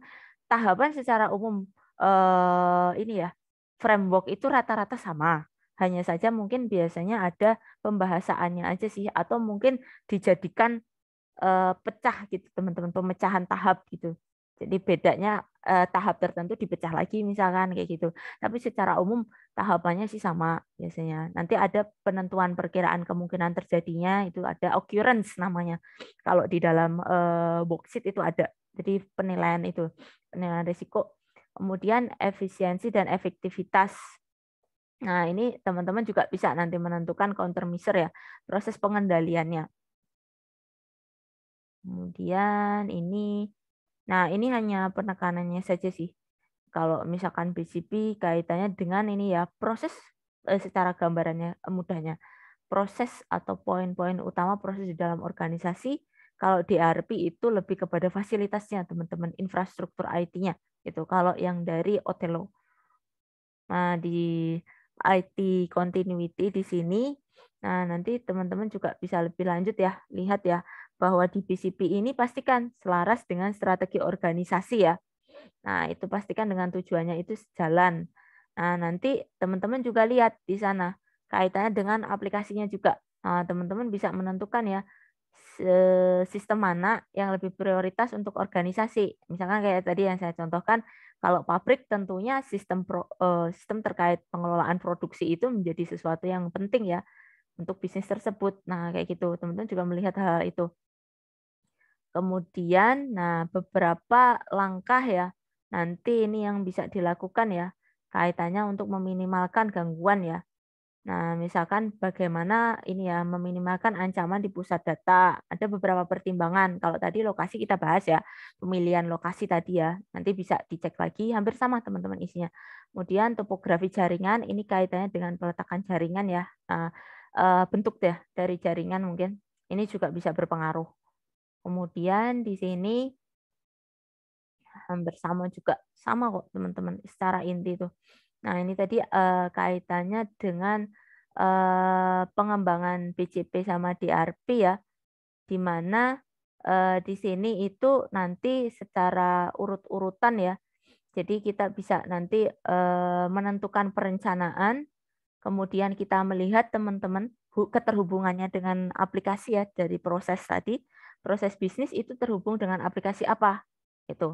Tahapan secara umum eh, ini ya framework itu rata-rata sama. Hanya saja mungkin biasanya ada pembahasannya aja sih. Atau mungkin dijadikan eh, pecah gitu teman-teman. Pemecahan tahap gitu. Jadi bedanya eh, tahap tertentu dipecah lagi misalkan kayak gitu. Tapi secara umum tahapannya sih sama biasanya. Nanti ada penentuan perkiraan kemungkinan terjadinya itu ada occurrence namanya. Kalau di dalam eh, boksit itu ada. Jadi penilaian itu penilaian risiko. Kemudian efisiensi dan efektivitas Nah, ini teman-teman juga bisa nanti menentukan countermeasure ya, proses pengendaliannya. Kemudian ini Nah, ini hanya penekanannya saja sih. Kalau misalkan BCP kaitannya dengan ini ya, proses eh, secara gambarannya eh, mudahnya. Proses atau poin-poin utama proses di dalam organisasi, kalau di DRP itu lebih kepada fasilitasnya, teman-teman, infrastruktur IT-nya. Gitu. Kalau yang dari Otelo. Nah, di IT continuity di sini. Nah, nanti teman-teman juga bisa lebih lanjut ya, lihat ya bahwa di BCP ini pastikan selaras dengan strategi organisasi ya. Nah, itu pastikan dengan tujuannya itu sejalan. Nah, nanti teman-teman juga lihat di sana kaitannya dengan aplikasinya juga. Nah, teman-teman bisa menentukan ya sistem mana yang lebih prioritas untuk organisasi. Misalkan kayak tadi yang saya contohkan, kalau pabrik tentunya sistem eh, sistem terkait pengelolaan produksi itu menjadi sesuatu yang penting ya untuk bisnis tersebut. Nah, kayak gitu. Teman-teman juga melihat -hal itu. Kemudian, nah beberapa langkah ya, nanti ini yang bisa dilakukan ya, kaitannya untuk meminimalkan gangguan ya. Nah, misalkan bagaimana ini ya meminimalkan ancaman di pusat data. Ada beberapa pertimbangan. Kalau tadi lokasi kita bahas ya, pemilihan lokasi tadi ya. Nanti bisa dicek lagi, hampir sama teman-teman isinya. Kemudian topografi jaringan, ini kaitannya dengan peletakan jaringan ya. Nah, eh, bentuk deh dari jaringan mungkin. Ini juga bisa berpengaruh. Kemudian di sini hampir eh, sama juga sama kok teman-teman secara inti itu. Nah ini tadi eh, kaitannya dengan eh, pengembangan BCP sama DRP ya, di mana eh, di sini itu nanti secara urut-urutan ya. Jadi kita bisa nanti eh, menentukan perencanaan, kemudian kita melihat teman-teman keterhubungannya dengan aplikasi ya dari proses tadi proses bisnis itu terhubung dengan aplikasi apa itu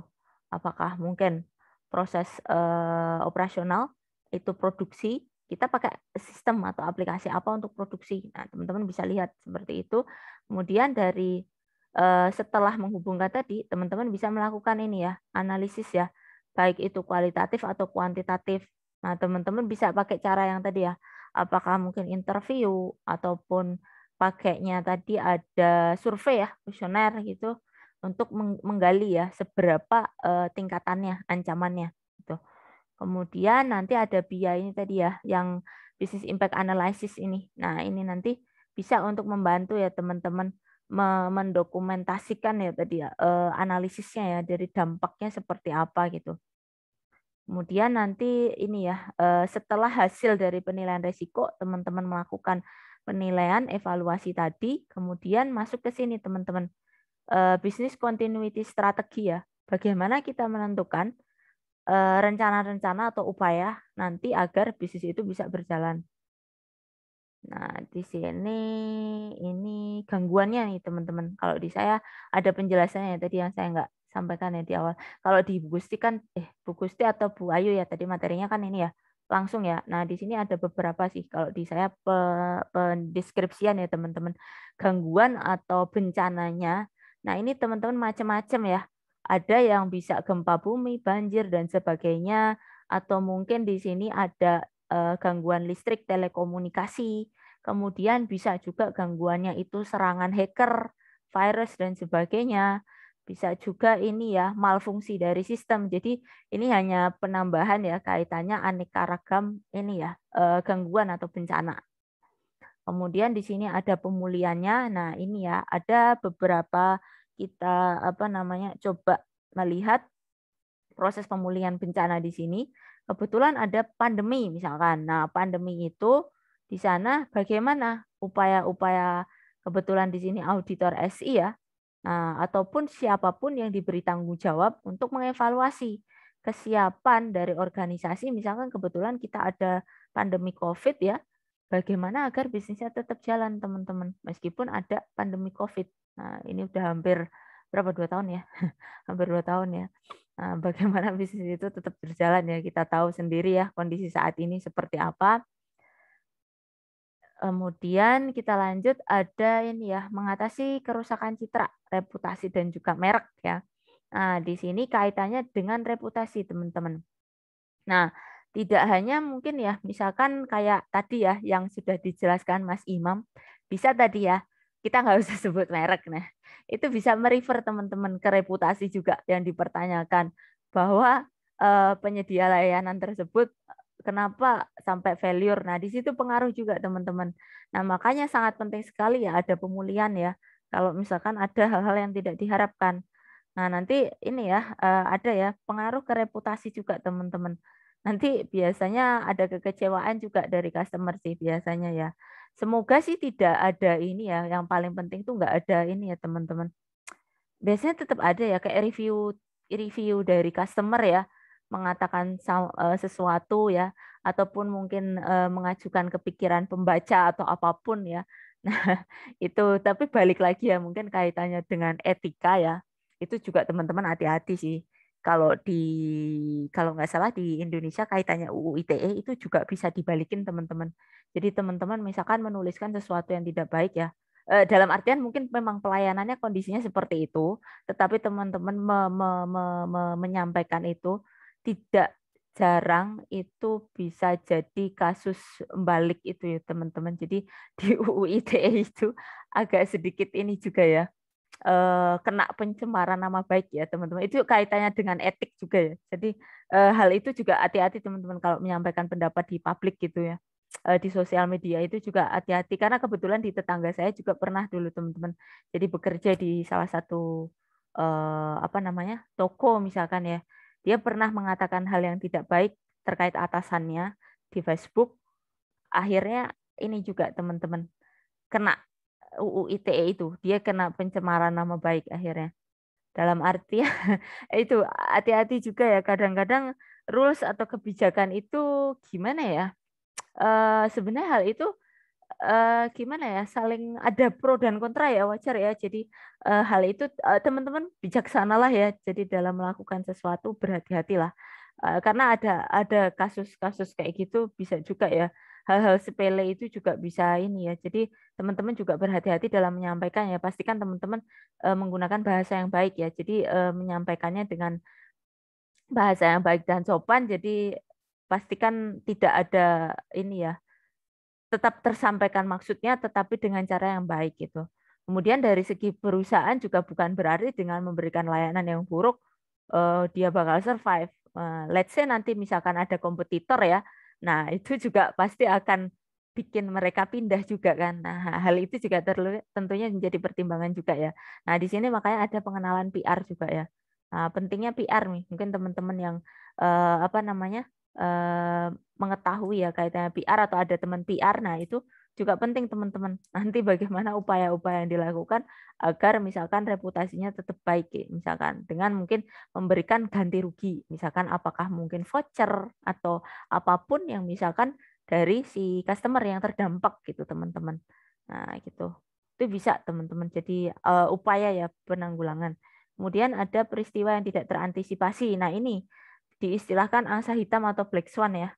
apakah mungkin proses uh, operasional itu produksi kita pakai sistem atau aplikasi apa untuk produksi nah teman-teman bisa lihat seperti itu kemudian dari uh, setelah menghubungkan tadi teman-teman bisa melakukan ini ya analisis ya baik itu kualitatif atau kuantitatif nah teman-teman bisa pakai cara yang tadi ya apakah mungkin interview ataupun pakainya tadi ada survei ya, kuesioner gitu untuk menggali ya seberapa uh, tingkatannya, ancamannya gitu. Kemudian nanti ada biaya ini tadi ya yang business impact analysis ini. Nah, ini nanti bisa untuk membantu ya teman-teman mendokumentasikan ya tadi ya uh, analisisnya ya dari dampaknya seperti apa gitu. Kemudian nanti ini ya eh, setelah hasil dari penilaian risiko teman-teman melakukan penilaian, evaluasi tadi, kemudian masuk ke sini teman-teman. Uh, bisnis continuity strategi ya. Bagaimana kita menentukan eh, rencana-rencana atau upaya nanti agar bisnis itu bisa berjalan. Nah, di sini ini gangguannya nih teman-teman. Kalau di saya ada penjelasannya ya, tadi yang saya nggak sampaikan ya di awal. Kalau di Bu Gusti kan, eh Bu Gusti atau Bu Ayu ya tadi materinya kan ini ya, langsung ya. Nah, di sini ada beberapa sih kalau di saya pendeskripsian ya teman-teman. Gangguan atau bencananya. Nah, ini teman-teman macam-macam ya. Ada yang bisa gempa bumi, banjir dan sebagainya atau mungkin di sini ada eh, gangguan listrik telekomunikasi. Kemudian bisa juga gangguannya itu serangan hacker, virus dan sebagainya bisa juga ini ya malfungsi dari sistem. Jadi ini hanya penambahan ya kaitannya aneka ragam ini ya eh, gangguan atau bencana. Kemudian di sini ada pemulihannya. Nah, ini ya ada beberapa kita apa namanya coba melihat proses pemulihan bencana di sini. Kebetulan ada pandemi misalkan. Nah, pandemi itu di sana bagaimana upaya-upaya kebetulan di sini auditor SI ya Nah, ataupun siapapun yang diberi tanggung jawab untuk mengevaluasi kesiapan dari organisasi misalkan kebetulan kita ada pandemi Covid ya. Bagaimana agar bisnisnya tetap jalan teman-teman meskipun ada pandemi Covid. Nah, ini udah hampir berapa dua tahun ya? (laughs) hampir dua tahun ya. Nah, bagaimana (laughs) bisnis itu tetap berjalan ya kita tahu sendiri ya kondisi saat ini seperti apa Kemudian kita lanjut ada ini ya mengatasi kerusakan citra, reputasi dan juga merek ya. Nah, di sini kaitannya dengan reputasi, teman-teman. Nah, tidak hanya mungkin ya, misalkan kayak tadi ya yang sudah dijelaskan Mas Imam, bisa tadi ya, kita nggak (laughs) usah sebut merek. Nah, itu bisa merefer teman-teman ke reputasi juga yang dipertanyakan bahwa eh, penyedia layanan tersebut kenapa sampai failure. Nah, di situ pengaruh juga teman-teman. Nah, makanya sangat penting sekali ya ada pemulihan ya. Kalau misalkan ada hal-hal yang tidak diharapkan. Nah, nanti ini ya eh, ada ya pengaruh ke reputasi juga teman-teman. Nanti biasanya ada kekecewaan juga dari customer sih biasanya ya. Semoga sih tidak ada ini ya. Yang paling penting tuh enggak ada ini ya teman-teman. Biasanya tetap ada ya kayak review review dari customer ya mengatakan eh, sesuatu ya ataupun mungkin eh, mengajukan kepikiran pembaca atau apapun ya (laughs) nah itu tapi balik lagi ya mungkin kaitannya dengan etika ya itu juga teman-teman hati-hati sih kalau di kalau nggak salah di Indonesia kaitannya UU ITE itu juga bisa dibalikin teman-teman jadi teman-teman misalkan menuliskan sesuatu yang tidak baik ya eh, dalam artian mungkin memang pelayanannya kondisinya seperti itu, tetapi teman-teman me, me, me, me, menyampaikan itu tidak jarang itu bisa jadi kasus balik itu ya teman-teman. Jadi (laughs) di UU ITE itu agak sedikit ini juga ya eh, kena pencemaran nama baik ya teman-teman. Itu kaitannya dengan etik juga ya. Jadi eh, hal itu juga hati-hati teman-teman kalau menyampaikan pendapat di publik gitu ya eh, di sosial media itu juga hati-hati karena kebetulan di tetangga saya juga pernah dulu teman-teman jadi bekerja di salah satu apa namanya toko misalkan ya dia pernah mengatakan hal yang tidak baik terkait atasannya di Facebook. Akhirnya ini juga teman-teman kena UU ITE itu. Dia kena pencemaran nama baik akhirnya. Dalam arti (laughs) itu hati-hati juga ya kadang-kadang rules atau kebijakan itu gimana ya? Eh, sebenarnya hal itu uh, gimana ya saling ada pro dan kontra ya wajar ya jadi uh, hal itu uh, teman-teman bijaksanalah ya jadi dalam melakukan sesuatu berhati-hatilah uh, karena ada ada kasus-kasus kayak gitu bisa juga ya hal-hal sepele itu juga bisa ini ya jadi teman-teman juga berhati-hati dalam menyampaikan ya pastikan teman-teman uh, menggunakan bahasa yang baik ya jadi uh, menyampaikannya dengan bahasa yang baik dan sopan jadi pastikan tidak ada ini ya tetap tersampaikan maksudnya tetapi dengan cara yang baik gitu. Kemudian dari segi perusahaan juga bukan berarti dengan memberikan layanan yang buruk uh, dia bakal survive. Uh, let's say nanti misalkan ada kompetitor ya. Nah, (laughs) itu juga pasti akan bikin mereka pindah juga kan. Nah, hal itu juga terlalu, tentunya menjadi pertimbangan juga ya. Nah, di sini makanya ada pengenalan PR juga ya. Nah, pentingnya PR nih, mungkin teman-teman yang eh, apa namanya? Eh, mengetahui ya kaitannya PR atau ada teman PR. Nah, itu juga penting teman-teman. (laughs) Nanti bagaimana upaya-upaya yang dilakukan agar misalkan reputasinya tetap baik ya. misalkan dengan mungkin memberikan ganti rugi. Misalkan apakah mungkin voucher atau apapun yang misalkan dari si customer yang terdampak gitu, teman-teman. Nah, gitu. Itu bisa teman-teman jadi uh, upaya ya penanggulangan. Kemudian ada peristiwa yang tidak terantisipasi. Nah, ini diistilahkan angsa hitam atau black swan ya.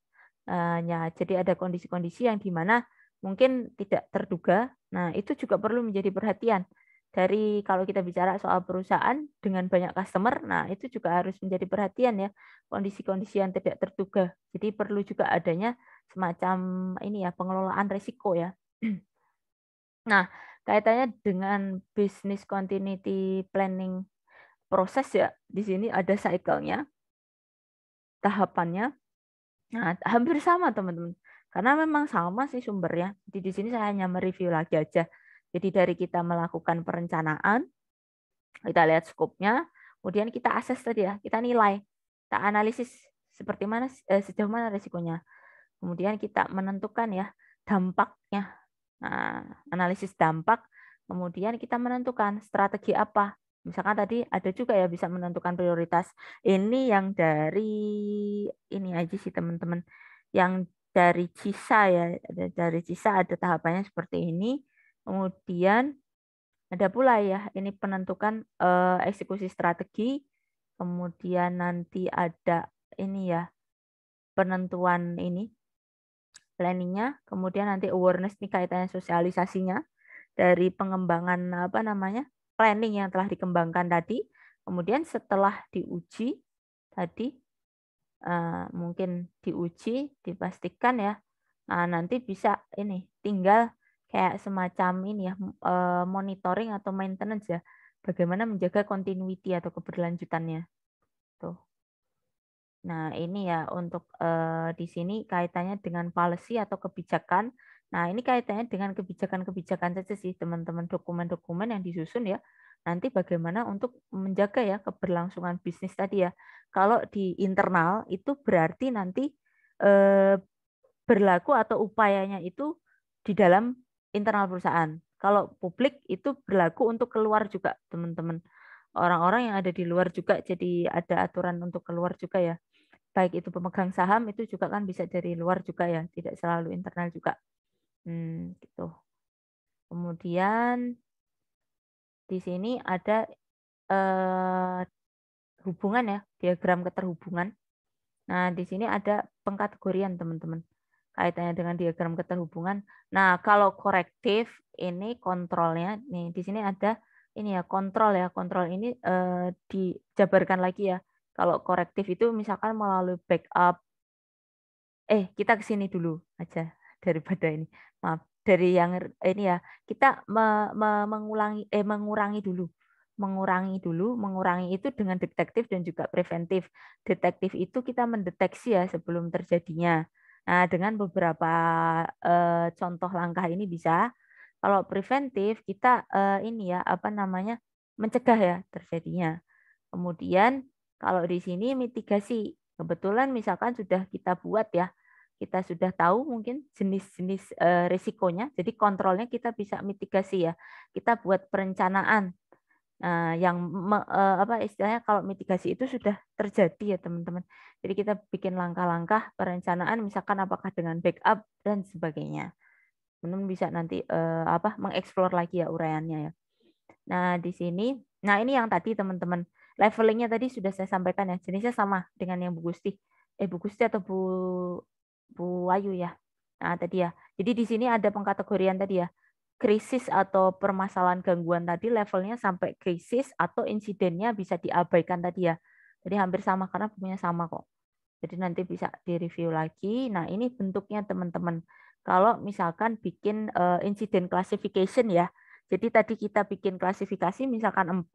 ya jadi ada kondisi-kondisi yang dimana mungkin tidak terduga. Nah itu juga perlu menjadi perhatian dari kalau kita bicara soal perusahaan dengan banyak customer, nah itu juga harus menjadi perhatian ya kondisi-kondisi yang tidak terduga. Jadi perlu juga adanya semacam ini ya pengelolaan risiko ya. (clears throat) Nah kaitannya dengan business continuity planning proses ya di sini ada cycle-nya tahapannya nah, hampir sama teman-teman karena memang sama sih sumbernya. Jadi di sini saya hanya mereview lagi aja. Jadi dari kita melakukan perencanaan, kita lihat skopnya, kemudian kita assess tadi ya, kita nilai, kita analisis seperti mana eh, sejauh mana resikonya. Kemudian kita menentukan ya dampaknya. Nah, analisis dampak, kemudian kita menentukan strategi apa misalkan tadi ada juga ya bisa menentukan prioritas ini yang dari ini aja sih teman-teman yang dari CISA ya dari CISA ada tahapannya seperti ini kemudian ada pula ya ini penentukan uh, eksekusi strategi kemudian nanti ada ini ya penentuan ini planningnya kemudian nanti awareness nih kaitannya sosialisasinya dari pengembangan apa namanya planning yang telah dikembangkan tadi. Kemudian setelah diuji tadi, eh, mungkin diuji, dipastikan ya, nah, nanti bisa ini tinggal kayak semacam ini ya, eh, monitoring atau maintenance ya, bagaimana menjaga continuity atau keberlanjutannya. Tuh. Nah, ini ya untuk uh, di sini kaitannya dengan policy atau kebijakan Nah, ini kaitannya dengan kebijakan-kebijakan saja sih, teman-teman, dokumen-dokumen yang disusun ya. Nanti bagaimana untuk menjaga ya keberlangsungan bisnis tadi ya. Kalau di internal itu berarti nanti eh, berlaku atau upayanya itu di dalam internal perusahaan. Kalau publik itu berlaku untuk keluar juga, teman-teman. Orang-orang yang ada di luar juga jadi ada aturan untuk keluar juga ya. Baik itu pemegang saham itu juga kan bisa dari luar juga ya, tidak selalu internal juga. Hmm, gitu. Kemudian di sini ada eh, hubungan ya, diagram keterhubungan. Nah, di sini ada pengkategorian, teman-teman. Kaitannya dengan diagram keterhubungan. Nah, kalau korektif ini kontrolnya nih di sini ada ini ya kontrol ya, kontrol ini eh, dijabarkan lagi ya. Kalau korektif itu misalkan melalui backup eh kita ke sini dulu aja (laughs) daripada ini maaf dari yang ini ya kita me, me, mengulangi eh mengurangi dulu mengurangi dulu mengurangi itu dengan detektif dan juga preventif detektif itu kita mendeteksi ya sebelum terjadinya nah dengan beberapa eh, contoh langkah ini bisa kalau preventif kita eh, ini ya apa namanya mencegah ya terjadinya kemudian kalau di sini mitigasi kebetulan misalkan sudah kita buat ya kita sudah tahu mungkin jenis-jenis eh, risikonya. Jadi kontrolnya kita bisa mitigasi ya. Kita buat perencanaan eh, yang eh, apa istilahnya kalau mitigasi itu sudah terjadi ya teman-teman. Jadi kita bikin langkah-langkah perencanaan misalkan apakah dengan backup dan sebagainya. Teman-teman bisa nanti apa mengeksplor lagi ya uraiannya ya. Nah, di sini nah ini yang tadi teman-teman levelingnya tadi sudah saya sampaikan ya. Jenisnya sama dengan yang Bu Gusti. Eh Bu Gusti atau Bu Bu Ayu ya. Nah, tadi ya. Jadi di sini ada pengkategorian tadi ya. Krisis atau permasalahan gangguan tadi levelnya sampai krisis atau insidennya bisa diabaikan tadi ya. Jadi hampir sama karena punya sama kok. Jadi nanti bisa direview lagi. Nah, ini bentuknya teman-teman. Kalau misalkan bikin uh, eh, incident classification ya. Jadi tadi kita bikin klasifikasi misalkan 4.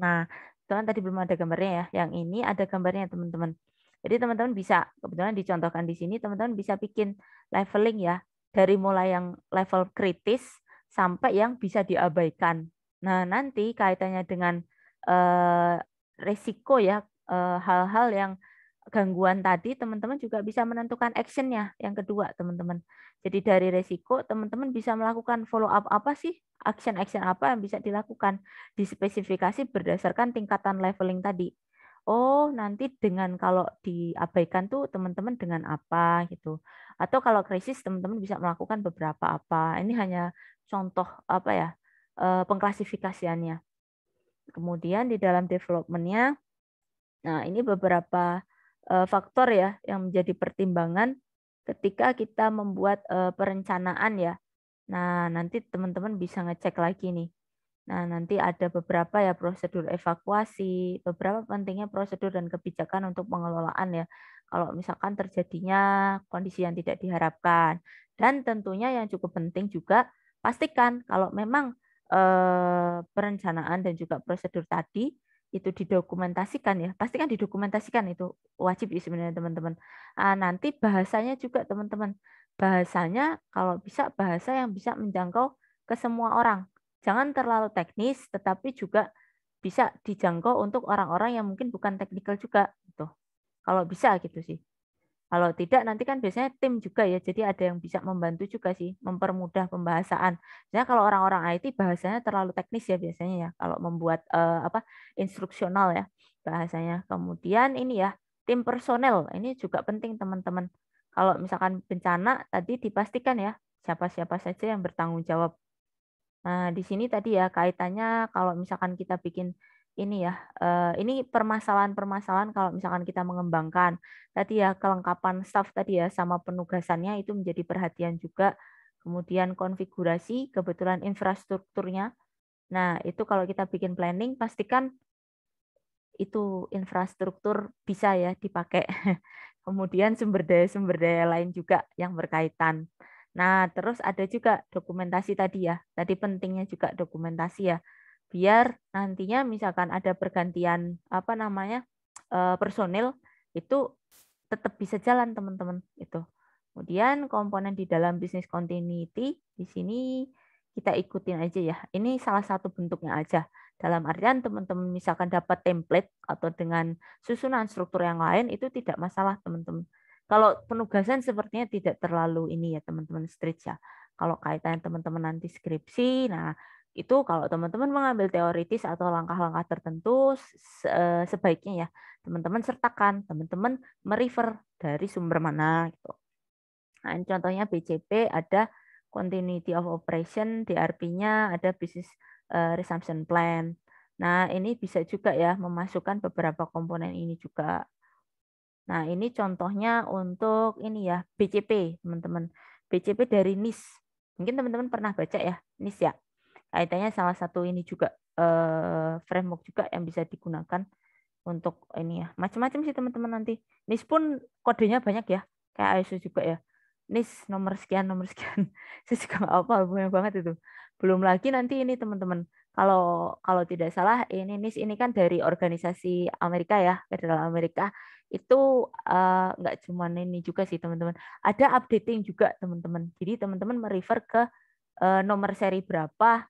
Nah, itu kan tadi belum ada gambarnya ya. Yang ini ada gambarnya teman-teman. Jadi teman-teman bisa, kebetulan dicontohkan di sini, teman-teman bisa bikin leveling ya, dari mulai yang level kritis sampai yang bisa diabaikan. Nah, nanti kaitannya dengan eh, resiko ya, eh, hal-hal eh, yang gangguan tadi, teman-teman juga bisa menentukan actionnya yang kedua, teman-teman. Jadi dari resiko, teman-teman bisa melakukan follow up apa sih, action-action apa yang bisa dilakukan, di spesifikasi berdasarkan tingkatan leveling tadi oh nanti dengan kalau diabaikan tuh teman-teman dengan apa gitu atau kalau krisis teman-teman bisa melakukan beberapa apa ini hanya contoh apa ya eh, pengklasifikasiannya kemudian di dalam developmentnya nah ini beberapa eh, faktor ya yang menjadi pertimbangan ketika kita membuat eh, perencanaan ya nah nanti teman-teman bisa ngecek lagi nih Nah, nanti ada beberapa ya prosedur evakuasi, beberapa pentingnya prosedur dan kebijakan untuk pengelolaan ya. Kalau misalkan terjadinya kondisi yang tidak diharapkan. Dan tentunya yang cukup penting juga pastikan kalau memang eh, perencanaan dan juga prosedur tadi itu didokumentasikan ya. Pastikan didokumentasikan itu wajib ya sebenarnya teman-teman. Nah, nanti bahasanya juga teman-teman. Bahasanya kalau bisa bahasa yang bisa menjangkau ke semua orang Jangan terlalu teknis, tetapi juga bisa dijangkau untuk orang-orang yang mungkin bukan teknikal juga gitu. Kalau bisa gitu sih. Kalau tidak nanti kan biasanya tim juga ya, jadi ada yang bisa membantu juga sih mempermudah pembahasan. Biasanya kalau orang-orang IT bahasanya terlalu teknis ya biasanya ya, kalau membuat uh, apa instruksional ya bahasanya. Kemudian ini ya tim personel ini juga penting teman-teman. Kalau misalkan bencana tadi dipastikan ya siapa-siapa saja yang bertanggung jawab Nah, di sini tadi ya kaitannya kalau misalkan kita bikin ini ya, eh, ini permasalahan-permasalahan kalau misalkan kita mengembangkan tadi ya kelengkapan staff tadi ya sama penugasannya itu menjadi perhatian juga. Kemudian konfigurasi, kebetulan infrastrukturnya. Nah, itu kalau kita bikin planning pastikan itu infrastruktur bisa ya dipakai. (laughs) Kemudian sumber daya sumber daya lain juga yang berkaitan. Nah, terus ada juga dokumentasi tadi ya. Tadi pentingnya juga dokumentasi ya. Biar nantinya misalkan ada pergantian apa namanya eh, personil itu tetap bisa jalan teman-teman itu. Kemudian komponen di dalam bisnis continuity di sini kita ikutin aja ya. Ini salah satu bentuknya aja. Dalam artian teman-teman misalkan dapat template atau dengan susunan struktur yang lain itu tidak masalah teman-teman. Kalau penugasan sepertinya tidak terlalu ini ya teman-teman stretch ya. Kalau kaitan teman-teman nanti skripsi, nah itu kalau teman-teman mengambil teoritis atau langkah-langkah tertentu eh, sebaiknya ya teman-teman sertakan teman-teman merefer dari sumber mana gitu. Nah, ini contohnya BCP ada continuity of operation, DRP-nya ada business eh, resumption plan. Nah, ini bisa juga ya memasukkan beberapa komponen ini juga Nah, ini contohnya untuk ini ya, BCP, teman-teman. BCP dari NIS. Mungkin teman-teman pernah baca ya, NIS ya. Kaitannya salah satu ini juga eh, framework juga yang bisa digunakan untuk ini ya. Macam-macam sih teman-teman nanti. NIS pun kodenya banyak ya, kayak ISO juga ya. NIS nomor sekian, nomor sekian. (laughs) Saya juga nggak apa banyak banget itu. Belum lagi nanti ini teman-teman, kalau kalau tidak salah ini NIS ini kan dari organisasi Amerika ya, Federal Amerika itu eh, nggak uh, cuma ini juga sih teman-teman. Ada updating juga teman-teman. Jadi teman-teman merefer ke uh, nomor seri berapa,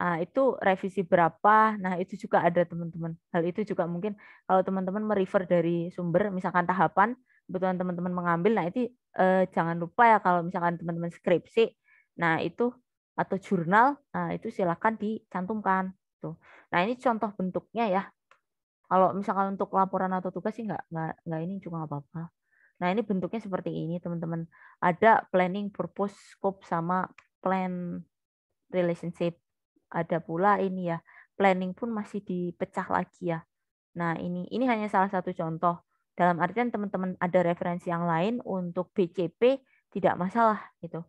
uh, itu revisi berapa. Nah itu juga ada teman-teman. Hal itu juga mungkin kalau teman-teman merefer dari sumber, misalkan tahapan kebetulan teman-teman mengambil. Nah itu uh, jangan lupa ya kalau misalkan teman-teman skripsi, nah itu atau jurnal, nah itu silakan dicantumkan. Tuh. Nah ini contoh bentuknya ya kalau misalkan untuk laporan atau tugas sih nggak nggak nggak ini cuma apa-apa. Nah ini bentuknya seperti ini teman-teman. Ada planning, purpose, scope sama plan relationship. Ada pula ini ya planning pun masih dipecah lagi ya. Nah ini ini hanya salah satu contoh. Dalam artian teman-teman ada referensi yang lain untuk BCP tidak masalah gitu.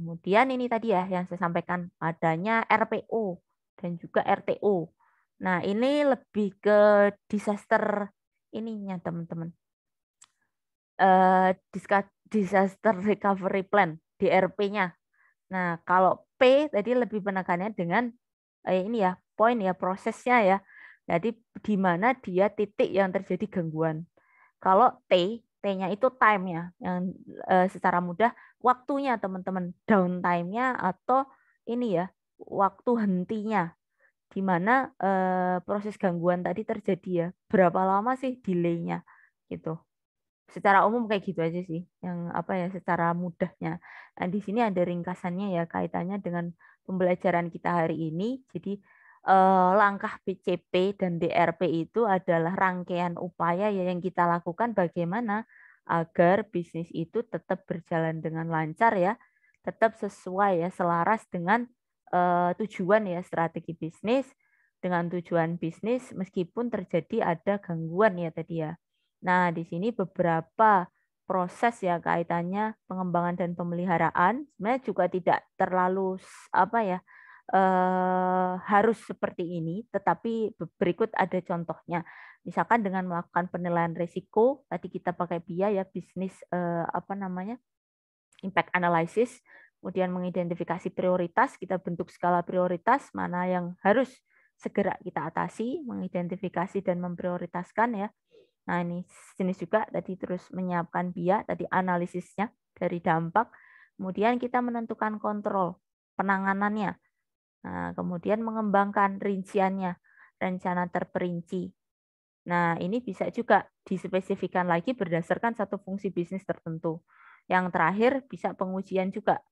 Kemudian ini tadi ya yang saya sampaikan adanya RPO dan juga RTO. Nah, ini lebih ke disaster ininya, teman-teman. Uh, disaster recovery plan, DRP-nya. Nah, kalau P tadi lebih penekannya dengan eh, ini ya, poin ya, prosesnya ya. Jadi di mana dia titik yang terjadi gangguan. Kalau T, T-nya itu time-nya yang eh, secara mudah waktunya teman-teman, downtime-nya atau ini ya, waktu hentinya gimana e, eh, proses gangguan tadi terjadi ya berapa lama sih delaynya gitu secara umum kayak gitu aja sih yang apa ya secara mudahnya nah, di sini ada ringkasannya ya kaitannya dengan pembelajaran kita hari ini jadi eh, langkah PCP dan DRP itu adalah rangkaian upaya ya yang kita lakukan bagaimana agar bisnis itu tetap berjalan dengan lancar ya tetap sesuai ya selaras dengan uh, tujuan ya strategi bisnis dengan tujuan bisnis meskipun terjadi ada gangguan ya tadi ya. Nah, di sini beberapa proses ya kaitannya pengembangan dan pemeliharaan sebenarnya juga tidak terlalu apa ya eh, harus seperti ini tetapi berikut ada contohnya misalkan dengan melakukan penilaian risiko tadi kita pakai biaya ya bisnis eh, apa namanya impact analysis kemudian mengidentifikasi prioritas, kita bentuk skala prioritas mana yang harus segera kita atasi, mengidentifikasi dan memprioritaskan ya. Nah, ini jenis juga tadi terus menyiapkan biaya, tadi analisisnya dari dampak, kemudian kita menentukan kontrol penanganannya. Nah, kemudian mengembangkan rinciannya, rencana terperinci. Nah, ini bisa juga dispesifikkan lagi berdasarkan satu fungsi bisnis tertentu. Yang terakhir bisa pengujian juga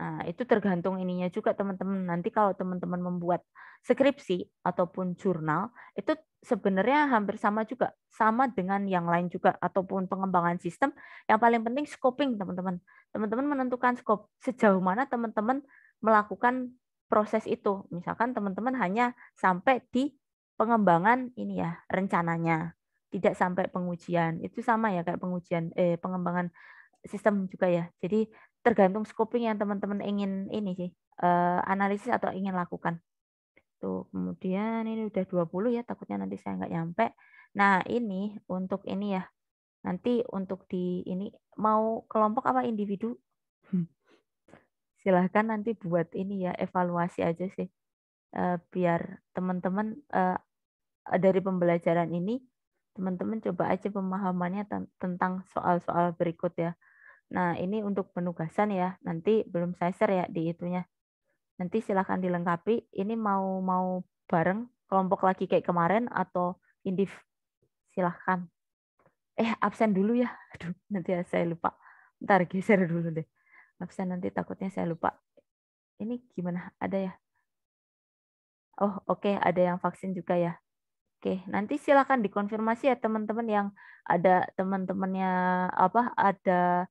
Nah, itu tergantung ininya juga teman-teman. Nanti kalau teman-teman membuat skripsi ataupun jurnal, itu sebenarnya hampir sama juga. Sama dengan yang lain juga, ataupun pengembangan sistem. Yang paling penting scoping, teman-teman. Teman-teman menentukan scope. Sejauh mana teman-teman melakukan proses itu. Misalkan teman-teman hanya sampai di pengembangan ini ya, rencananya. Tidak sampai pengujian. Itu sama ya kayak pengujian, eh, pengembangan sistem juga ya. Jadi tergantung scoping yang teman-teman ingin ini sih uh, analisis atau ingin lakukan tuh kemudian ini udah 20 ya takutnya nanti saya nggak nyampe nah ini untuk ini ya nanti untuk di ini mau kelompok apa individu hmm. silahkan nanti buat ini ya evaluasi aja sih uh, biar teman-teman uh, dari pembelajaran ini teman-teman coba aja pemahamannya tentang soal-soal berikut ya Nah, ini untuk penugasan ya. Nanti belum saya share ya di itunya. Nanti silahkan dilengkapi. Ini mau mau bareng kelompok lagi kayak kemarin atau indiv. Silahkan. Eh, absen dulu ya. (laughs) Aduh, nanti ya saya lupa. Ntar geser dulu deh. Absen nanti takutnya saya lupa. Ini gimana? Ada ya? Oh, oke. Okay. Ada yang vaksin juga ya. Oke, nanti silahkan dikonfirmasi ya teman-teman yang ada teman-temannya apa ada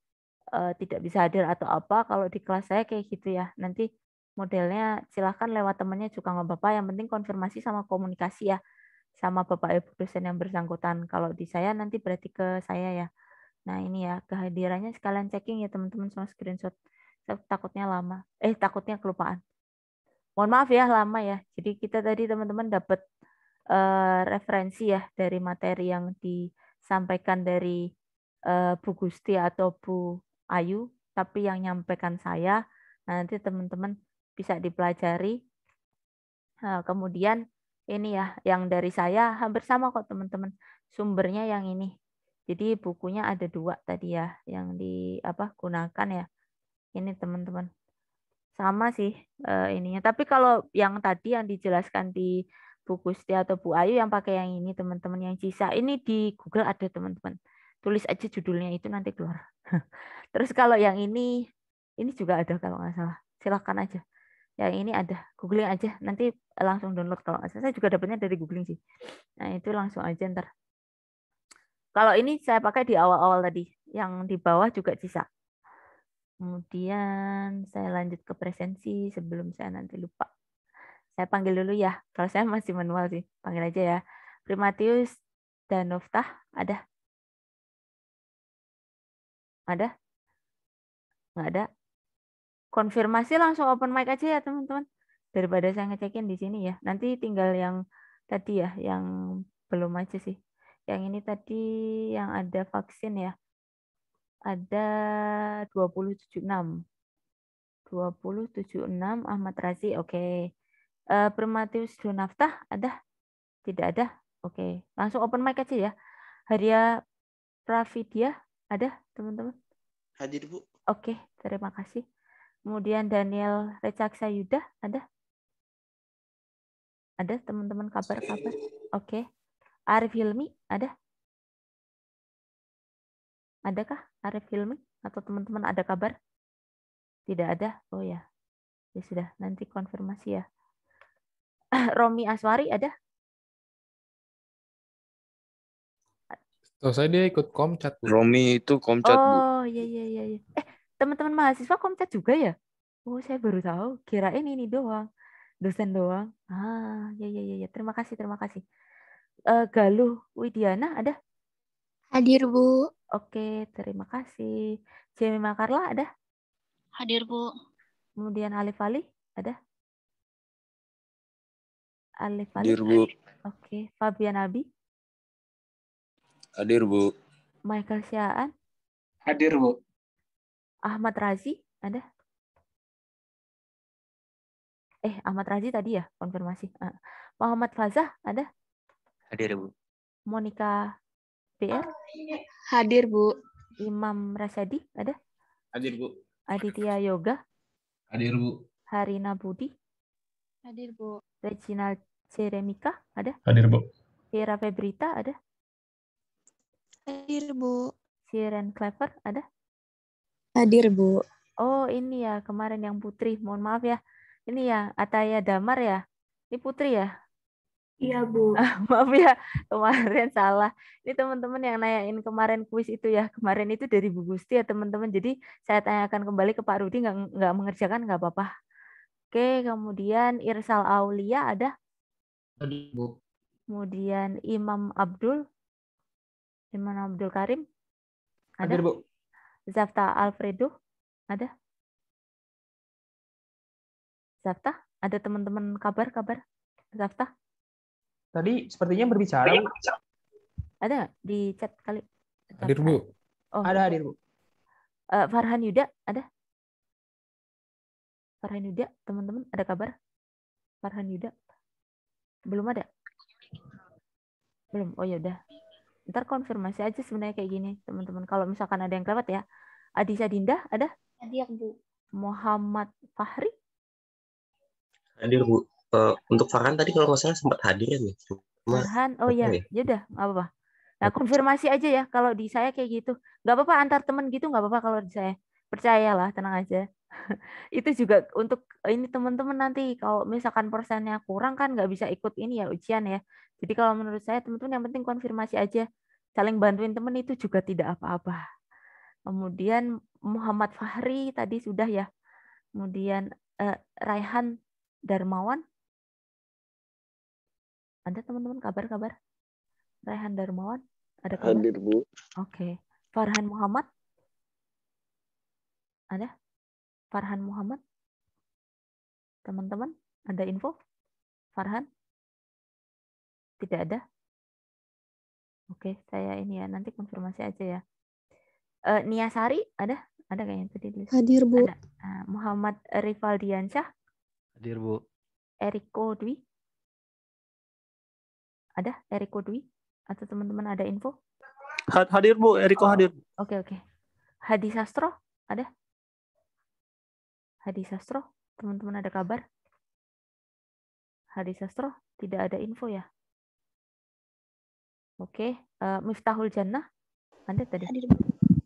uh, tidak bisa hadir atau apa kalau di kelas saya kayak gitu ya nanti modelnya silahkan lewat temannya juga nggak bapak yang penting konfirmasi sama komunikasi ya sama bapak ibu dosen yang bersangkutan kalau di saya nanti berarti ke saya ya nah ini ya kehadirannya sekalian checking ya teman-teman sama screenshot takutnya lama eh takutnya kelupaan mohon maaf ya lama ya jadi kita tadi teman-teman dapat uh, referensi ya dari materi yang disampaikan dari uh, Bu Gusti atau Bu Ayu, tapi yang nyampaikan saya. Nah, nanti teman-teman bisa dipelajari. Nah, kemudian ini ya, yang dari saya hampir sama kok teman-teman. Sumbernya yang ini. Jadi bukunya ada dua tadi ya, yang di apa gunakan ya. Ini teman-teman. Sama sih eh, ininya. Tapi kalau yang tadi yang dijelaskan di buku Setia atau Bu Ayu yang pakai yang ini teman-teman yang sisa ini di Google ada teman-teman tulis aja judulnya itu nanti keluar. (laughs) Terus kalau yang ini, ini juga ada kalau nggak salah. Silahkan aja. Yang ini ada, googling aja. Nanti langsung download kalau nggak salah. Saya juga dapatnya dari googling sih. Nah itu langsung aja ntar. Kalau ini saya pakai di awal-awal tadi. Yang di bawah juga sisa. Kemudian saya lanjut ke presensi sebelum saya nanti lupa. Saya panggil dulu ya. Kalau saya masih manual sih. Panggil aja ya. Primatius dan Noftah ada.
Ada? Nggak ada?
Konfirmasi langsung open mic aja ya teman-teman. Daripada saya ngecekin di sini ya. Nanti tinggal yang tadi ya, yang belum aja sih. Yang ini tadi yang ada vaksin ya. Ada 276 276 Ahmad Razi, oke. Okay. Uh, eh, Primatius ada? Tidak ada? Oke, okay. langsung open mic aja ya. Haria Pravidya ada teman-teman? Hadir Bu. Oke, terima kasih. Kemudian Daniel Recaksa Yuda, ada? Ada teman-teman kabar-kabar? Oke. Arif Hilmi, ada? Adakah Arif Hilmi atau teman-teman ada kabar? Tidak ada. Oh ya. Ya sudah, nanti konfirmasi ya. (clears throat) Romi Aswari ada?
Tahu saya dia
ikut Komcat. Bu. Romi itu Komcat. Oh
iya, iya iya iya. Eh teman-teman mahasiswa Komcat juga ya? Oh saya baru tahu. Kirain ini doang, dosen doang. Ah iya iya iya. iya. Terima kasih terima kasih. Uh, Galuh Widiana ada? Hadir Bu. Oke terima kasih. Jemi Makarla ada? Hadir Bu. Kemudian Alif Ali ada? Alif Ali. Hadir Bu. Oke Fabian Abi. Hadir, Bu. Michael Siaan. Hadir, Bu. Ahmad Razi, ada? Eh, Ahmad Razi tadi ya, konfirmasi. Uh, Muhammad Fazah, ada? Hadir, Bu. Monika PR ah, iya. Hadir, Bu. Imam Rasadi, ada? Hadir, Bu. Aditya Yoga? Hadir, Bu. Harina Budi? Hadir, Bu. Reginald Ceremika, ada? Hadir, Bu. Vera Febrita, ada? Hadir, Bu. Siren Clever ada?
Hadir, Bu.
Oh, ini ya kemarin yang Putri. Mohon maaf ya. Ini ya Ataya Damar ya. Ini Putri ya? Iya, Bu. (laughs) Ah, maaf ya, kemarin salah. Ini teman-teman yang nanyain kemarin kuis itu ya. Kemarin itu dari Bu Gusti ya, teman-teman. Jadi saya tanyakan kembali ke Pak Rudi, nggak, nggak mengerjakan, nggak apa-apa. Oke, kemudian Irsal Aulia ada? Ada, Bu. Kemudian Imam Abdul? Imam Abdul Karim? Ada, Hadir, Bu. Zafta Alfredo? Ada? Zafta? Ada teman-teman kabar-kabar? Zafta? Tadi sepertinya berbicara. Ada di chat kali? Zafta. Hadir, Bu. Oh. Ada hadir, Bu. Uh, Farhan Yuda, ada? Farhan Yuda, teman-teman, ada kabar? Farhan Yuda? Belum ada? Belum. Oh ya udah ntar konfirmasi aja sebenarnya kayak gini teman-teman kalau misalkan ada yang kelewat ya Adisa Dinda ada hadir bu Muhammad Fahri
hadir bu uh, untuk Farhan tadi kalau nggak salah sempat hadir ya Farhan oh iya ya.
ya udah nggak apa-apa nah konfirmasi aja ya kalau di saya kayak gitu nggak apa-apa antar temen gitu nggak apa-apa kalau di saya percayalah tenang aja (laughs) itu juga untuk eh, ini teman-teman nanti kalau misalkan persennya kurang kan nggak bisa ikut ini ya ujian ya. Jadi kalau menurut saya teman-teman yang penting konfirmasi aja. Saling bantuin teman itu juga tidak apa-apa. Kemudian Muhammad Fahri tadi sudah ya. Kemudian eh, Raihan Darmawan. Ada teman-teman kabar-kabar? Raihan Darmawan? Ada kabar? Hadir, Bu. Oke. Okay. Farhan Muhammad? Ada? Farhan Muhammad? Teman-teman, ada info? Farhan? Tidak ada? Oke, saya ini ya, nanti konfirmasi aja ya. Uh, Nia Sari, ada? Ada kayaknya tadi. List. Hadir, Bu. Ada. Uh, Muhammad Rivaldiansyah? Hadir, Bu. Eriko Dwi? Ada Eriko Dwi? Atau teman-teman ada info? Hadir,
Bu. Eriko oh. hadir.
Oke, oke. Hadi Sastro, ada?
Hadi Sastro, teman-teman ada kabar? Hadi Sastro, tidak
ada info ya? Oke, okay. uh, eh, Miftahul Jannah, ada tadi? Hadir.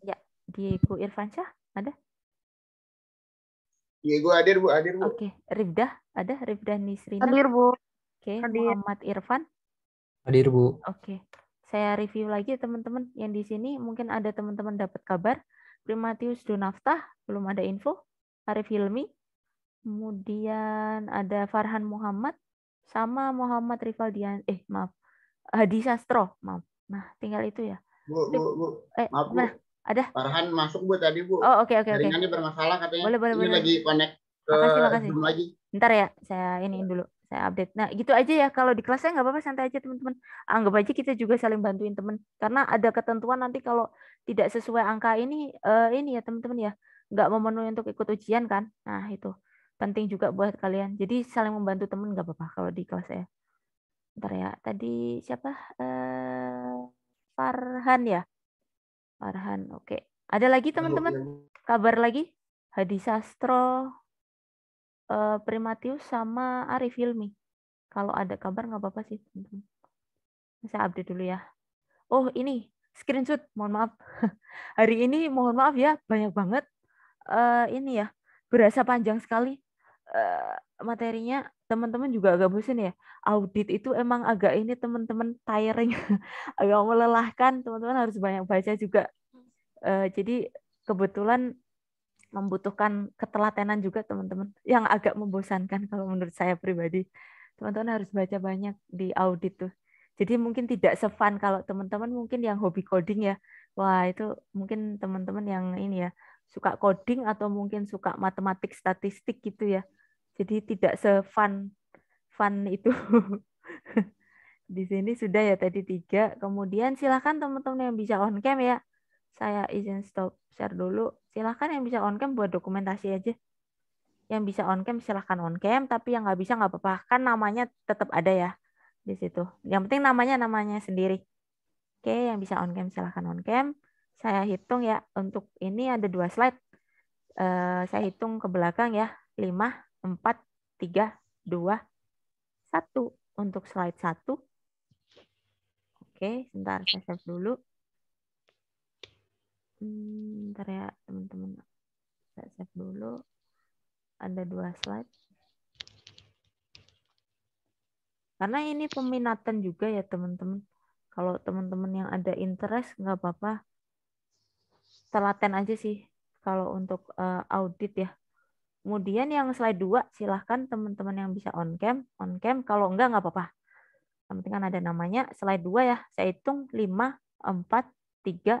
Ya, Diego Irfansyah, ada?
Diego hadir Bu, hadir
Bu. Oke, okay. Ribdah, ada? Ribdah Nisrina? Hadir Bu. Oke, okay. Muhammad Irfan? Hadir Bu. Oke, okay. saya review lagi teman-teman yang di sini mungkin ada teman-teman dapat kabar. Primatius Donaftah, belum ada info. Arif Hilmi, kemudian ada Farhan Muhammad, sama Muhammad Rivaldian, eh maaf, Hadi Sastro, maaf. Nah, tinggal itu ya. Bu, bu, bu. Eh, maaf, bu. Nah, ada. Farhan masuk bu tadi bu. Oh oke okay, oke okay, oke. Okay. bermasalah katanya. Boleh boleh ini boleh. lagi connect ke makasih, makasih. Zoom lagi. Ntar ya, saya ini dulu saya update. Nah, gitu aja ya. Kalau di kelasnya nggak apa-apa, santai aja teman-teman. Anggap aja kita juga saling bantuin teman. Karena ada ketentuan nanti kalau tidak sesuai angka ini, uh, ini ya teman-teman ya nggak memenuhi untuk ikut ujian kan nah itu penting juga buat kalian jadi saling membantu temen nggak apa-apa kalau di kelas ya. ntar ya tadi siapa eh, Farhan ya Farhan oke okay. ada lagi teman-teman kabar lagi Hadi Sastro eh, Primatius sama Arif Hilmi kalau ada kabar nggak apa-apa sih teman-teman saya update dulu ya oh ini screenshot mohon maaf (laughs) hari ini mohon maaf ya banyak banget uh, ini ya berasa panjang sekali uh, materinya teman-teman juga agak bosan ya audit itu emang agak ini teman-teman tiring (laughs) agak melelahkan teman-teman harus banyak baca juga uh, jadi kebetulan membutuhkan ketelatenan juga teman-teman yang agak membosankan kalau menurut saya pribadi teman-teman harus baca banyak di audit tuh jadi mungkin tidak sefan kalau teman-teman mungkin yang hobi coding ya wah itu mungkin teman-teman yang ini ya suka coding atau mungkin suka matematik statistik gitu ya. Jadi tidak se-fun fun itu. (laughs) Di sini sudah ya tadi tiga. Kemudian silahkan teman-teman yang bisa on cam ya. Saya izin stop share dulu. Silahkan yang bisa on cam buat dokumentasi aja. Yang bisa on cam silahkan on cam, tapi yang nggak bisa nggak apa-apa. Kan namanya tetap ada ya di situ. Yang penting namanya namanya sendiri. Oke, yang bisa on cam silahkan on cam. Saya hitung ya, untuk ini ada dua slide. Eh, saya hitung ke belakang ya, 5, 4, 3, 2, 1 untuk slide 1. Oke, sebentar saya save dulu. Hmm, bentar ya teman-teman. Saya save dulu. Ada dua slide. Karena ini peminatan juga ya teman-teman. Kalau teman-teman yang ada interest nggak apa-apa telaten aja sih kalau untuk uh, audit ya. Kemudian yang slide 2, silahkan teman-teman yang bisa on cam, on cam. Kalau enggak, enggak apa-apa. Yang penting kan ada namanya. Slide 2 ya, saya hitung 5, 4, 3,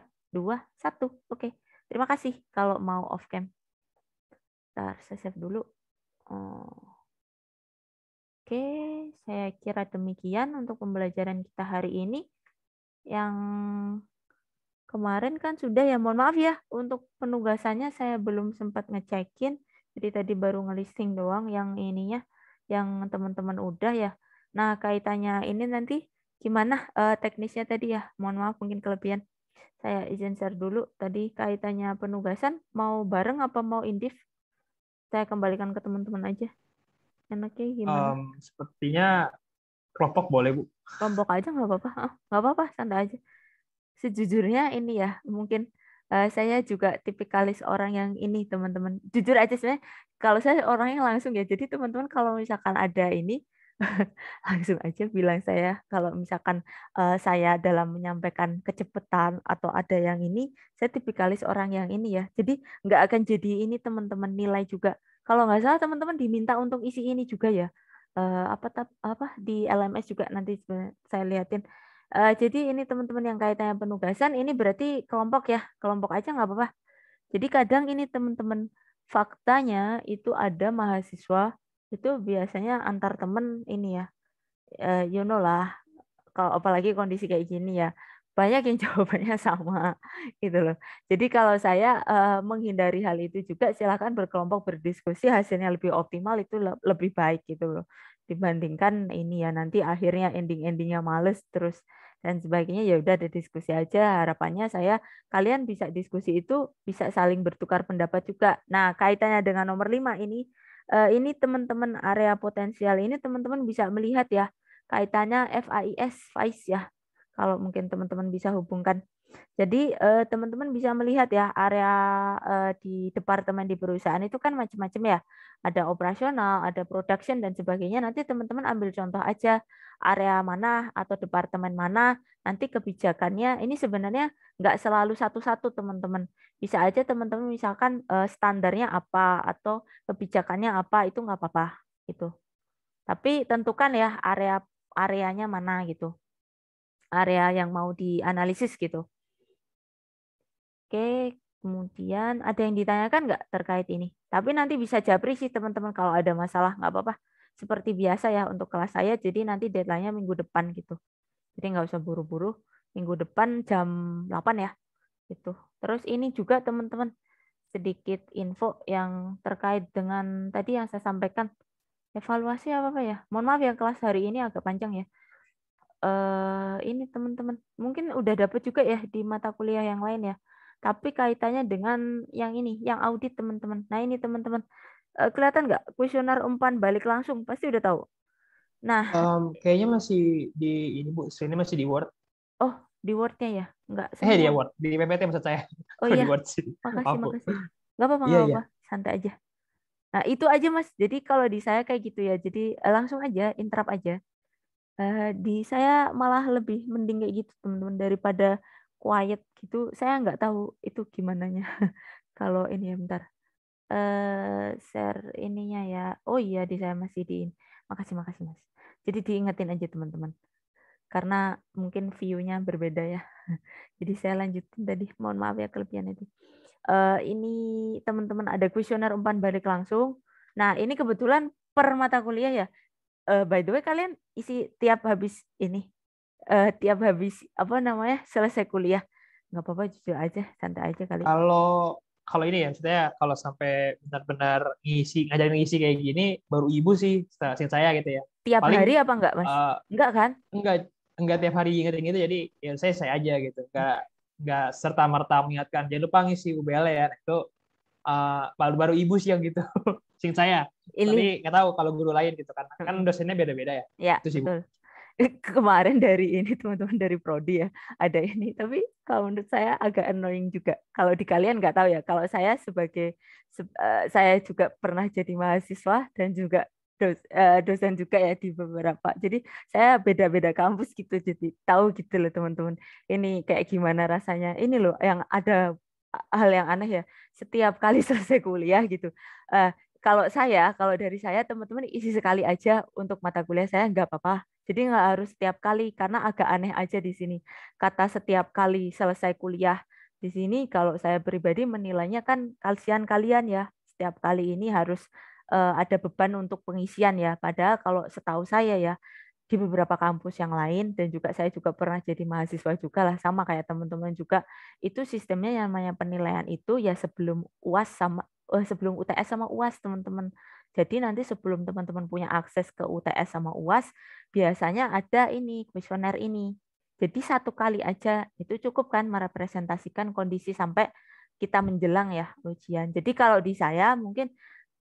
2, 1. Oke, terima kasih kalau mau off cam. Bentar, saya save dulu. Oke, saya kira demikian untuk pembelajaran kita hari ini. Yang kemarin kan sudah ya mohon maaf ya untuk penugasannya saya belum sempat ngecekin jadi tadi baru ngelisting doang yang ininya yang teman-teman udah ya nah kaitannya ini nanti gimana uh, teknisnya tadi ya mohon maaf mungkin kelebihan saya izin share dulu tadi kaitannya penugasan mau bareng apa mau indif saya kembalikan ke teman-teman aja enaknya gimana um,
sepertinya kelompok boleh bu
kelompok aja nggak apa-apa nggak apa-apa santai aja sejujurnya ini ya mungkin uh, saya juga tipikalis orang yang ini teman-teman jujur aja sebenarnya kalau saya orang yang langsung ya jadi teman-teman kalau misalkan ada ini (laughs) langsung aja bilang saya kalau misalkan uh, saya dalam menyampaikan kecepatan atau ada yang ini saya tipikalis orang yang ini ya jadi nggak akan jadi ini teman-teman nilai juga kalau nggak salah teman-teman diminta untuk isi ini juga ya uh, apa apa di LMS juga nanti saya lihatin. Uh, jadi ini teman-teman yang kaitannya penugasan ini berarti kelompok ya, kelompok aja nggak apa-apa. Jadi kadang ini teman-teman faktanya itu ada mahasiswa itu biasanya antar teman ini ya, uh, you know lah, kalau apalagi kondisi kayak gini ya, banyak yang (laughs) jawabannya sama gitu loh. Jadi kalau saya uh, menghindari hal itu juga silakan berkelompok berdiskusi hasilnya lebih optimal itu lebih baik gitu loh dibandingkan ini ya nanti akhirnya ending-endingnya males terus dan sebagainya ya udah ada diskusi aja harapannya saya kalian bisa diskusi itu bisa saling bertukar pendapat juga nah kaitannya dengan nomor lima ini eh, ini teman-teman area potensial ini teman-teman bisa melihat ya kaitannya FIS FIS ya kalau mungkin teman-teman bisa hubungkan jadi eh, teman-teman bisa melihat ya area eh, di departemen di perusahaan itu kan macam-macam ya. Ada operasional, ada production dan sebagainya. Nanti teman-teman ambil contoh aja area mana atau departemen mana. Nanti kebijakannya ini sebenarnya nggak selalu satu-satu teman-teman. Bisa aja teman-teman misalkan eh, standarnya apa atau kebijakannya apa itu nggak apa-apa gitu. Tapi tentukan ya area areanya mana gitu. Area yang mau dianalisis gitu. Oke, kemudian ada yang ditanyakan nggak terkait ini? Tapi nanti bisa japri sih teman-teman kalau ada masalah nggak apa-apa. Seperti biasa ya untuk kelas saya, jadi nanti deadline-nya minggu depan gitu. Jadi nggak usah buru-buru, minggu depan jam 8 ya. Gitu. Terus ini juga teman-teman sedikit info yang terkait dengan tadi yang saya sampaikan. Evaluasi apa, apa ya? Mohon maaf ya kelas hari ini agak panjang ya. Uh, ini teman-teman mungkin udah dapat juga ya di mata kuliah yang lain ya tapi kaitannya dengan yang ini, yang audit teman-teman. Nah ini teman-teman, eh, kelihatan nggak kuesioner umpan balik langsung? Pasti udah tahu. Nah,
um, kayaknya masih di ini bu, ini masih di Word.
Oh, di Wordnya ya? Nggak. Eh di Word,
di PPT maksud saya. Oh iya. di Word sih. Makasih, makasih.
gak apa-apa, yeah, iya. apa-apa. Yeah. Santai aja. Nah itu aja mas. Jadi kalau di saya kayak gitu ya. Jadi eh, langsung aja, interap aja. Uh, di saya malah lebih mending kayak gitu teman-teman daripada quiet gitu saya nggak tahu itu gimana nya (laughs) kalau ini ya bentar uh, share ininya ya oh iya di saya masih di makasih makasih mas jadi diingetin aja teman-teman karena mungkin view-nya berbeda ya. (laughs) Jadi saya lanjutin tadi, mohon maaf ya kelebihan itu. Uh, ini teman-teman ada kuesioner umpan balik langsung. Nah ini kebetulan per mata kuliah ya. Uh, by the way kalian isi tiap habis ini uh, tiap habis apa namanya selesai kuliah nggak apa-apa jujur aja santai aja kali
kalau kalau ini ya maksudnya kalau sampai benar-benar ngisi ngajarin ngisi kayak gini baru ibu sih sin saya gitu ya tiap Paling, hari apa
enggak mas uh, eh,
enggak kan enggak enggak tiap hari ingetin gitu jadi ya saya saya aja gitu enggak enggak serta merta mengingatkan jangan lupa ngisi UBL ya nah, itu baru eh, baru baru ibu sih yang gitu (laughs) sing saya ini. tapi nggak tahu kalau guru lain gitu kan kan dosennya beda-beda ya, ya itu sih betul.
(laughs) kemarin dari ini teman-teman dari prodi ya ada ini tapi kalau menurut saya agak annoying juga kalau di kalian nggak tahu ya kalau saya sebagai se uh, saya juga pernah jadi mahasiswa dan juga dos uh, eh, dosen juga ya di beberapa jadi saya beda-beda kampus gitu jadi tahu gitu loh teman-teman ini kayak gimana rasanya ini loh yang ada hal yang aneh ya setiap kali (laughs) selesai kuliah gitu uh, kalau saya kalau dari saya teman-teman isi sekali aja untuk mata kuliah saya nggak apa-apa jadi nggak harus setiap kali karena agak aneh aja di sini. Kata setiap kali selesai kuliah di sini kalau saya pribadi menilainya kan kalsian kalian ya. Setiap kali ini harus uh, ada beban untuk pengisian ya. Padahal kalau setahu saya ya di beberapa kampus yang lain dan juga saya juga pernah jadi mahasiswa juga lah sama kayak teman-teman juga itu sistemnya yang namanya penilaian itu ya sebelum UAS sama eh, sebelum UTS sama UAS teman-teman jadi nanti sebelum teman-teman punya akses ke UTS sama UAS, biasanya ada ini kuesioner ini. Jadi satu kali aja itu cukup kan merepresentasikan kondisi sampai kita menjelang ya ujian. Jadi kalau di saya mungkin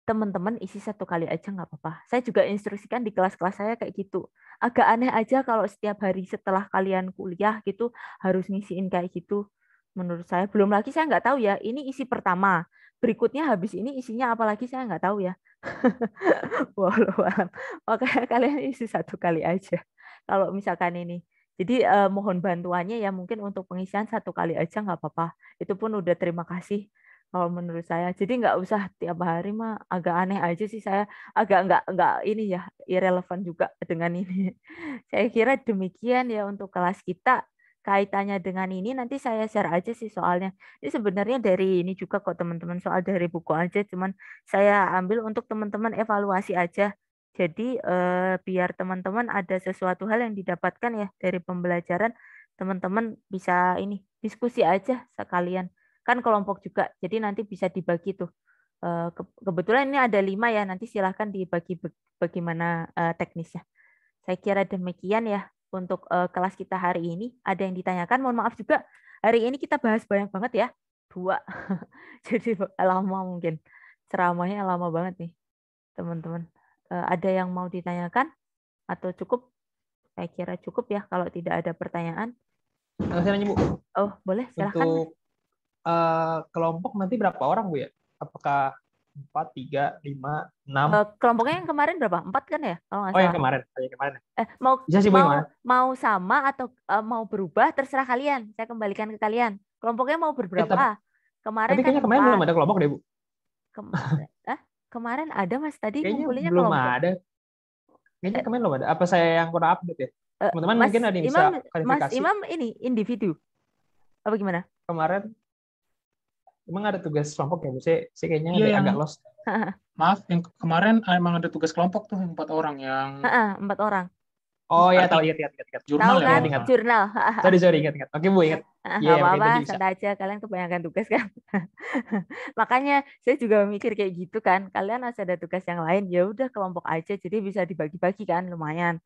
teman-teman isi satu kali aja nggak apa-apa. Saya juga instruksikan di kelas-kelas saya kayak gitu. Agak aneh aja kalau setiap hari setelah kalian kuliah gitu harus ngisiin kayak gitu. Menurut saya belum lagi saya nggak tahu ya. Ini isi pertama. Berikutnya habis ini isinya apalagi saya nggak tahu ya Walau alam. Makanya kalian isi satu kali aja. Kalau misalkan ini. Jadi eh, mohon bantuannya ya mungkin untuk pengisian satu kali aja nggak apa-apa. Itu pun udah terima kasih kalau menurut saya. Jadi nggak usah tiap hari mah agak aneh aja sih saya agak nggak nggak ini ya irrelevant juga dengan ini. (laughs) saya kira demikian ya untuk kelas kita kaitannya dengan ini nanti saya share aja sih soalnya. Ini sebenarnya dari ini juga kok teman-teman soal dari buku aja cuman saya ambil untuk teman-teman evaluasi aja. Jadi eh, biar teman-teman ada sesuatu hal yang didapatkan ya dari pembelajaran teman-teman bisa ini diskusi aja sekalian. Kan kelompok juga. Jadi nanti bisa dibagi tuh. Eh, ke kebetulan ini ada lima ya nanti silahkan dibagi bagaimana eh, teknisnya. Saya kira demikian ya untuk uh, kelas kita hari ini. Ada yang ditanyakan, mohon maaf juga. Hari ini kita bahas banyak banget ya, dua. (laughs) Jadi eh, lama mungkin. Ceramahnya lama banget nih, teman-teman. Uh, ada yang mau ditanyakan atau cukup? Saya kira cukup ya kalau tidak ada pertanyaan. Saya
nanya, Bu. Oh,
boleh, silahkan. Untuk
uh, kelompok nanti berapa orang, Bu ya? Apakah empat tiga lima enam eh,
kelompoknya yang kemarin berapa empat kan ya kalau oh yang kemarin oh, yang kemarin eh mau Bisa sih, mau mau sama atau uh, mau berubah terserah kalian saya kembalikan ke kalian kelompoknya mau eh, berberapa ya, tapi, kemarin tapi kan kemarin belum ada kelompok deh bu kemarin (laughs) eh, kemarin ada mas tadi kayaknya belum kelompok. ada
kayaknya kemarin belum ada apa saya yang kurang update ya
teman-teman mungkin ada yang Imam, bisa Mas Imam ini individu apa gimana
kemarin emang ada tugas kelompok ya bu? Saya, saya kayaknya yeah, yang... agak lost. Maaf, yang kemarin ah, emang ada tugas kelompok tuh empat
orang yang. Empat orang.
Oh ya tahu ingat ingat ingat jurnal tahu, ya, kan? ya ingat jurnal. Tadi sorry ingat ingat. Oke bu ingat. Iya yeah, apa-apa santai
aja kalian tuh kebanyakan tugas kan. (laughs) Makanya saya juga mikir kayak gitu kan. Kalian masih ada tugas yang lain ya udah kelompok aja jadi bisa dibagi-bagi kan lumayan.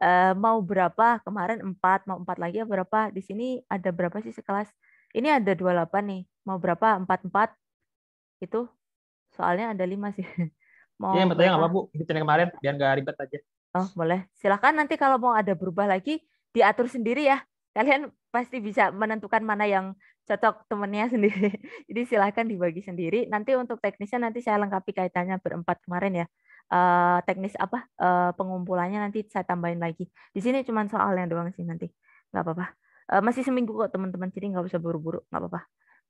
Uh, mau berapa kemarin empat mau empat lagi ya berapa di sini ada berapa sih sekelas ini ada dua delapan nih mau berapa? Empat empat itu soalnya ada lima sih. (laughs) mau Iya, bertanya yang apa Bu?
Itu yang kemarin biar nggak ribet aja.
Oh, boleh. silakan nanti kalau mau ada berubah lagi diatur sendiri ya. Kalian pasti bisa menentukan mana yang cocok temennya (laughs) sendiri. Jadi silakan dibagi sendiri. Nanti untuk teknisnya nanti saya lengkapi kaitannya berempat kemarin ya. Uh, teknis apa uh, pengumpulannya nanti saya tambahin lagi. Di sini cuma soalnya doang sih nanti. Nggak apa-apa. Uh, masih seminggu kok teman-teman, jadi nggak usah buru-buru. Nggak apa-apa.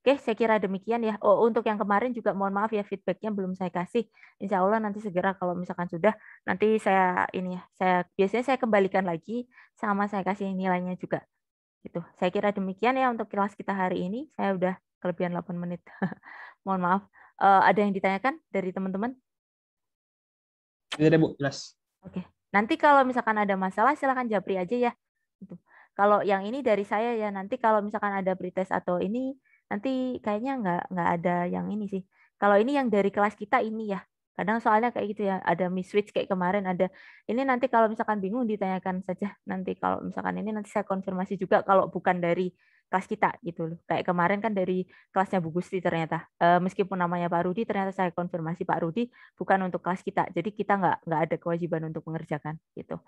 Oke, saya kira demikian ya. Oh, untuk yang kemarin juga mohon maaf ya feedbacknya belum saya kasih. Insya Allah nanti segera kalau misalkan sudah, nanti saya ini ya, saya biasanya saya kembalikan lagi sama saya kasih nilainya juga. Gitu. Saya kira demikian ya untuk kelas kita hari ini. Saya udah kelebihan 8 menit. (laughs) mohon maaf. Uh, ada yang ditanyakan dari teman-teman?
Tidak ada, Bu. Jelas. Oke.
Nanti kalau misalkan ada masalah silahkan japri aja ya. Gitu. Kalau yang ini dari saya ya nanti kalau misalkan ada pretest atau ini nanti kayaknya nggak nggak ada yang ini sih kalau ini yang dari kelas kita ini ya kadang soalnya kayak gitu ya ada miss switch kayak kemarin ada ini nanti kalau misalkan bingung ditanyakan saja nanti kalau misalkan ini nanti saya konfirmasi juga kalau bukan dari kelas kita gitu loh kayak kemarin kan dari kelasnya Bu Gusti ternyata e, meskipun namanya Pak Rudi ternyata saya konfirmasi Pak Rudi bukan untuk kelas kita jadi kita nggak nggak ada kewajiban untuk mengerjakan gitu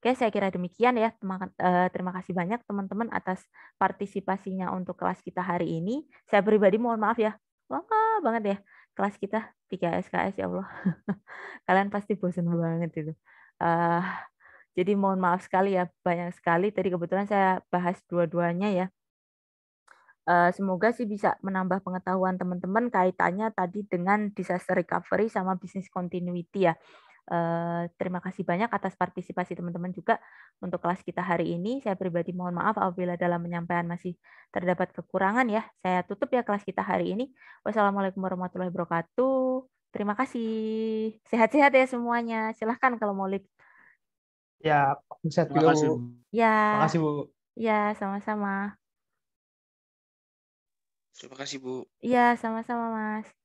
Oke, saya kira demikian ya. Eh, terima kasih banyak teman-teman atas partisipasinya untuk kelas kita hari ini. Saya pribadi mohon maaf ya, lama banget ya kelas kita 3 SKS ya Allah. (laughs) Kalian pasti bosan banget itu. Uh, jadi mohon maaf sekali ya, banyak sekali. Tadi kebetulan saya bahas dua-duanya ya. Uh, semoga sih bisa menambah pengetahuan teman-teman kaitannya tadi dengan disaster recovery sama business continuity ya. Eh, terima kasih banyak atas partisipasi teman-teman juga untuk kelas kita hari ini. Saya pribadi mohon maaf apabila dalam penyampaian masih terdapat kekurangan ya. Saya tutup ya kelas kita hari ini. Wassalamualaikum warahmatullahi wabarakatuh. Terima kasih. Sehat-sehat ya semuanya. Silahkan kalau mau lihat.
Ya, sehat terima kasih. Bu.
Ya. Terima kasih, Bu.
Ya, sama-sama.
Terima kasih, Bu. Ya, sama-sama, Mas.